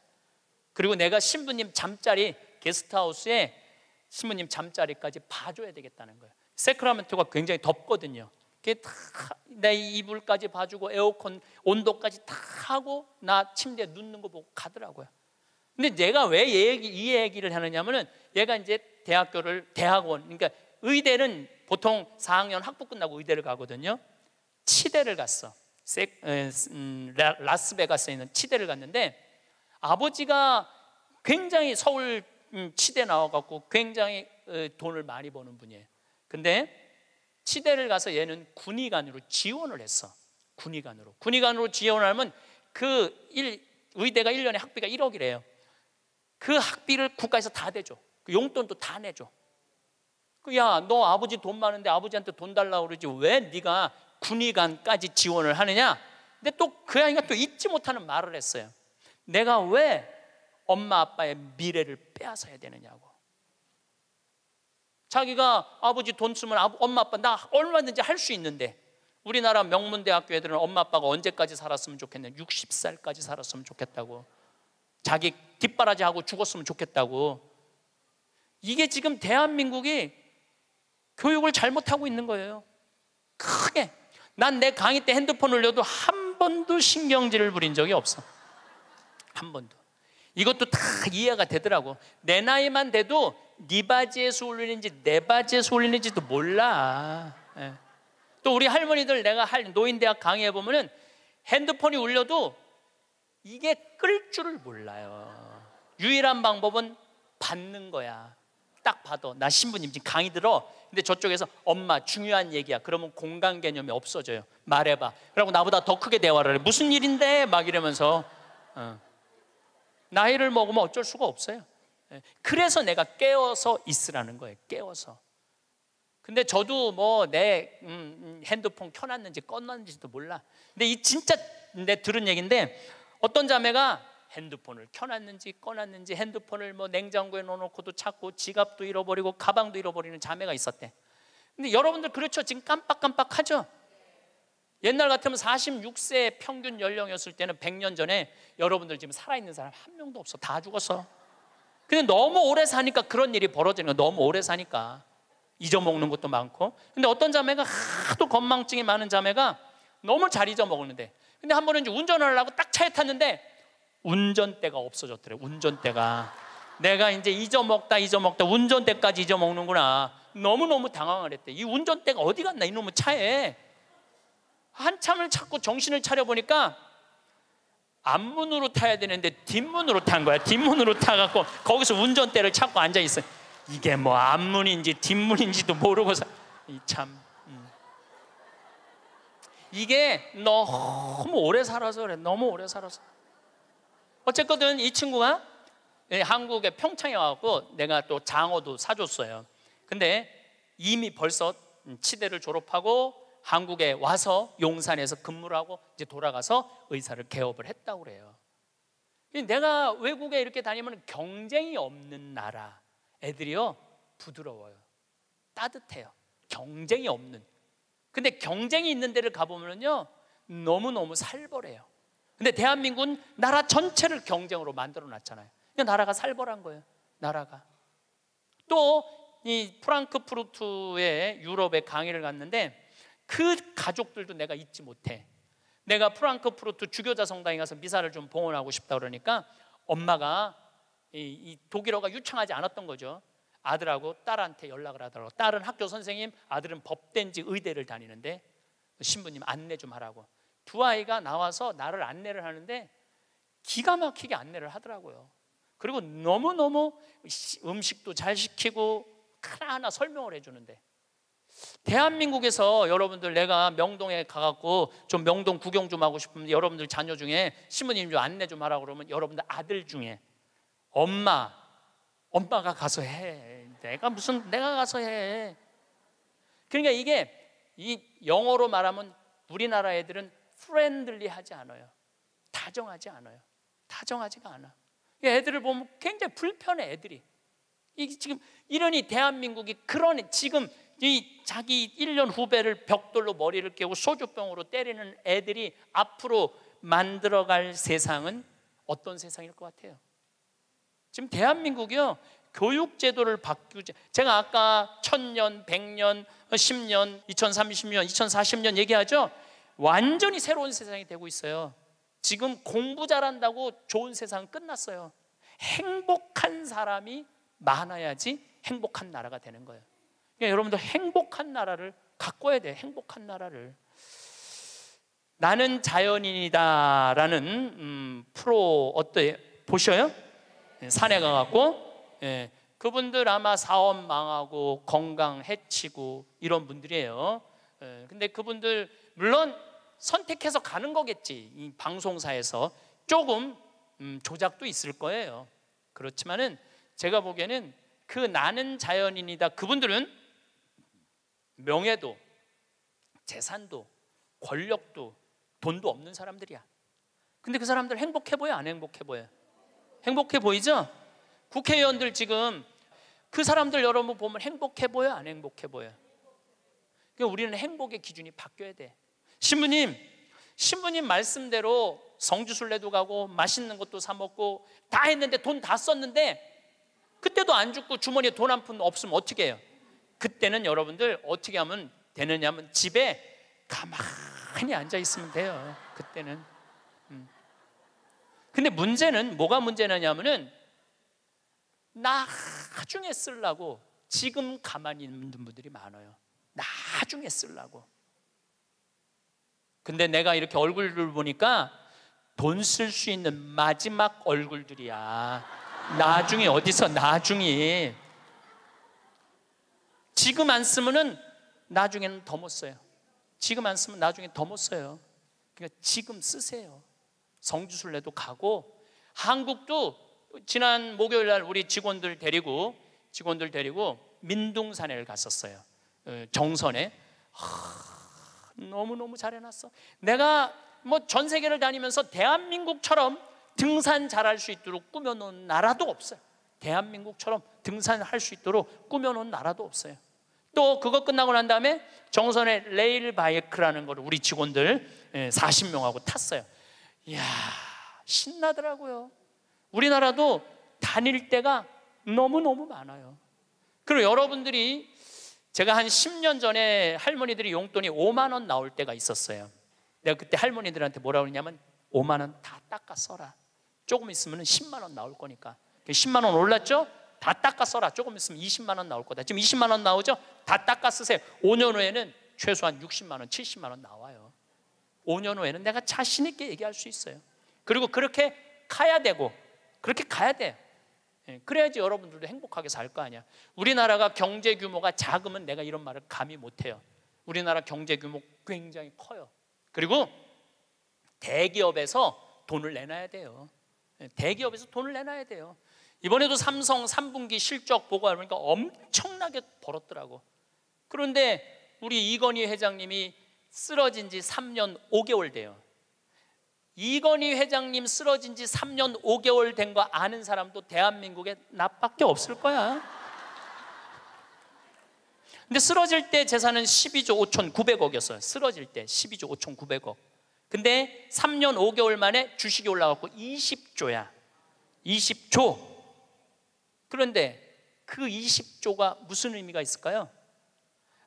그리고 내가 신부님 잠자리 게스트하우스에 신부님 잠자리까지 봐줘야 되겠다는 거예요. 세크라멘토가 굉장히 덥거든요. 다내 이불까지 봐주고 에어컨 온도까지 다 하고 나 침대에 눕는 거 보고 가더라고요. 근데 내가 왜 얘기, 이 얘기를 하느냐면은 얘가 이제 대학교를 대학원 그러니까 의대는 보통 4학년 학부 끝나고 의대를 가거든요. 치대를 갔어. 세, 음, 라스베가스에 있는 치대를 갔는데 아버지가 굉장히 서울 음, 치대 나와갖고 굉장히 어, 돈을 많이 버는 분이에요. 근데 치대를 가서 얘는 군의관으로 지원을 했어. 군의관으로. 군의관으로 지원하면 그 일, 의대가 1년에 학비가 1억이래요. 그 학비를 국가에서 다 대줘. 그 용돈도 다 내줘. 그 야, 너 아버지 돈 많은데 아버지한테 돈 달라고 그러지. 왜 네가 군의관까지 지원을 하느냐? 근데 또 그 아이가 또 잊지 못하는 말을 했어요. 내가 왜 엄마 아빠의 미래를 빼앗아야 되느냐고. 자기가 아버지 돈 쓰면 엄마 아빠 나 얼마든지 할 수 있는데 우리나라 명문대학교 애들은 엄마 아빠가 언제까지 살았으면 좋겠냐 60살까지 살았으면 좋겠다고 자기 뒷바라지하고 죽었으면 좋겠다고 이게 지금 대한민국이 교육을 잘못하고 있는 거예요 크게 난 내 강의 때 핸드폰 올려도 한 번도 신경질을 부린 적이 없어 한 번도 이것도 다 이해가 되더라고. 내 나이만 돼도 네 바지에서 울리는지 내 바지에서 울리는지도 몰라. 예. 또 우리 할머니들 내가 할 노인대학 강의해 보면은 핸드폰이 울려도 이게 끌 줄을 몰라요. 유일한 방법은 받는 거야. 딱 봐도 나 신부님 지금 강의 들어. 근데 저쪽에서 엄마 중요한 얘기야. 그러면 공간 개념이 없어져요. 말해봐. 그러고 나보다 더 크게 대화를 해. 무슨 일인데? 막 이러면서. 어. 나이를 먹으면 어쩔 수가 없어요. 예. 그래서 내가 깨워서 있으라는 거예요. 깨워서 근데 저도 뭐내 음, 음, 핸드폰 켜놨는지 꺼놨는지도 몰라. 근데 이 진짜 내 들은 얘기인데 어떤 자매가 핸드폰을 켜놨는지 꺼놨는지 핸드폰을 뭐 냉장고에 넣어놓고도 찾고 지갑도 잃어버리고 가방도 잃어버리는 자매가 있었대. 근데 여러분들 그렇죠? 지금 깜빡깜빡하죠? 옛날 같으면 46세 평균 연령이었을 때는 100년 전에 여러분들 지금 살아있는 사람 한 명도 없어. 다 죽었어. 근데 너무 오래 사니까 그런 일이 벌어지는 거야. 너무 오래 사니까. 잊어먹는 것도 많고. 근데 어떤 자매가 하도 건망증이 많은 자매가 너무 잘 잊어먹었는데. 근데 한 번은 이제 운전하려고 딱 차에 탔는데 운전대가 없어졌더래. 운전대가. 내가 이제 잊어먹다 잊어먹다 운전대까지 잊어먹는구나. 너무너무 당황을 했대. 이 운전대가 어디 갔나 이놈의 차에. 한참을 찾고 정신을 차려보니까 앞문으로 타야 되는데 뒷문으로 탄 거야. 뒷문으로 타갖고 거기서 운전대를 찾고 앉아있어. 이게 뭐 앞문인지 뒷문인지도 모르고서 참 음. 이게 너무 오래 살아서 그래. 너무 오래 살아서. 어쨌거든 이 친구가 예, 한국에 평창에 와갖고 내가 또 장어도 사줬어요. 근데 이미 벌써 음, 치대를 졸업하고 한국에 와서 용산에서 근무를 하고 이제 돌아가서 의사를 개업을 했다고 그래요. 내가 외국에 이렇게 다니면 경쟁이 없는 나라 애들이요 부드러워요. 따뜻해요. 경쟁이 없는. 근데 경쟁이 있는 데를 가보면요 너무너무 살벌해요. 근데 대한민국은 나라 전체를 경쟁으로 만들어 놨잖아요. 나라가 살벌한 거예요. 나라가. 또 이 프랑크푸르트의 유럽에 강의를 갔는데 그 가족들도 내가 잊지 못해. 내가 프랑크푸르트 주교자 성당에 가서 미사를 좀 봉헌하고 싶다 그러니까 엄마가 이, 이 독일어가 유창하지 않았던 거죠. 아들하고 딸한테 연락을 하더라고. 딸은 학교 선생님, 아들은 법대인지 의대를 다니는데 신부님 안내 좀 하라고. 두 아이가 나와서 나를 안내를 하는데 기가 막히게 안내를 하더라고요. 그리고 너무너무 음식도 잘 시키고 하나하나 설명을 해주는데 대한민국에서 여러분들 내가 명동에 가갖고 좀 명동 구경 좀 하고 싶은데 여러분들 자녀 중에 시부님 좀 안내 좀 하라 그러면 여러분들 아들 중에 엄마 엄마가 가서 해 내가 무슨 내가 가서 해 그러니까 이게 이 영어로 말하면 우리나라 애들은 프렌들리하지 않아요 다정하지 않아요 다정하지가 않아 애들을 보면 굉장히 불편해 애들이 이게 지금 이러니 대한민국이 그러니 지금 이 자기 1년 후배를 벽돌로 머리를 깨고 소주병으로 때리는 애들이 앞으로 만들어갈 세상은 어떤 세상일 것 같아요? 지금 대한민국이요 교육제도를 바꾸자 제가 아까 천년, 백년, 십년, 이천삼십년, 이천사십년 얘기하죠 완전히 새로운 세상이 되고 있어요 지금 공부 잘한다고 좋은 세상은 끝났어요 행복한 사람이 많아야지 행복한 나라가 되는 거예요 그러니까 여러분도 행복한 나라를 가꿔야 돼. 행복한 나라를. 나는 자연인이다라는 음, 프로 어때 보셔요? 산에 예, 가갖고 예, 그분들 아마 사업 망하고 건강 해치고 이런 분들이에요. 예, 근데 그분들 물론 선택해서 가는 거겠지. 방송사에서 조금 음, 조작도 있을 거예요. 그렇지만은 제가 보기에는 그 나는 자연인이다 그분들은 명예도 재산도 권력도 돈도 없는 사람들이야. 근데 그 사람들 행복해 보여? 안 행복해 보여? 행복해 보이죠? 국회의원들 지금 그 사람들 여러분 보면 행복해 보여? 안 행복해 보여? 그러니까 우리는 행복의 기준이 바뀌어야 돼. 신부님, 신부님 말씀대로 성주순례도 가고 맛있는 것도 사 먹고 다 했는데 돈 다 썼는데 그때도 안 죽고 주머니에 돈 한 푼 없으면 어떻게 해요? 그때는 여러분들 어떻게 하면 되느냐면 집에 가만히 앉아 있으면 돼요. 그때는. 음. 근데 문제는 뭐가 문제냐면은 나중에 쓰려고 지금 가만히 있는 분들이 많아요. 나중에 쓰려고. 근데 내가 이렇게 얼굴을 보니까 돈 쓸 수 있는 마지막 얼굴들이야. 나중에 어디서 나중에 지금 안 쓰면은 나중에는 더 못 써요. 지금 안 쓰면 나중에 더 못 써요. 그러니까 지금 쓰세요. 성주순례도 가고 한국도 지난 목요일 날 우리 직원들 데리고 직원들 데리고 민둥산에 갔었어요. 어, 정선에 너무 너무 잘해놨어. 내가 뭐 전 세계를 다니면서 대한민국처럼 등산 잘할 수 있도록 꾸며놓은 나라도 없어요. 대한민국처럼 등산할 수 있도록 꾸며놓은 나라도 없어요. 또 그거 끝나고 난 다음에 정선의 레일 바이크라는 걸 우리 직원들 40명하고 예, 탔어요. 이야, 신나더라고요. 우리나라도 다닐 때가 너무너무 많아요. 그리고 여러분들이 제가 한 10년 전에 할머니들이 용돈이 5만 원 나올 때가 있었어요. 내가 그때 할머니들한테 뭐라고 했냐면 5만 원 다 닦아 써라. 조금 있으면 10만 원 나올 거니까. 10만 그 원 올랐죠? 다 닦아 써라. 조금 있으면 20만 원 나올 거다. 지금 20만 원 나오죠? 다 닦아 쓰세요. 5년 후에는 최소한 60만 원, 70만 원 나와요. 5년 후에는 내가 자신 있게 얘기할 수 있어요. 그리고 그렇게 가야 되고 그렇게 가야 돼요. 예, 그래야지 여러분들도 행복하게 살 거 아니야. 우리나라가 경제 규모가 작으면 내가 이런 말을 감히 못 해요. 우리나라 경제 규모 굉장히 커요. 그리고 대기업에서 돈을 내놔야 돼요. 예, 대기업에서 돈을 내놔야 돼요. 이번에도 삼성 3분기 실적 보고 하니까 엄청나게 벌었더라고. 그런데 우리 이건희 회장님이 쓰러진 지 3년 5개월 돼요. 이건희 회장님 쓰러진 지 3년 5개월 된 거 아는 사람도 대한민국에 나밖에 없을 거야. 근데 쓰러질 때 재산은 12조 5,900억이었어요. 쓰러질 때 12조 5,900억. 근데 3년 5개월 만에 주식이 올라갔고 20조야. 20조. 그런데 그 20조가 무슨 의미가 있을까요?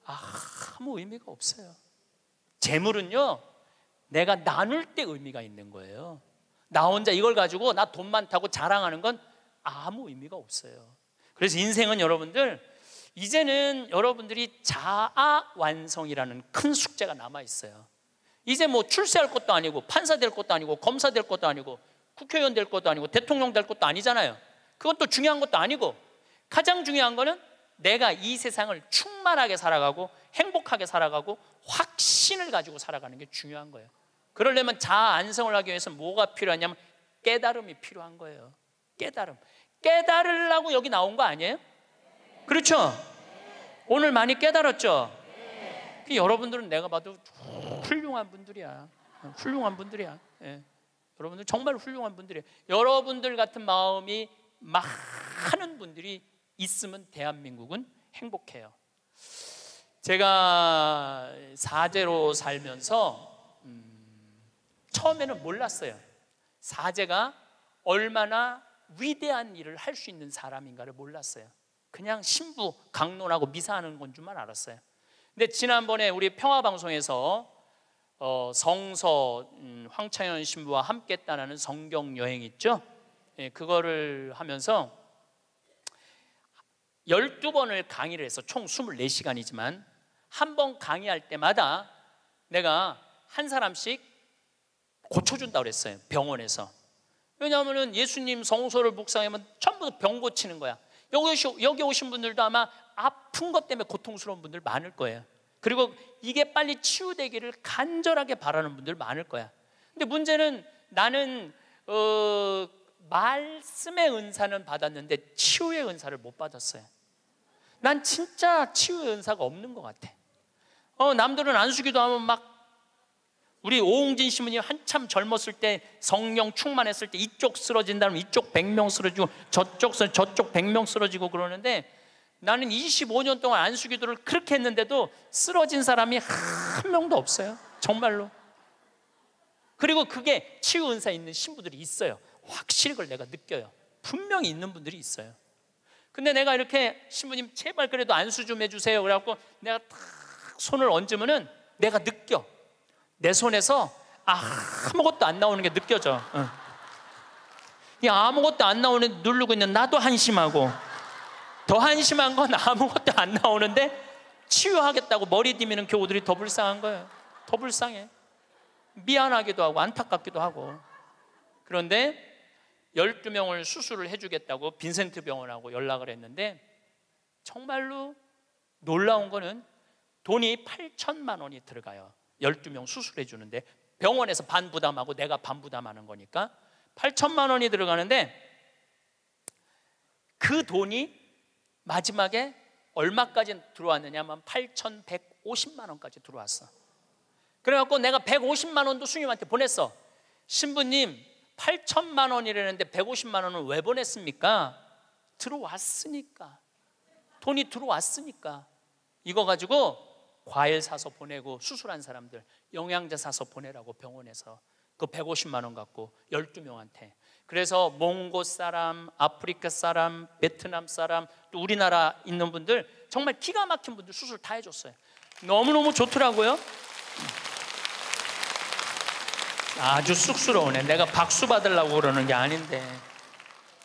아무 의미가 없어요. 재물은요, 내가 나눌 때 의미가 있는 거예요. 나 혼자 이걸 가지고 나 돈 많다고 자랑하는 건 아무 의미가 없어요. 그래서 인생은 여러분들, 이제는 여러분들이 자아 완성이라는 큰 숙제가 남아 있어요. 이제 뭐 출세할 것도 아니고 판사 될 것도 아니고 검사 될 것도 아니고 국회의원 될 것도 아니고 대통령 될 것도 아니잖아요. 그것도 중요한 것도 아니고 가장 중요한 거는 내가 이 세상을 충만하게 살아가고 행복하게 살아가고 확신을 가지고 살아가는 게 중요한 거예요. 그러려면 자아 안성을 하기 위해서 뭐가 필요하냐면 깨달음이 필요한 거예요. 깨달음. 깨달으려고 여기 나온 거 아니에요? 그렇죠? 오늘 많이 깨달았죠? 그 여러분들은 내가 봐도 훌륭한 분들이야. 훌륭한 분들이야. 예. 여러분들 정말 훌륭한 분들이에요. 여러분들 같은 마음이 많은 분들이 있으면 대한민국은 행복해요. 제가 사제로 살면서 음, 처음에는 몰랐어요. 사제가 얼마나 위대한 일을 할 수 있는 사람인가를 몰랐어요. 그냥 신부 강론하고 미사하는 건 줄만 알았어요. 근데 지난번에 우리 평화 방송에서 어, 성서 음, 황창현 신부와 함께 따라는 성경 여행 있죠. 예, 그거를 하면서 12번을 강의를 해서 총 24시간이지만 한 번 강의할 때마다 내가 한 사람씩 고쳐준다고 그랬어요. 병원에서. 왜냐하면 예수님 성소를 묵상하면 전부 병 고치는 거야. 여기 오신 분들도 아마 아픈 것 때문에 고통스러운 분들 많을 거예요. 그리고 이게 빨리 치유되기를 간절하게 바라는 분들 많을 거야. 근데 문제는 나는 어, 말씀의 은사는 받았는데 치유의 은사를 못 받았어요. 난 진짜 치유의 은사가 없는 것 같아. 어, 남들은 안수기도 하면 막 우리 오홍진 신부님 한참 젊었을 때 성령 충만했을 때 이쪽 쓰러진다면 이쪽 100명 쓰러지고 저쪽 쓰러 저쪽 100명 쓰러지고 그러는데 나는 25년 동안 안수기도를 그렇게 했는데도 쓰러진 사람이 한 명도 없어요. 정말로. 그리고 그게 치유 은사 있는 신부들이 있어요. 확실히 그걸 내가 느껴요. 분명히 있는 분들이 있어요. 근데 내가 이렇게 신부님 제발 그래도 안수 좀 해주세요. 그래갖고 내가 탁 손을 얹으면은 내가 느껴. 내 손에서 아무것도 안 나오는 게 느껴져. 응. 어. 이 아무것도 안 나오는 누르고 있는 나도 한심하고 더 한심한 건 아무것도 안 나오는데 치유하겠다고 머리 디미는 교우들이 더 불쌍한 거예요. 더 불쌍해. 미안하기도 하고 안타깝기도 하고. 그런데 12명을 수술을 해주겠다고 빈센트 병원하고 연락을 했는데 정말로 놀라운 거는 돈이 8천만 원이 들어가요. 12명 수술해 주는데 병원에서 반 부담하고 내가 반 부담하는 거니까 8천만 원이 들어가는데 그 돈이 마지막에 얼마까지 들어왔느냐면 8,150만 원까지 들어왔어. 그래갖고 내가 150만 원도 수님한테 보냈어. 신부님, 8천만 원이라는데 150만 원을왜 보냈습니까? 들어왔으니까. 돈이 들어왔으니까. 이거 가지고 과일 사서 보내고 수술한 사람들 영양제 사서 보내라고 병원에서 그 150만 원 갖고 12명한테 그래서 몽고 사람, 아프리카 사람, 베트남 사람 또 우리나라 있는 분들 정말 기가 막힌 분들 수술 다 해줬어요 너무너무 좋더라고요 아주 쑥스러우네. 내가 박수 받으려고 그러는 게 아닌데.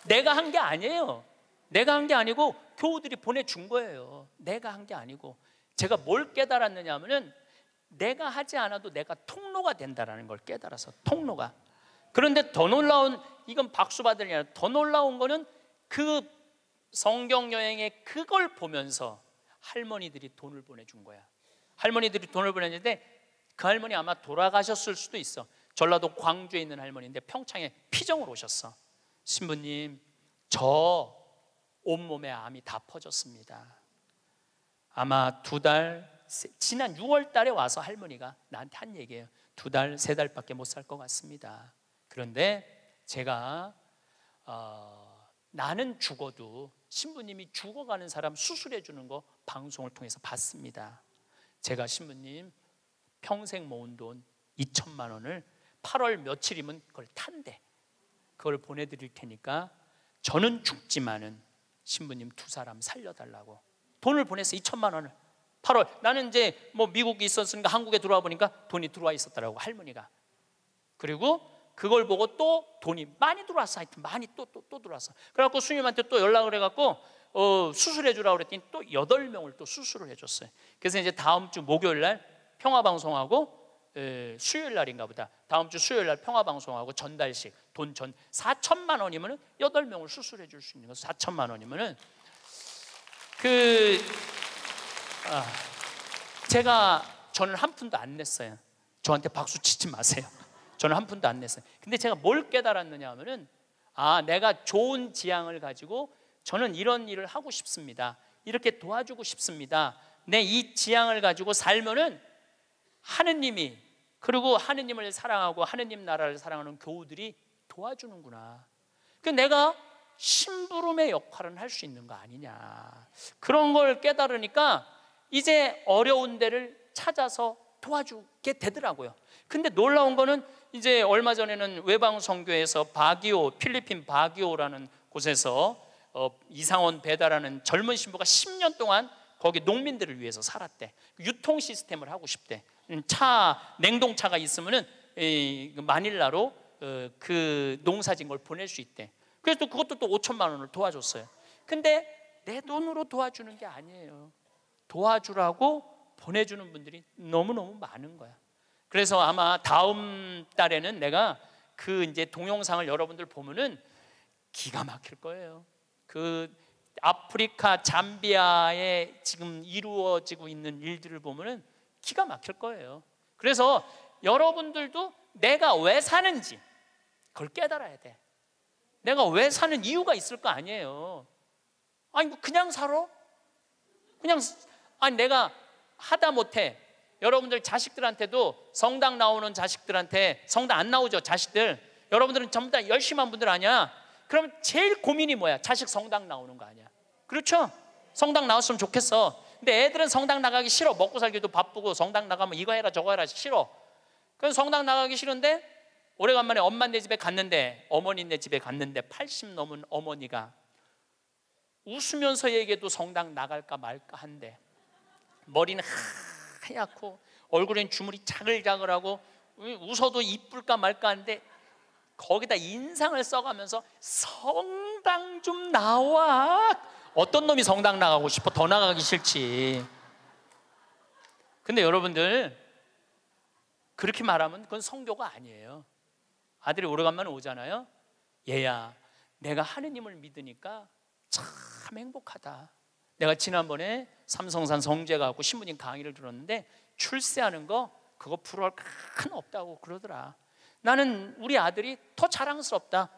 내가 한 게 아니에요. 내가 한 게 아니고 교우들이 보내준 거예요. 내가 한 게 아니고. 제가 뭘 깨달았느냐 하면은 내가 하지 않아도 내가 통로가 된다라는 걸 깨달아서 통로가. 그런데 더 놀라운 이건 박수 받으냐 더 놀라운 거는 그 성경 여행에 그걸 보면서 할머니들이 돈을 보내준 거야. 할머니들이 돈을 보냈는데 그 할머니 아마 돌아가셨을 수도 있어. 전라도 광주에 있는 할머니인데 평창에 피정을 오셨어. 신부님, 저 온몸에 암이 다 퍼졌습니다. 아마 두 달, 지난 6월 달에 와서 할머니가 나한테 한 얘기예요. 두 달, 세 달밖에 못 살 것 같습니다. 그런데 제가 어, 나는 죽어도 신부님이 죽어가는 사람 수술해 주는 거 방송을 통해서 봤습니다. 제가 신부님 평생 모은 돈 2천만 원을 8월 며칠이면 그걸 탄대. 그걸 보내드릴 테니까 저는 죽지만은 신부님 두 사람 살려달라고 돈을 보냈어 2천만 원을 8월 나는 이제 뭐 미국에 있었으니까 한국에 들어와 보니까 돈이 들어와 있었다라고 할머니가 그리고 그걸 보고 또 돈이 많이 들어왔어 하여튼 많이 또 또 또 들어왔어 그래갖고 수님한테 또 연락을 해갖고 어, 수술해 주라 그랬더니 또 여덟 명을 또 수술을 해줬어요 그래서 이제 다음 주 목요일 날 평화방송하고 수요일 날인가 보다. 다음 주 수요일 날 평화 방송하고 전달식 돈 전 4천만 원이면은 여덟 명을 수술해 줄 수 있는 거 4천만 원이면은 그 아, 제가 저는 한 푼도 안 냈어요. 저한테 박수 치지 마세요. 저는 한 푼도 안 냈어요. 근데 제가 뭘 깨달았느냐 하면은 아, 내가 좋은 지향을 가지고 저는 이런 일을 하고 싶습니다. 이렇게 도와주고 싶습니다. 내 이 지향을 가지고 살면은 하느님이 그리고 하느님을 사랑하고 하느님 나라를 사랑하는 교우들이 도와주는구나. 그 내가 심부름의 역할은 할 수 있는 거 아니냐. 그런 걸 깨달으니까 이제 어려운 데를 찾아서 도와주게 되더라고요. 근데 놀라운 거는 이제 얼마 전에는 외방 선교에서 바기오 필리핀 바기오라는 곳에서 어, 이상원 배달하는 젊은 신부가 10년 동안 거기 농민들을 위해서 살았대. 유통 시스템을 하고 싶대. 음, 차 냉동차가 있으면은 그 마닐라로 어, 그 농사진 걸 보낼 수 있대. 그래서 또 그것도 또 5천만 원을 도와줬어요. 근데 내 돈으로 도와주는 게 아니에요. 도와주라고 보내주는 분들이 너무너무 많은 거야. 그래서 아마 다음 달에는 내가 그 이제 동영상을 여러분들 보면은 기가 막힐 거예요. 그 아프리카 잠비아에 지금 이루어지고 있는 일들을 보면은 기가 막힐 거예요. 그래서 여러분들도 내가 왜 사는지 그걸 깨달아야 돼. 내가 왜 사는 이유가 있을 거 아니에요. 아니 뭐 그냥 살아? 그냥 아니 내가 하다 못해 여러분들 자식들한테도 성당 나오는 자식들한테 성당 안 나오죠 자식들 여러분들은 전부 다 열심한 분들 아니야 그럼 제일 고민이 뭐야 자식 성당 나오는 거 아니야 그렇죠 성당 나왔으면 좋겠어 근데 애들은 성당 나가기 싫어. 먹고 살기도 바쁘고 성당 나가면 이거 해라 저거 해라 싫어. 그 성당 나가기 싫은데 오래간만에 엄마네 집에 갔는데 어머니네 집에 갔는데 80 넘은 어머니가 웃으면서 얘기해도 성당 나갈까 말까 한데 머리는 하얗고 얼굴엔 주물이 자글자글하고 웃어도 이쁠까 말까 한데 거기다 인상을 써가면서 성당 좀 나와 어떤 놈이 성당 나가고 싶어? 더 나가기 싫지. 근데 여러분들, 그렇게 말하면 그건 성교가 아니에요. 아들이 오래간만에 오잖아요. 얘야, 내가 하느님을 믿으니까 참 행복하다. 내가 지난번에 삼성산 성제 가고 신부님 강의를 들었는데 출세하는 거 그거 부러울 큰 없다고 그러더라. 나는 우리 아들이 더 자랑스럽다.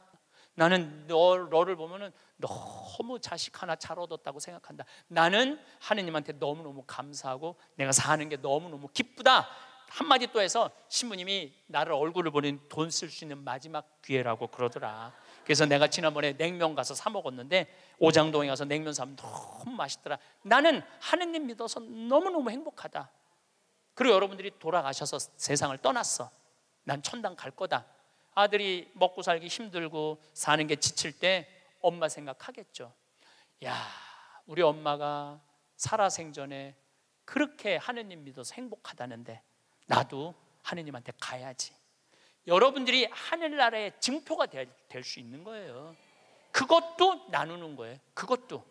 나는 너, 너를 보면은 너무 자식 하나 잘 얻었다고 생각한다. 나는 하느님한테 너무너무 감사하고 내가 사는 게 너무너무 기쁘다. 한마디 또 해서 신부님이 나를 얼굴을 보는 돈쓸 수 있는 마지막 기회라고 그러더라. 그래서 내가 지난번에 냉면 가서 사 먹었는데 오장동에 가서 냉면 사면 너무 맛있더라. 나는 하느님 믿어서 너무너무 행복하다. 그리고 여러분들이 돌아가셔서 세상을 떠났어. 난 천당 갈 거다. 아들이 먹고 살기 힘들고 사는 게 지칠 때 엄마 생각하겠죠. 야, 우리 엄마가 살아생전에 그렇게 하느님 믿어서 행복하다는데 나도 하느님한테 가야지. 여러분들이 하늘나라의 증표가 될 수 있는 거예요. 그것도 나누는 거예요. 그것도.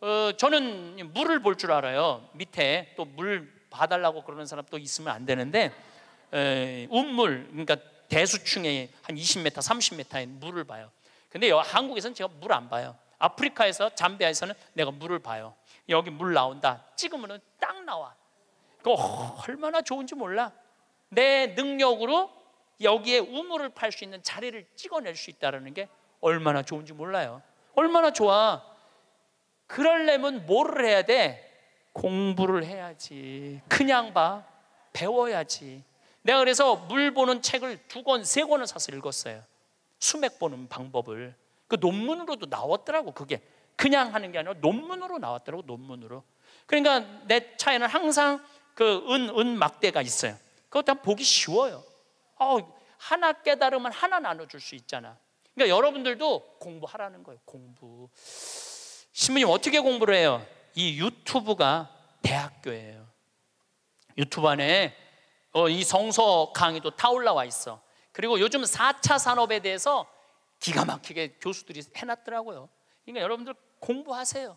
어, 저는 물을 볼 줄 알아요. 밑에 또 물 봐달라고 그러는 사람 또 있으면 안 되는데, 에, 운물, 그러니까 대수충에 한 20m, 30m의 물을 봐요. 근데 한국에서는 제가 물 안 봐요. 아프리카에서 잠비아에서는 내가 물을 봐요. 여기 물 나온다. 찍으면딱 나와. 그 얼마나 좋은지 몰라. 내 능력으로 여기에 우물을 팔 수 있는 자리를 찍어낼 수있다는게 얼마나 좋은지 몰라요. 얼마나 좋아. 그럴려면 뭐를 해야 돼? 공부를 해야지. 그냥 봐. 배워야지. 내가 그래서 물 보는 책을 두 권, 세 권을 사서 읽었어요. 수맥 보는 방법을. 그 논문으로도 나왔더라고, 그게. 그냥 하는 게 아니라 논문으로 나왔더라고, 논문으로. 그러니까 내 차에는 항상 그 은, 은 막대가 있어요. 그것도 보기 쉬워요. 어, 하나 깨달으면 하나 나눠줄 수 있잖아. 그러니까 여러분들도 공부하라는 거예요, 공부. 신부님, 어떻게 공부를 해요? 이 유튜브가 대학교예요. 유튜브 안에 어, 이 성서 강의도 타올라와 있어. 그리고 요즘 4차 산업에 대해서 기가 막히게 교수들이 해놨더라고요. 그러니까 여러분들 공부하세요.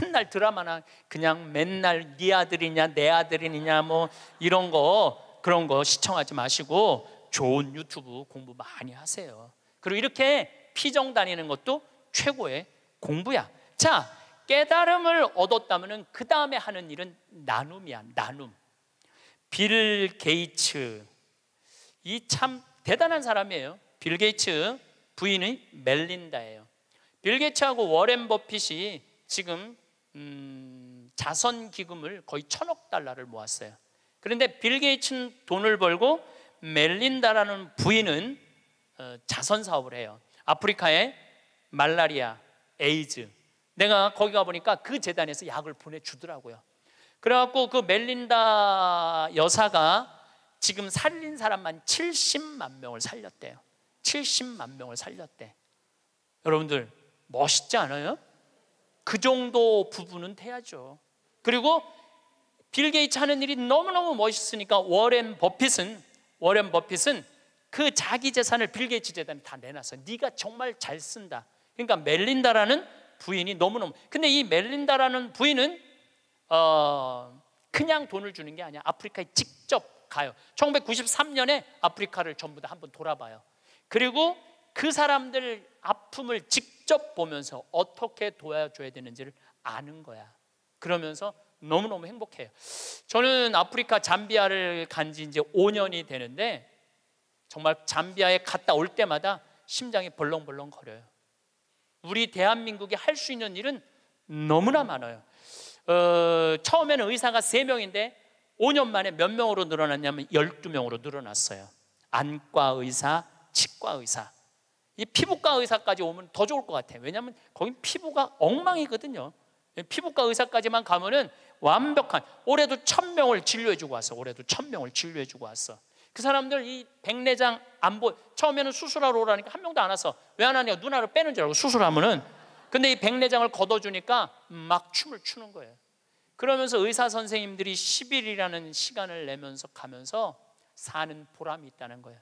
맨날 드라마나 그냥 맨날 네 아들이냐 내 아들이냐 뭐 이런 거 그런 거 시청하지 마시고 좋은 유튜브 공부 많이 하세요. 그리고 이렇게 피정 다니는 것도 최고의 공부야. 자, 깨달음을 얻었다면그 다음에 하는 일은 나눔이야. 나눔. 빌 게이츠 이 참 대단한 사람이에요. 빌 게이츠 부인의 멜린다예요. 빌 게이츠하고 워렌 버핏이 지금 음, 자선 기금을 거의 천억 달러를 모았어요. 그런데 빌 게이츠는 돈을 벌고 멜린다라는 부인은 어, 자선 사업을 해요. 아프리카에 말라리아, 에이즈. 내가 거기 가 보니까 그 재단에서 약을 보내주더라고요. 그래갖고 그 멜린다 여사가 지금 살린 사람만 70만 명을 살렸대요. 70만 명을 살렸대. 여러분들 멋있지 않아요? 그 정도 부부는 돼야죠. 그리고 빌 게이츠 하는 일이 너무너무 멋있으니까 워렌 버핏은 워렌 버핏은 그 자기 재산을 빌 게이츠 재단에 다 내놨어. 네가 정말 잘 쓴다. 그러니까 멜린다라는 부인이 너무너무 근데 이 멜린다라는 부인은 어, 그냥 돈을 주는 게 아니야. 아프리카에 직접 가요. 1993년에 아프리카를 전부 다 한번 돌아봐요. 그리고 그 사람들 아픔을 직접 보면서 어떻게 도와줘야 되는지를 아는 거야. 그러면서 너무너무 행복해요. 저는 아프리카 잠비아를 간 지 이제 5년이 되는데 정말 잠비아에 갔다 올 때마다 심장이 벌렁벌렁 거려요. 우리 대한민국이 할 수 있는 일은 너무나 많아요. 어, 처음에는 의사가 3명인데 5년 만에 몇 명으로 늘어났냐면 12명으로 늘어났어요. 안과 의사, 치과 의사. 이 피부과 의사까지 오면 더 좋을 것 같아요. 왜냐하면 거긴 피부가 엉망이거든요. 피부과 의사까지만 가면은 완벽한 올해도 천명을 진료해주고 왔어. 올해도 천명을 진료해주고 왔어. 그 사람들 이 백내장 안 보, 처음에는 수술하러 오라니까 한 명도 안 와서 왜안 하냐 누나를 빼는 줄 알고 수술하면은 근데 이 백내장을 걷어주니까 막 춤을 추는 거예요. 그러면서 의사 선생님들이 10일이라는 시간을 내면서 가면서 사는 보람이 있다는 거예요.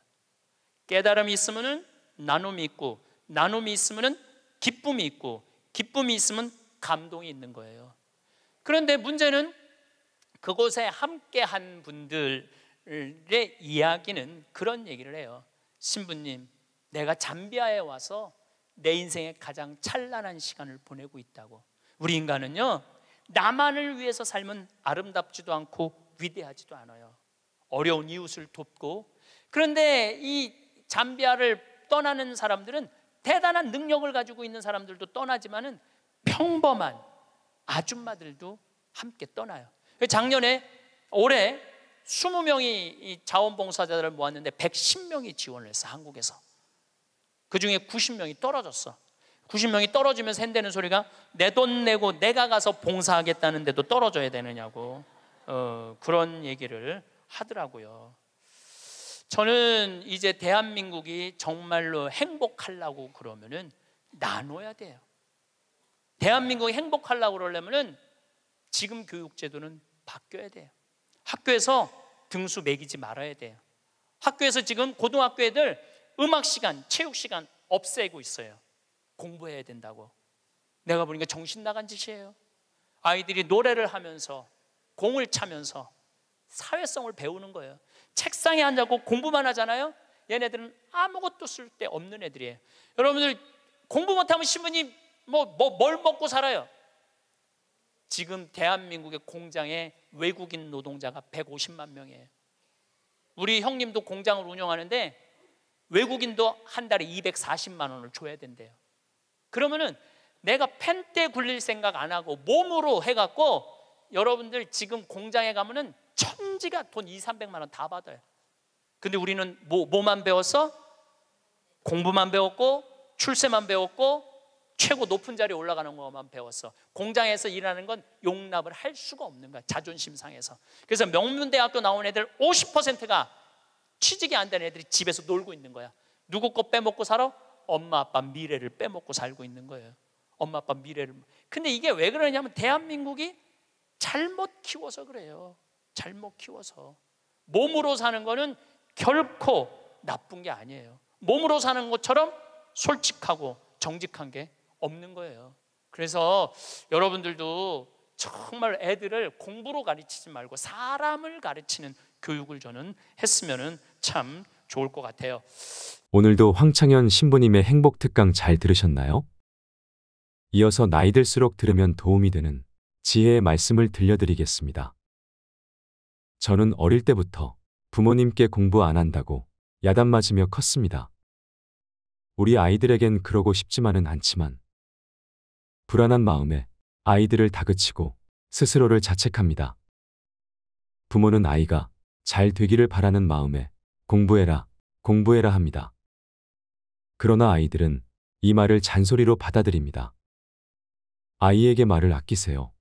깨달음이 있으면 나눔이 있고 나눔이 있으면 기쁨이 있고 기쁨이 있으면 감동이 있는 거예요. 그런데 문제는 그곳에 함께한 분들의 이야기는 그런 얘기를 해요. 신부님, 내가 잠비아에 와서 내 인생의 가장 찬란한 시간을 보내고 있다고. 우리 인간은요. 나만을 위해서 삶은 아름답지도 않고 위대하지도 않아요. 어려운 이웃을 돕고 그런데 이 잠비아를 떠나는 사람들은 대단한 능력을 가지고 있는 사람들도 떠나지만은 평범한 아줌마들도 함께 떠나요. 작년에 올해 20명이 자원봉사자들을 모았는데 110명이 지원을 했어 한국에서. 그 중에 90명이 떨어졌어. 90명이 떨어지면서 샌대는 소리가 내 돈 내고 내가 가서 봉사하겠다는데도 떨어져야 되느냐고 어, 그런 얘기를 하더라고요. 저는 이제 대한민국이 정말로 행복하려고 그러면은 나눠야 돼요. 대한민국이 행복하려고 그러려면은 지금 교육제도는 바뀌어야 돼요. 학교에서 등수 매기지 말아야 돼요. 학교에서 지금 고등학교 애들 음악 시간, 체육 시간 없애고 있어요. 공부해야 된다고. 내가 보니까 정신 나간 짓이에요. 아이들이 노래를 하면서 공을 차면서 사회성을 배우는 거예요. 책상에 앉아고 공부만 하잖아요. 얘네들은 아무것도 쓸데 없는 애들이에요. 여러분들 공부 못하면 신부님 뭐뭘 뭐, 먹고 살아요? 지금 대한민국의 공장에 외국인 노동자가 150만 명이에요. 우리 형님도 공장을 운영하는데 외국인도 한 달에 240만 원을 줘야 된대요. 그러면은 내가 펜때 굴릴 생각 안 하고 몸으로 해갖고 여러분들 지금 공장에 가면은 천지가 돈 2, 300만 원 다 받아요. 근데 우리는 뭐, 뭐만 배웠어? 공부만 배웠고 출세만 배웠고 최고 높은 자리에 올라가는 것만 배웠어. 공장에서 일하는 건 용납을 할 수가 없는 거야. 자존심 상해서. 그래서 명문대학교 나온 애들 50%가 취직이 안 되는 애들이 집에서 놀고 있는 거야. 누구 거 빼먹고 살아? 엄마 아빠 미래를 빼먹고 살고 있는 거예요. 엄마 아빠 미래를. 근데 이게 왜 그러냐면 대한민국이 잘못 키워서 그래요. 잘못 키워서. 몸으로 사는 거는 결코 나쁜 게 아니에요. 몸으로 사는 것처럼 솔직하고 정직한 게 없는 거예요. 그래서 여러분들도 정말 애들을 공부로 가르치지 말고 사람을 가르치는 교육을 저는 했으면은 참 좋을 것 같아요. 오늘도 황창현 신부님의 행복 특강 잘 들으셨나요? 이어서 나이 들수록 들으면 도움이 되는 지혜의 말씀을 들려드리겠습니다. 저는 어릴 때부터 부모님께 공부 안 한다고 야단 맞으며 컸습니다. 우리 아이들에겐 그러고 싶지만은 않지만 불안한 마음에 아이들을 다그치고 스스로를 자책합니다. 부모는 아이가 잘 되기를 바라는 마음에 공부해라, 공부해라 합니다. 그러나 아이들은 이 말을 잔소리로 받아들입니다. 아이에게 말을 아끼세요.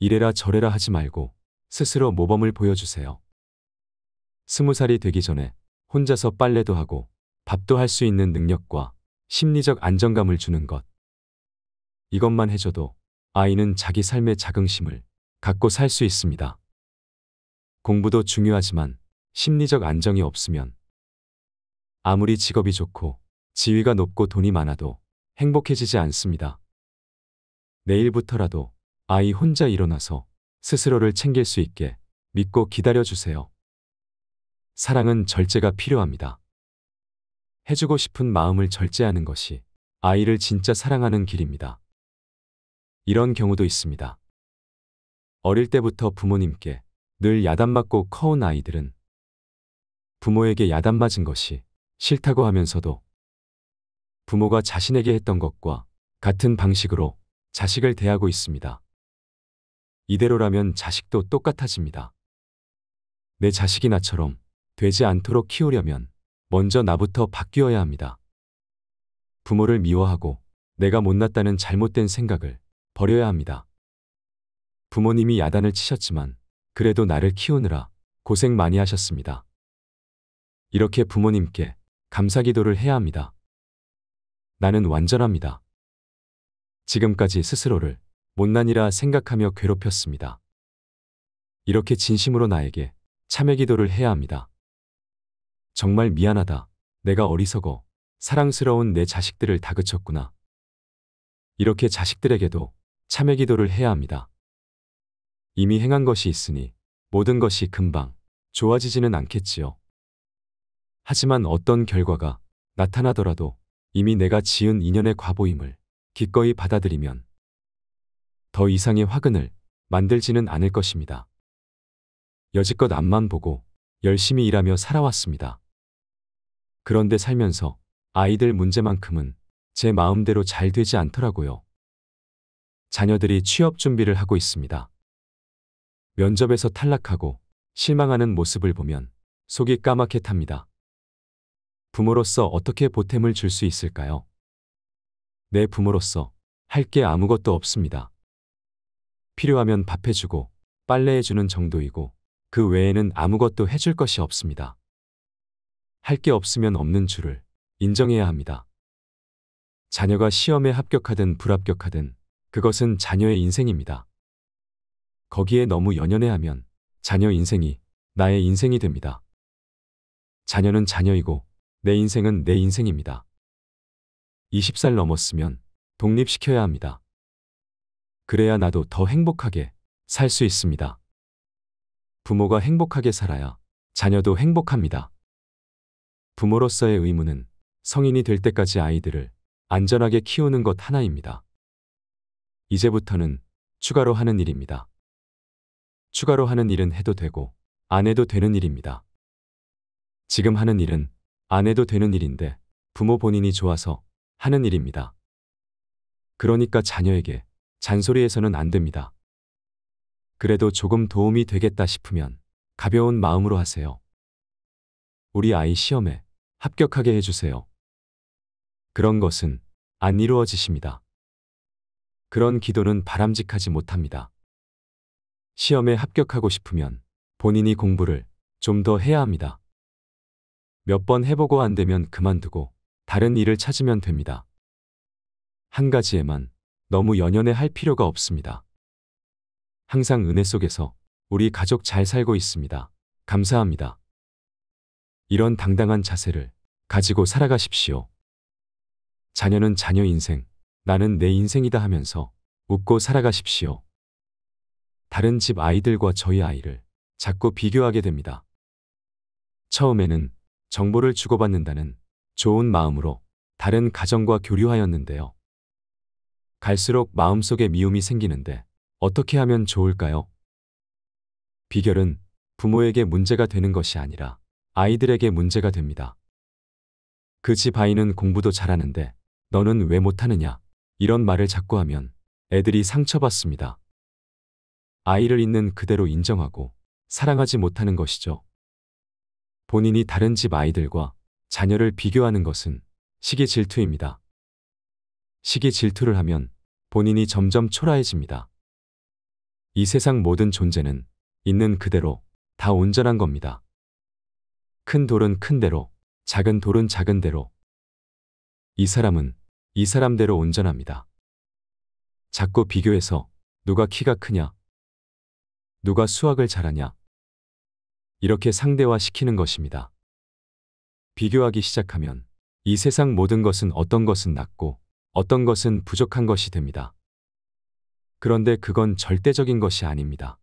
이래라 저래라 하지 말고 스스로 모범을 보여주세요. 스무 살이 되기 전에 혼자서 빨래도 하고 밥도 할 수 있는 능력과 심리적 안정감을 주는 것. 이것만 해줘도 아이는 자기 삶의 자긍심을 갖고 살 수 있습니다. 공부도 중요하지만 심리적 안정이 없으면 아무리 직업이 좋고 지위가 높고 돈이 많아도 행복해지지 않습니다. 내일부터라도 아이 혼자 일어나서 스스로를 챙길 수 있게 믿고 기다려주세요. 사랑은 절제가 필요합니다. 해주고 싶은 마음을 절제하는 것이 아이를 진짜 사랑하는 길입니다. 이런 경우도 있습니다. 어릴 때부터 부모님께 늘 야단맞고 커온 아이들은 부모에게 야단 맞은 것이 싫다고 하면서도 부모가 자신에게 했던 것과 같은 방식으로 자식을 대하고 있습니다. 이대로라면 자식도 똑같아집니다. 내 자식이 나처럼 되지 않도록 키우려면 먼저 나부터 바뀌어야 합니다. 부모를 미워하고 내가 못났다는 잘못된 생각을 버려야 합니다. 부모님이 야단을 치셨지만 그래도 나를 키우느라 고생 많이 하셨습니다. 이렇게 부모님께 감사 기도를 해야 합니다. 나는 완전합니다. 지금까지 스스로를 못난이라 생각하며 괴롭혔습니다. 이렇게 진심으로 나에게 참회 기도를 해야 합니다. 정말 미안하다. 내가 어리석어 사랑스러운 내 자식들을 다그쳤구나. 이렇게 자식들에게도 참회 기도를 해야 합니다. 이미 행한 것이 있으니 모든 것이 금방 좋아지지는 않겠지요. 하지만 어떤 결과가 나타나더라도 이미 내가 지은 인연의 과보임을 기꺼이 받아들이면 더 이상의 화근을 만들지는 않을 것입니다. 여지껏 앞만 보고 열심히 일하며 살아왔습니다. 그런데 살면서 아이들 문제만큼은 제 마음대로 잘 되지 않더라고요. 자녀들이 취업 준비를 하고 있습니다. 면접에서 탈락하고 실망하는 모습을 보면 속이 까맣게 탑니다. 부모로서 어떻게 보탬을 줄 수 있을까요? 내 네, 부모로서 할 게 아무것도 없습니다. 필요하면 밥 해주고 빨래 해주는 정도이고 그 외에는 아무것도 해줄 것이 없습니다. 할 게 없으면 없는 줄을 인정해야 합니다. 자녀가 시험에 합격하든 불합격하든 그것은 자녀의 인생입니다. 거기에 너무 연연해하면 자녀 인생이 나의 인생이 됩니다. 자녀는 자녀이고 내 인생은 내 인생입니다. 20살 넘었으면 독립시켜야 합니다. 그래야 나도 더 행복하게 살 수 있습니다. 부모가 행복하게 살아야 자녀도 행복합니다. 부모로서의 의무는 성인이 될 때까지 아이들을 안전하게 키우는 것 하나입니다. 이제부터는 추가로 하는 일입니다. 추가로 하는 일은 해도 되고 안 해도 되는 일입니다. 지금 하는 일은 안 해도 되는 일인데 부모 본인이 좋아서 하는 일입니다. 그러니까 자녀에게 잔소리해서는 안 됩니다. 그래도 조금 도움이 되겠다 싶으면 가벼운 마음으로 하세요. 우리 아이 시험에 합격하게 해주세요. 그런 것은 안 이루어지십니다. 그런 기도는 바람직하지 못합니다. 시험에 합격하고 싶으면 본인이 공부를 좀 더 해야 합니다. 몇번 해보고 안 되면 그만두고 다른 일을 찾으면 됩니다. 한 가지에만 너무 연연해 할 필요가 없습니다. 항상 은혜 속에서 우리 가족 잘 살고 있습니다. 감사합니다. 이런 당당한 자세를 가지고 살아가십시오. 자녀는 자녀 인생, 나는 내 인생이다 하면서 웃고 살아가십시오. 다른 집 아이들과 저희 아이를 자꾸 비교하게 됩니다. 처음에는 정보를 주고받는다는 좋은 마음으로 다른 가정과 교류하였는데요. 갈수록 마음속에 미움이 생기는데 어떻게 하면 좋을까요? 비결은 부모에게 문제가 되는 것이 아니라 아이들에게 문제가 됩니다. 그 집 아이는 공부도 잘하는데 너는 왜 못하느냐 이런 말을 자꾸 하면 애들이 상처받습니다. 아이를 있는 그대로 인정하고 사랑하지 못하는 것이죠. 본인이 다른 집 아이들과 자녀를 비교하는 것은 시기 질투입니다. 시기 질투를 하면 본인이 점점 초라해집니다. 이 세상 모든 존재는 있는 그대로 다 온전한 겁니다. 큰 돌은 큰 대로, 작은 돌은 작은 대로. 이 사람은 이 사람대로 온전합니다. 자꾸 비교해서 누가 키가 크냐, 누가 수학을 잘하냐, 이렇게 상대화시키는 것입니다. 비교하기 시작하면 이 세상 모든 것은 어떤 것은 낫고 어떤 것은 부족한 것이 됩니다. 그런데 그건 절대적인 것이 아닙니다.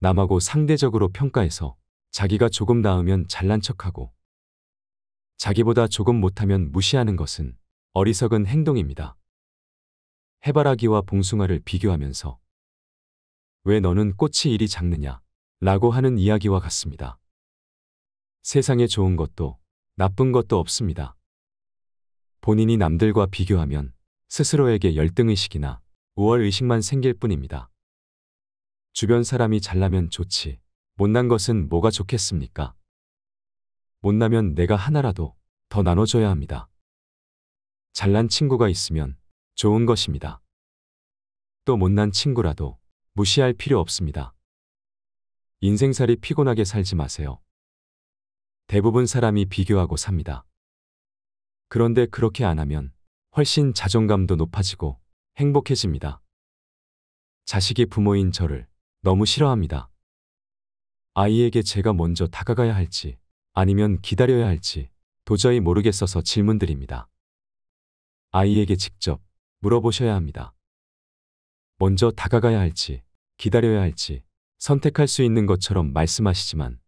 남하고 상대적으로 평가해서 자기가 조금 나으면 잘난 척하고 자기보다 조금 못하면 무시하는 것은 어리석은 행동입니다. 해바라기와 봉숭아를 비교하면서 왜 너는 꽃이 이리 작느냐? 라고 하는 이야기와 같습니다. 세상에 좋은 것도 나쁜 것도 없습니다. 본인이 남들과 비교하면 스스로에게 열등의식이나 우월의식만 생길 뿐입니다. 주변 사람이 잘나면 좋지, 못난 것은 뭐가 좋겠습니까? 못나면 내가 하나라도 더 나눠줘야 합니다. 잘난 친구가 있으면 좋은 것입니다. 또 못난 친구라도 무시할 필요 없습니다. 인생살이 피곤하게 살지 마세요. 대부분 사람이 비교하고 삽니다. 그런데 그렇게 안 하면 훨씬 자존감도 높아지고 행복해집니다. 자식이 부모인 저를 너무 싫어합니다. 아이에게 제가 먼저 다가가야 할지 아니면 기다려야 할지 도저히 모르겠어서 질문드립니다. 아이에게 직접 물어보셔야 합니다. 먼저 다가가야 할지 기다려야 할지 선택할 수 있는 것처럼 말씀하시지만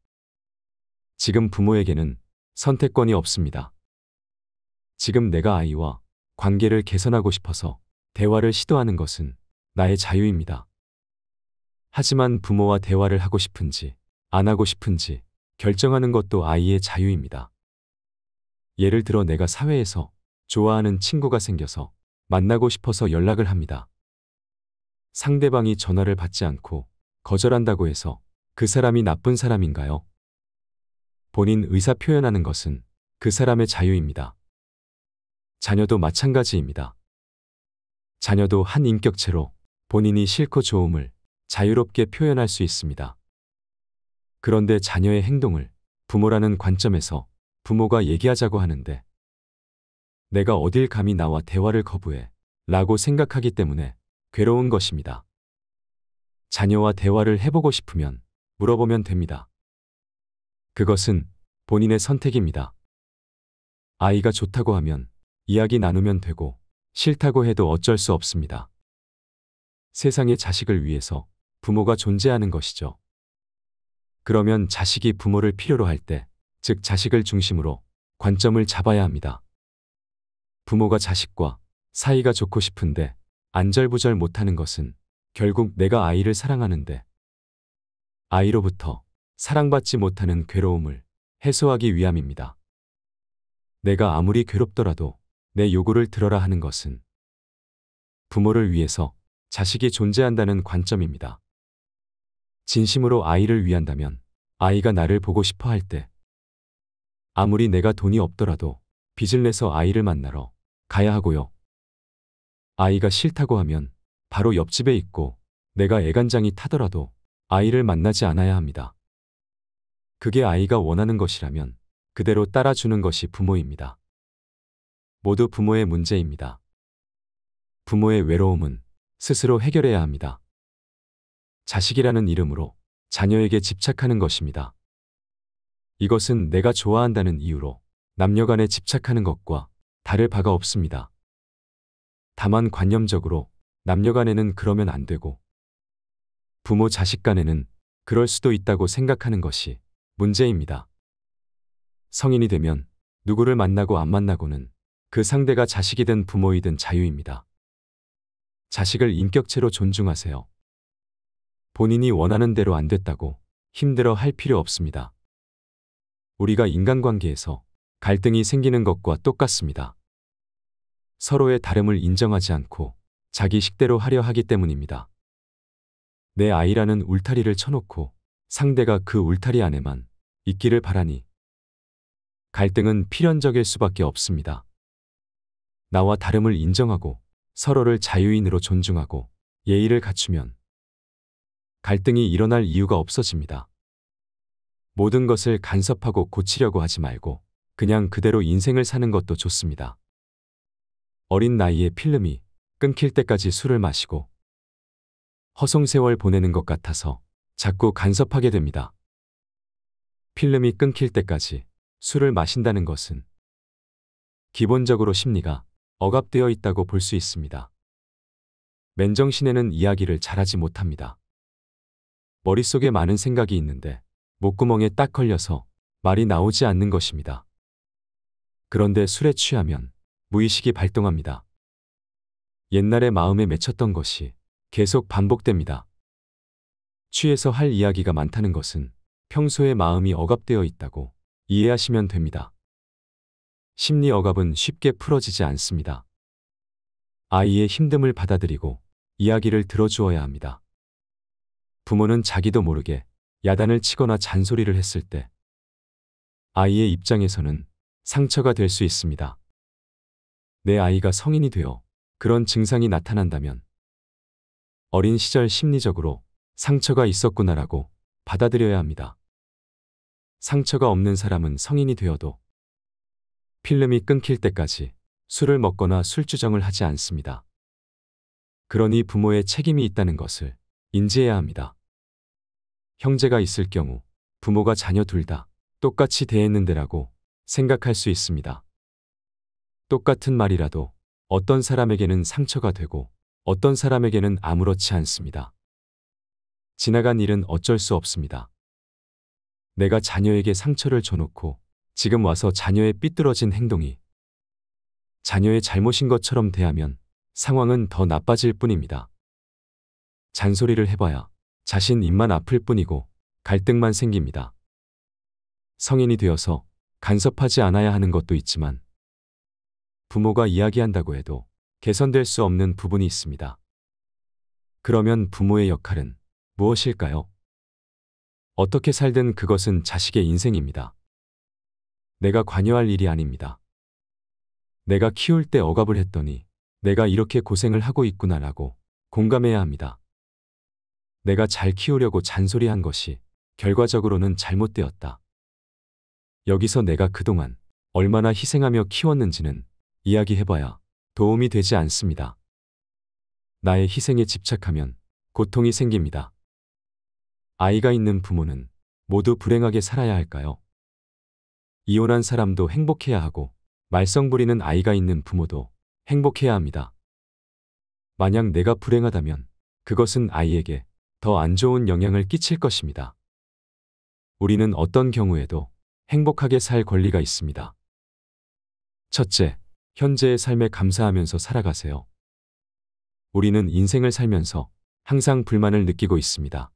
지금 부모에게는 선택권이 없습니다. 지금 내가 아이와 관계를 개선하고 싶어서 대화를 시도하는 것은 나의 자유입니다. 하지만 부모와 대화를 하고 싶은지 안 하고 싶은지 결정하는 것도 아이의 자유입니다. 예를 들어 내가 사회에서 좋아하는 친구가 생겨서 만나고 싶어서 연락을 합니다. 상대방이 전화를 받지 않고 거절한다고 해서 그 사람이 나쁜 사람인가요? 본인 의사 표현하는 것은 그 사람의 자유입니다. 자녀도 마찬가지입니다. 자녀도 한 인격체로 본인이 싫고 좋음을 자유롭게 표현할 수 있습니다. 그런데 자녀의 행동을 부모라는 관점에서 부모가 얘기하자고 하는데 내가 어딜 감히 나와 대화를 거부해 라고 생각하기 때문에 괴로운 것입니다. 자녀와 대화를 해보고 싶으면 물어보면 됩니다. 그것은 본인의 선택입니다. 아이가 좋다고 하면 이야기 나누면 되고 싫다고 해도 어쩔 수 없습니다. 세상의 자식을 위해서 부모가 존재하는 것이죠. 그러면 자식이 부모를 필요로 할 때, 즉 자식을 중심으로 관점을 잡아야 합니다. 부모가 자식과 사이가 좋고 싶은데 안절부절 못하는 것은 결국 내가 아이를 사랑하는데 아이로부터 사랑받지 못하는 괴로움을 해소하기 위함입니다. 내가 아무리 괴롭더라도 내 요구를 들어라 하는 것은 부모를 위해서 자식이 존재한다는 관점입니다. 진심으로 아이를 위한다면 아이가 나를 보고 싶어 할 때 아무리 내가 돈이 없더라도 빚을 내서 아이를 만나러 가야 하고요. 아이가 싫다고 하면 바로 옆집에 있고 내가 애간장이 타더라도 아이를 만나지 않아야 합니다. 그게 아이가 원하는 것이라면 그대로 따라주는 것이 부모입니다. 모두 부모의 문제입니다. 부모의 외로움은 스스로 해결해야 합니다. 자식이라는 이름으로 자녀에게 집착하는 것입니다. 이것은 내가 좋아한다는 이유로 남녀 간에 집착하는 것과 다를 바가 없습니다. 다만 관념적으로 남녀 간에는 그러면 안 되고 부모 자식 간에는 그럴 수도 있다고 생각하는 것이 문제입니다. 성인이 되면 누구를 만나고 안 만나고는 그 상대가 자식이든 부모이든 자유입니다. 자식을 인격체로 존중하세요. 본인이 원하는 대로 안 됐다고 힘들어 할 필요 없습니다. 우리가 인간관계에서 갈등이 생기는 것과 똑같습니다. 서로의 다름을 인정하지 않고 자기 식대로 하려 하기 때문입니다. 내 아이라는 울타리를 쳐놓고 상대가 그 울타리 안에만 있기를 바라니 갈등은 필연적일 수밖에 없습니다. 나와 다름을 인정하고 서로를 자유인으로 존중하고 예의를 갖추면 갈등이 일어날 이유가 없어집니다. 모든 것을 간섭하고 고치려고 하지 말고 그냥 그대로 인생을 사는 것도 좋습니다. 어린 나이에 필름이 끊길 때까지 술을 마시고 허송세월 보내는 것 같아서 자꾸 간섭하게 됩니다. 필름이 끊길 때까지 술을 마신다는 것은 기본적으로 심리가 억압되어 있다고 볼 수 있습니다. 맨정신에는 이야기를 잘하지 못합니다. 머릿속에 많은 생각이 있는데 목구멍에 딱 걸려서 말이 나오지 않는 것입니다. 그런데 술에 취하면 무의식이 발동합니다. 옛날에 마음에 맺혔던 것이 계속 반복됩니다. 취해서 할 이야기가 많다는 것은 평소에 마음이 억압되어 있다고 이해하시면 됩니다. 심리 억압은 쉽게 풀어지지 않습니다. 아이의 힘듦을 받아들이고 이야기를 들어주어야 합니다. 부모는 자기도 모르게 야단을 치거나 잔소리를 했을 때 아이의 입장에서는 상처가 될 수 있습니다. 내 아이가 성인이 되어 그런 증상이 나타난다면 어린 시절 심리적으로 상처가 있었구나라고 받아들여야 합니다. 상처가 없는 사람은 성인이 되어도 필름이 끊길 때까지 술을 먹거나 술주정을 하지 않습니다. 그러니 부모의 책임이 있다는 것을 인지해야 합니다. 형제가 있을 경우 부모가 자녀 둘 다 똑같이 대했는데라고 생각할 수 있습니다. 똑같은 말이라도 어떤 사람에게는 상처가 되고 어떤 사람에게는 아무렇지 않습니다. 지나간 일은 어쩔 수 없습니다. 내가 자녀에게 상처를 줘놓고 지금 와서 자녀의 삐뚤어진 행동이 자녀의 잘못인 것처럼 대하면 상황은 더 나빠질 뿐입니다. 잔소리를 해봐야 자신 입만 아플 뿐이고 갈등만 생깁니다. 성인이 되어서 간섭하지 않아야 하는 것도 있지만 부모가 이야기한다고 해도 개선될 수 없는 부분이 있습니다. 그러면 부모의 역할은 무엇일까요? 어떻게 살든 그것은 자식의 인생입니다. 내가 관여할 일이 아닙니다. 내가 키울 때 억압을 했더니 내가 이렇게 고생을 하고 있구나라고 공감해야 합니다. 내가 잘 키우려고 잔소리한 것이 결과적으로는 잘못되었다. 여기서 내가 그동안 얼마나 희생하며 키웠는지는 이야기해봐야 도움이 되지 않습니다. 나의 희생에 집착하면 고통이 생깁니다. 아이가 있는 부모는 모두 불행하게 살아야 할까요? 이혼한 사람도 행복해야 하고 말썽 부리는 아이가 있는 부모도 행복해야 합니다. 만약 내가 불행하다면 그것은 아이에게 더 안 좋은 영향을 끼칠 것입니다. 우리는 어떤 경우에도 행복하게 살 권리가 있습니다. 첫째, 현재의 삶에 감사하면서 살아가세요. 우리는 인생을 살면서 항상 불만을 느끼고 있습니다.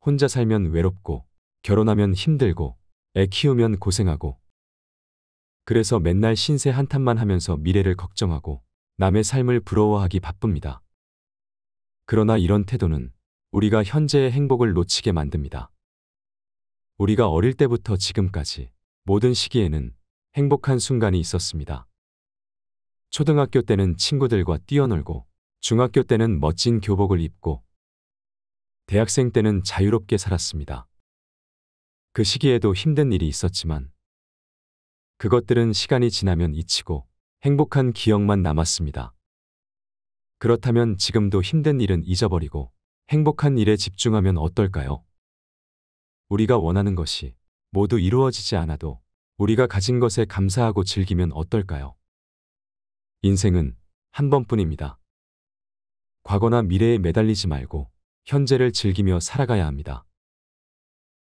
혼자 살면 외롭고, 결혼하면 힘들고, 애 키우면 고생하고. 그래서 맨날 신세 한탄만 하면서 미래를 걱정하고 남의 삶을 부러워하기 바쁩니다. 그러나 이런 태도는 우리가 현재의 행복을 놓치게 만듭니다. 우리가 어릴 때부터 지금까지 모든 시기에는 행복한 순간이 있었습니다. 초등학교 때는 친구들과 뛰어놀고, 중학교 때는 멋진 교복을 입고, 대학생 때는 자유롭게 살았습니다. 그 시기에도 힘든 일이 있었지만, 그것들은 시간이 지나면 잊히고 행복한 기억만 남았습니다. 그렇다면 지금도 힘든 일은 잊어버리고 행복한 일에 집중하면 어떨까요? 우리가 원하는 것이 모두 이루어지지 않아도 우리가 가진 것에 감사하고 즐기면 어떨까요? 인생은 한 번뿐입니다. 과거나 미래에 매달리지 말고 현재를 즐기며 살아가야 합니다.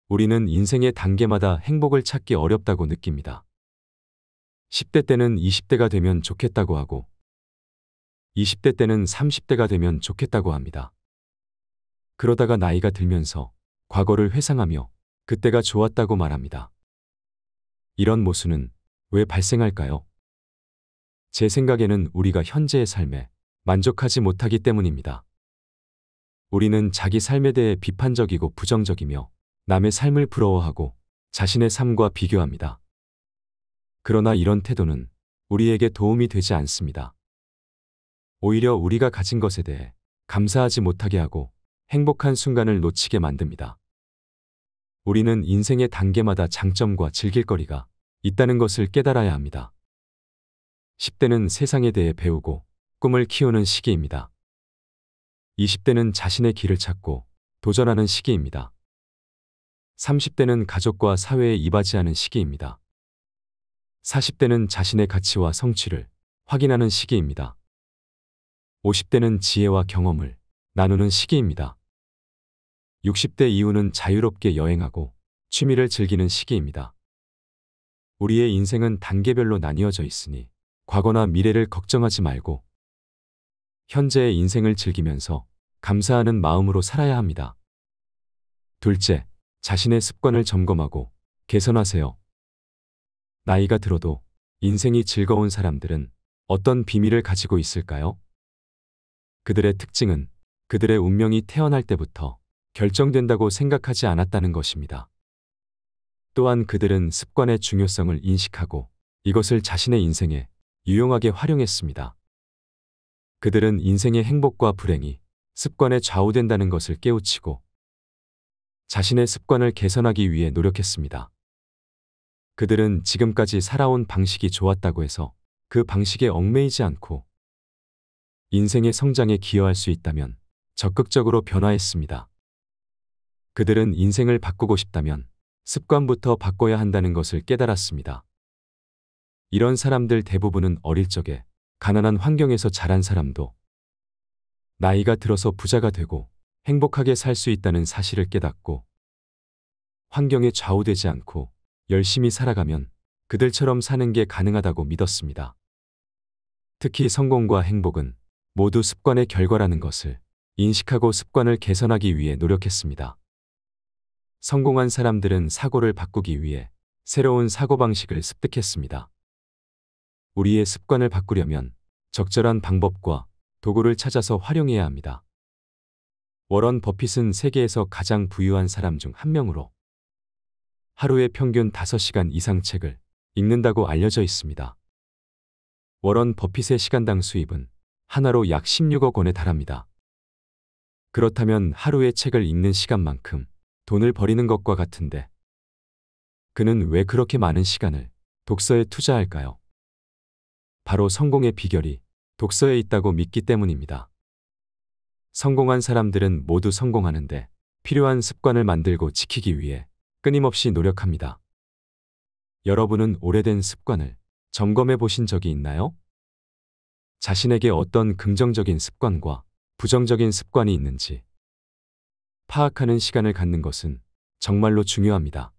우리는 인생의 단계마다 행복을 찾기 어렵다고 느낍니다. 10대 때는 20대가 되면 좋겠다고 하고 20대 때는 30대가 되면 좋겠다고 합니다. 그러다가 나이가 들면서 과거를 회상하며 그때가 좋았다고 말합니다. 이런 모순은 왜 발생할까요? 제 생각에는 우리가 현재의 삶에 만족하지 못하기 때문입니다. 우리는 자기 삶에 대해 비판적이고 부정적이며 남의 삶을 부러워하고 자신의 삶과 비교합니다. 그러나 이런 태도는 우리에게 도움이 되지 않습니다. 오히려 우리가 가진 것에 대해 감사하지 못하게 하고 행복한 순간을 놓치게 만듭니다. 우리는 인생의 단계마다 장점과 즐길거리가 있다는 것을 깨달아야 합니다. 10대는 세상에 대해 배우고 꿈을 키우는 시기입니다. 20대는 자신의 길을 찾고 도전하는 시기입니다. 30대는 가족과 사회에 이바지하는 시기입니다. 40대는 자신의 가치와 성취를 확인하는 시기입니다. 50대는 지혜와 경험을 나누는 시기입니다. 60대 이후는 자유롭게 여행하고 취미를 즐기는 시기입니다. 우리의 인생은 단계별로 나뉘어져 있으니 과거나 미래를 걱정하지 말고 현재의 인생을 즐기면서 감사하는 마음으로 살아야 합니다. 둘째, 자신의 습관을 점검하고 개선하세요. 나이가 들어도 인생이 즐거운 사람들은 어떤 비밀을 가지고 있을까요? 그들의 특징은 그들의 운명이 태어날 때부터 결정된다고 생각하지 않았다는 것입니다. 또한 그들은 습관의 중요성을 인식하고 이것을 자신의 인생에 유용하게 활용했습니다. 그들은 인생의 행복과 불행이 습관에 좌우된다는 것을 깨우치고 자신의 습관을 개선하기 위해 노력했습니다. 그들은 지금까지 살아온 방식이 좋았다고 해서 그 방식에 얽매이지 않고 인생의 성장에 기여할 수 있다면 적극적으로 변화했습니다. 그들은 인생을 바꾸고 싶다면 습관부터 바꿔야 한다는 것을 깨달았습니다. 이런 사람들 대부분은 어릴 적에 가난한 환경에서 자란 사람도 나이가 들어서 부자가 되고 행복하게 살 수 있다는 사실을 깨닫고 환경에 좌우되지 않고 열심히 살아가면 그들처럼 사는 게 가능하다고 믿었습니다. 특히 성공과 행복은 모두 습관의 결과라는 것을 인식하고 습관을 개선하기 위해 노력했습니다. 성공한 사람들은 사고를 바꾸기 위해 새로운 사고방식을 습득했습니다. 우리의 습관을 바꾸려면 적절한 방법과 도구를 찾아서 활용해야 합니다. 워런 버핏은 세계에서 가장 부유한 사람 중 한 명으로 하루에 평균 5시간 이상 책을 읽는다고 알려져 있습니다. 워런 버핏의 시간당 수입은 하나로 약 16억 원에 달합니다. 그렇다면 하루에 책을 읽는 시간만큼 돈을 버리는 것과 같은데 그는 왜 그렇게 많은 시간을 독서에 투자할까요? 바로 성공의 비결이 독서에 있다고 믿기 때문입니다. 성공한 사람들은 모두 성공하는데 필요한 습관을 만들고 지키기 위해 끊임없이 노력합니다. 여러분은 오래된 습관을 점검해 보신 적이 있나요? 자신에게 어떤 긍정적인 습관과 부정적인 습관이 있는지 파악하는 시간을 갖는 것은 정말로 중요합니다.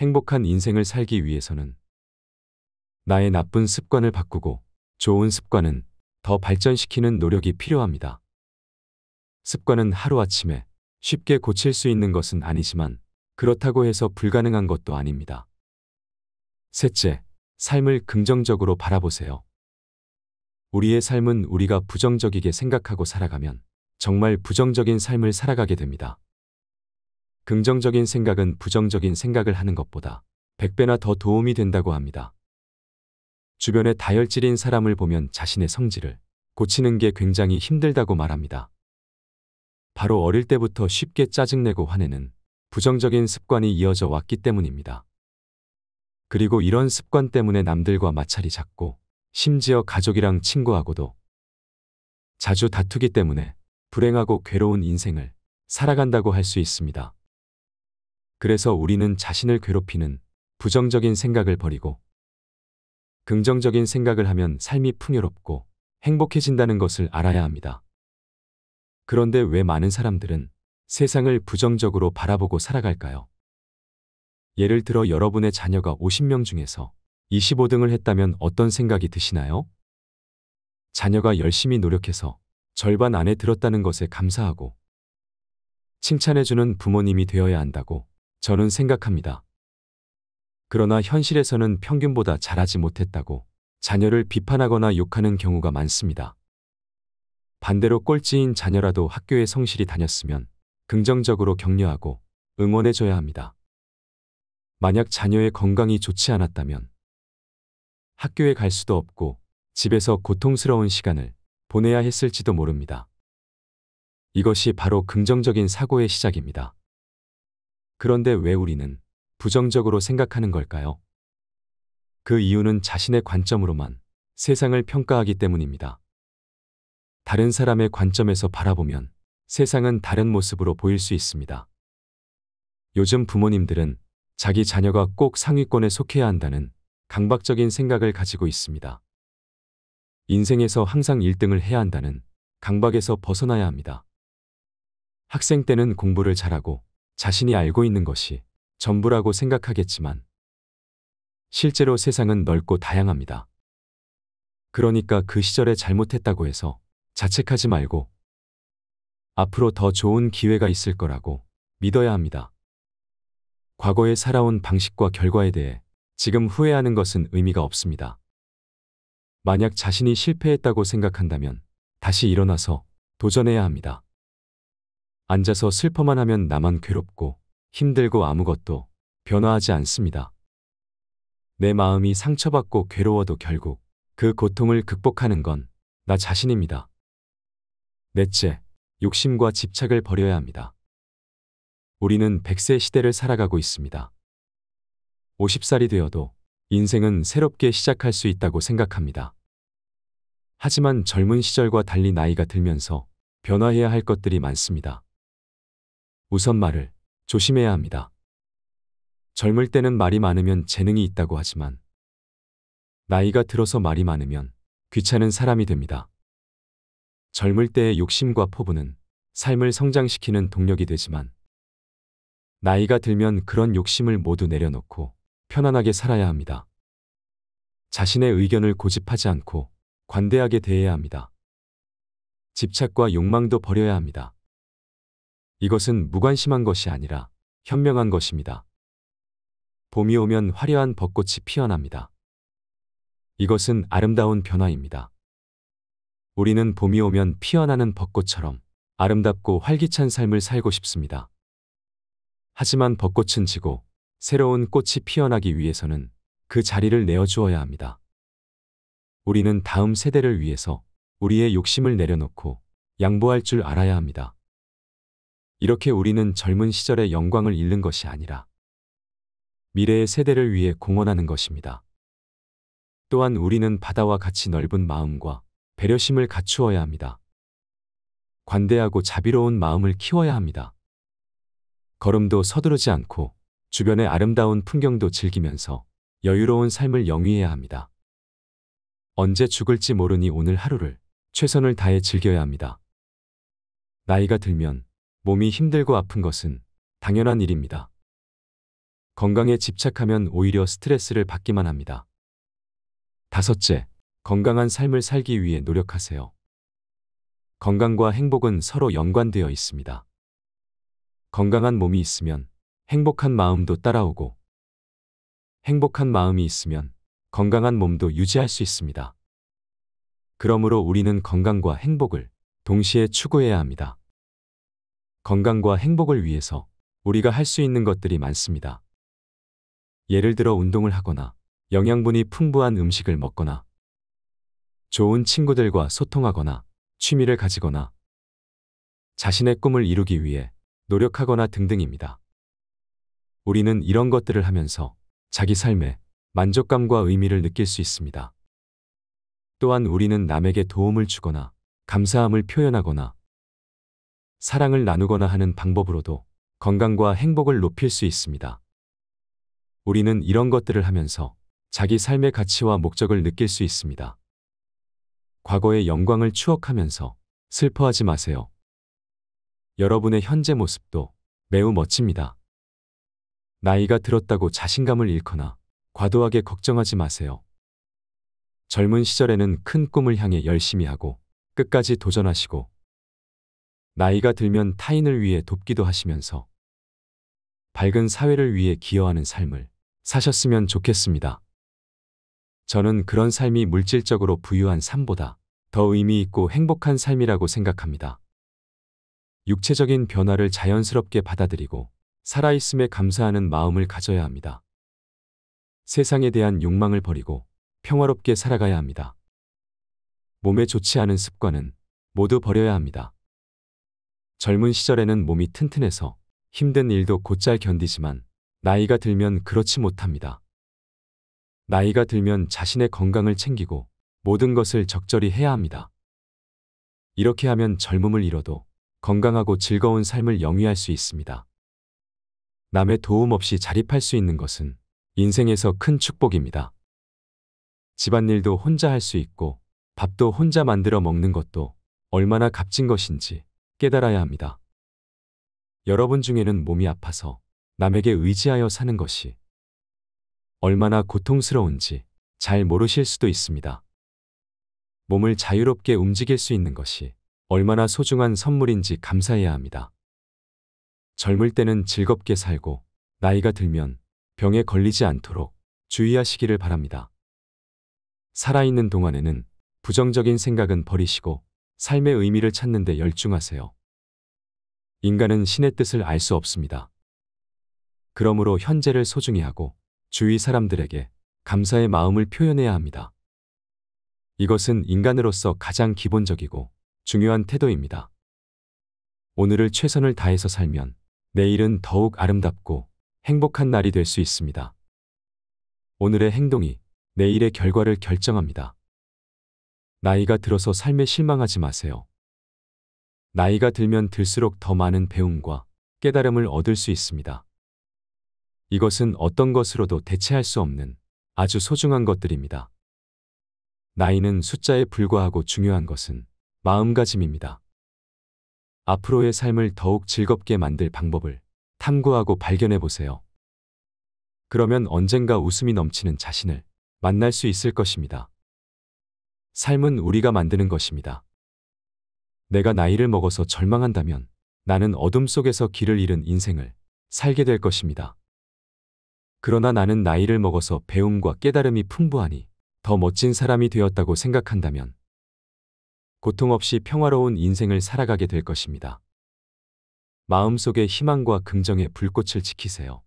행복한 인생을 살기 위해서는 나의 나쁜 습관을 바꾸고 좋은 습관은 더 발전시키는 노력이 필요합니다. 습관은 하루아침에 쉽게 고칠 수 있는 것은 아니지만 그렇다고 해서 불가능한 것도 아닙니다. 셋째, 삶을 긍정적으로 바라보세요. 우리의 삶은 우리가 부정적이게 생각하고 살아가면 정말 부정적인 삶을 살아가게 됩니다. 긍정적인 생각은 부정적인 생각을 하는 것보다 100배나 더 도움이 된다고 합니다. 주변에 다혈질인 사람을 보면 자신의 성질을 고치는 게 굉장히 힘들다고 말합니다. 바로 어릴 때부터 쉽게 짜증내고 화내는 부정적인 습관이 이어져 왔기 때문입니다. 그리고 이런 습관 때문에 남들과 마찰이 잦고 심지어 가족이랑 친구하고도 자주 다투기 때문에 불행하고 괴로운 인생을 살아간다고 할 수 있습니다. 그래서 우리는 자신을 괴롭히는 부정적인 생각을 버리고 긍정적인 생각을 하면 삶이 풍요롭고 행복해진다는 것을 알아야 합니다. 그런데 왜 많은 사람들은 세상을 부정적으로 바라보고 살아갈까요? 예를 들어 여러분의 자녀가 50명 중에서 25등을 했다면 어떤 생각이 드시나요? 자녀가 열심히 노력해서 절반 안에 들었다는 것에 감사하고 칭찬해주는 부모님이 되어야 한다고 저는 생각합니다. 그러나 현실에서는 평균보다 잘하지 못했다고 자녀를 비판하거나 욕하는 경우가 많습니다. 반대로 꼴찌인 자녀라도 학교에 성실히 다녔으면 긍정적으로 격려하고 응원해줘야 합니다. 만약 자녀의 건강이 좋지 않았다면 학교에 갈 수도 없고 집에서 고통스러운 시간을 보내야 했을지도 모릅니다. 이것이 바로 긍정적인 사고의 시작입니다. 그런데 왜 우리는 부정적으로 생각하는 걸까요? 그 이유는 자신의 관점으로만 세상을 평가하기 때문입니다. 다른 사람의 관점에서 바라보면 세상은 다른 모습으로 보일 수 있습니다. 요즘 부모님들은 자기 자녀가 꼭 상위권에 속해야 한다는 강박적인 생각을 가지고 있습니다. 인생에서 항상 1등을 해야 한다는 강박에서 벗어나야 합니다. 학생 때는 공부를 잘하고 자신이 알고 있는 것이 전부라고 생각하겠지만 실제로 세상은 넓고 다양합니다. 그러니까 그 시절에 잘못했다고 해서 자책하지 말고 앞으로 더 좋은 기회가 있을 거라고 믿어야 합니다. 과거에 살아온 방식과 결과에 대해 지금 후회하는 것은 의미가 없습니다. 만약 자신이 실패했다고 생각한다면 다시 일어나서 도전해야 합니다. 앉아서 슬퍼만 하면 나만 괴롭고 힘들고 아무것도 변화하지 않습니다. 내 마음이 상처받고 괴로워도 결국 그 고통을 극복하는 건 나 자신입니다. 넷째, 욕심과 집착을 버려야 합니다. 우리는 100세 시대를 살아가고 있습니다. 50살이 되어도 인생은 새롭게 시작할 수 있다고 생각합니다. 하지만 젊은 시절과 달리 나이가 들면서 변화해야 할 것들이 많습니다. 우선 말을 조심해야 합니다. 젊을 때는 말이 많으면 재능이 있다고 하지만 나이가 들어서 말이 많으면 귀찮은 사람이 됩니다. 젊을 때의 욕심과 포부는 삶을 성장시키는 동력이 되지만 나이가 들면 그런 욕심을 모두 내려놓고 편안하게 살아야 합니다. 자신의 의견을 고집하지 않고 관대하게 대해야 합니다. 집착과 욕망도 버려야 합니다. 이것은 무관심한 것이 아니라 현명한 것입니다. 봄이 오면 화려한 벚꽃이 피어납니다. 이것은 아름다운 변화입니다. 우리는 봄이 오면 피어나는 벚꽃처럼 아름답고 활기찬 삶을 살고 싶습니다. 하지만 벚꽃은 지고 새로운 꽃이 피어나기 위해서는 그 자리를 내어주어야 합니다. 우리는 다음 세대를 위해서 우리의 욕심을 내려놓고 양보할 줄 알아야 합니다. 이렇게 우리는 젊은 시절의 영광을 잃는 것이 아니라 미래의 세대를 위해 공헌하는 것입니다. 또한 우리는 바다와 같이 넓은 마음과 배려심을 갖추어야 합니다. 관대하고 자비로운 마음을 키워야 합니다. 걸음도 서두르지 않고 주변의 아름다운 풍경도 즐기면서 여유로운 삶을 영위해야 합니다. 언제 죽을지 모르니 오늘 하루를 최선을 다해 즐겨야 합니다. 나이가 들면 몸이 힘들고 아픈 것은 당연한 일입니다. 건강에 집착하면 오히려 스트레스를 받기만 합니다. 다섯째, 건강한 삶을 살기 위해 노력하세요. 건강과 행복은 서로 연관되어 있습니다. 건강한 몸이 있으면 행복한 마음도 따라오고 행복한 마음이 있으면 건강한 몸도 유지할 수 있습니다. 그러므로 우리는 건강과 행복을 동시에 추구해야 합니다. 건강과 행복을 위해서 우리가 할 수 있는 것들이 많습니다. 예를 들어 운동을 하거나 영양분이 풍부한 음식을 먹거나 좋은 친구들과 소통하거나 취미를 가지거나 자신의 꿈을 이루기 위해 노력하거나 등등입니다. 우리는 이런 것들을 하면서 자기 삶에 만족감과 의미를 느낄 수 있습니다. 또한 우리는 남에게 도움을 주거나 감사함을 표현하거나 사랑을 나누거나 하는 방법으로도 건강과 행복을 높일 수 있습니다. 우리는 이런 것들을 하면서 자기 삶의 가치와 목적을 느낄 수 있습니다. 과거의 영광을 추억하면서 슬퍼하지 마세요. 여러분의 현재 모습도 매우 멋집니다. 나이가 들었다고 자신감을 잃거나 과도하게 걱정하지 마세요. 젊은 시절에는 큰 꿈을 향해 열심히 하고 끝까지 도전하시고 나이가 들면 타인을 위해 돕기도 하시면서 밝은 사회를 위해 기여하는 삶을 사셨으면 좋겠습니다. 저는 그런 삶이 물질적으로 부유한 삶보다 더 의미 있고 행복한 삶이라고 생각합니다. 육체적인 변화를 자연스럽게 받아들이고 살아있음에 감사하는 마음을 가져야 합니다. 세상에 대한 욕망을 버리고 평화롭게 살아가야 합니다. 몸에 좋지 않은 습관은 모두 버려야 합니다. 젊은 시절에는 몸이 튼튼해서 힘든 일도 곧잘 견디지만 나이가 들면 그렇지 못합니다. 나이가 들면 자신의 건강을 챙기고 모든 것을 적절히 해야 합니다. 이렇게 하면 젊음을 잃어도 건강하고 즐거운 삶을 영위할 수 있습니다. 남의 도움 없이 자립할 수 있는 것은 인생에서 큰 축복입니다. 집안일도 혼자 할 수 있고 밥도 혼자 만들어 먹는 것도 얼마나 값진 것인지 깨달아야 합니다. 여러분 중에는 몸이 아파서 남에게 의지하여 사는 것이 얼마나 고통스러운지 잘 모르실 수도 있습니다. 몸을 자유롭게 움직일 수 있는 것이 얼마나 소중한 선물인지 감사해야 합니다. 젊을 때는 즐겁게 살고 나이가 들면 병에 걸리지 않도록 주의하시기를 바랍니다. 살아있는 동안에는 부정적인 생각은 버리시고 삶의 의미를 찾는 데 열중하세요. 인간은 신의 뜻을 알 수 없습니다. 그러므로 현재를 소중히 하고 주위 사람들에게 감사의 마음을 표현해야 합니다. 이것은 인간으로서 가장 기본적이고 중요한 태도입니다. 오늘을 최선을 다해서 살면 내일은 더욱 아름답고 행복한 날이 될 수 있습니다. 오늘의 행동이 내일의 결과를 결정합니다. 나이가 들어서 삶에 실망하지 마세요. 나이가 들면 들수록 더 많은 배움과 깨달음을 얻을 수 있습니다. 이것은 어떤 것으로도 대체할 수 없는 아주 소중한 것들입니다. 나이는 숫자에 불과하고 중요한 것은 마음가짐입니다. 앞으로의 삶을 더욱 즐겁게 만들 방법을 탐구하고 발견해 보세요. 그러면 언젠가 웃음이 넘치는 자신을 만날 수 있을 것입니다. 삶은 우리가 만드는 것입니다. 내가 나이를 먹어서 절망한다면 나는 어둠 속에서 길을 잃은 인생을 살게 될 것입니다. 그러나 나는 나이를 먹어서 배움과 깨달음이 풍부하니 더 멋진 사람이 되었다고 생각한다면 고통 없이 평화로운 인생을 살아가게 될 것입니다. 마음속에 희망과 긍정의 불꽃을 지키세요.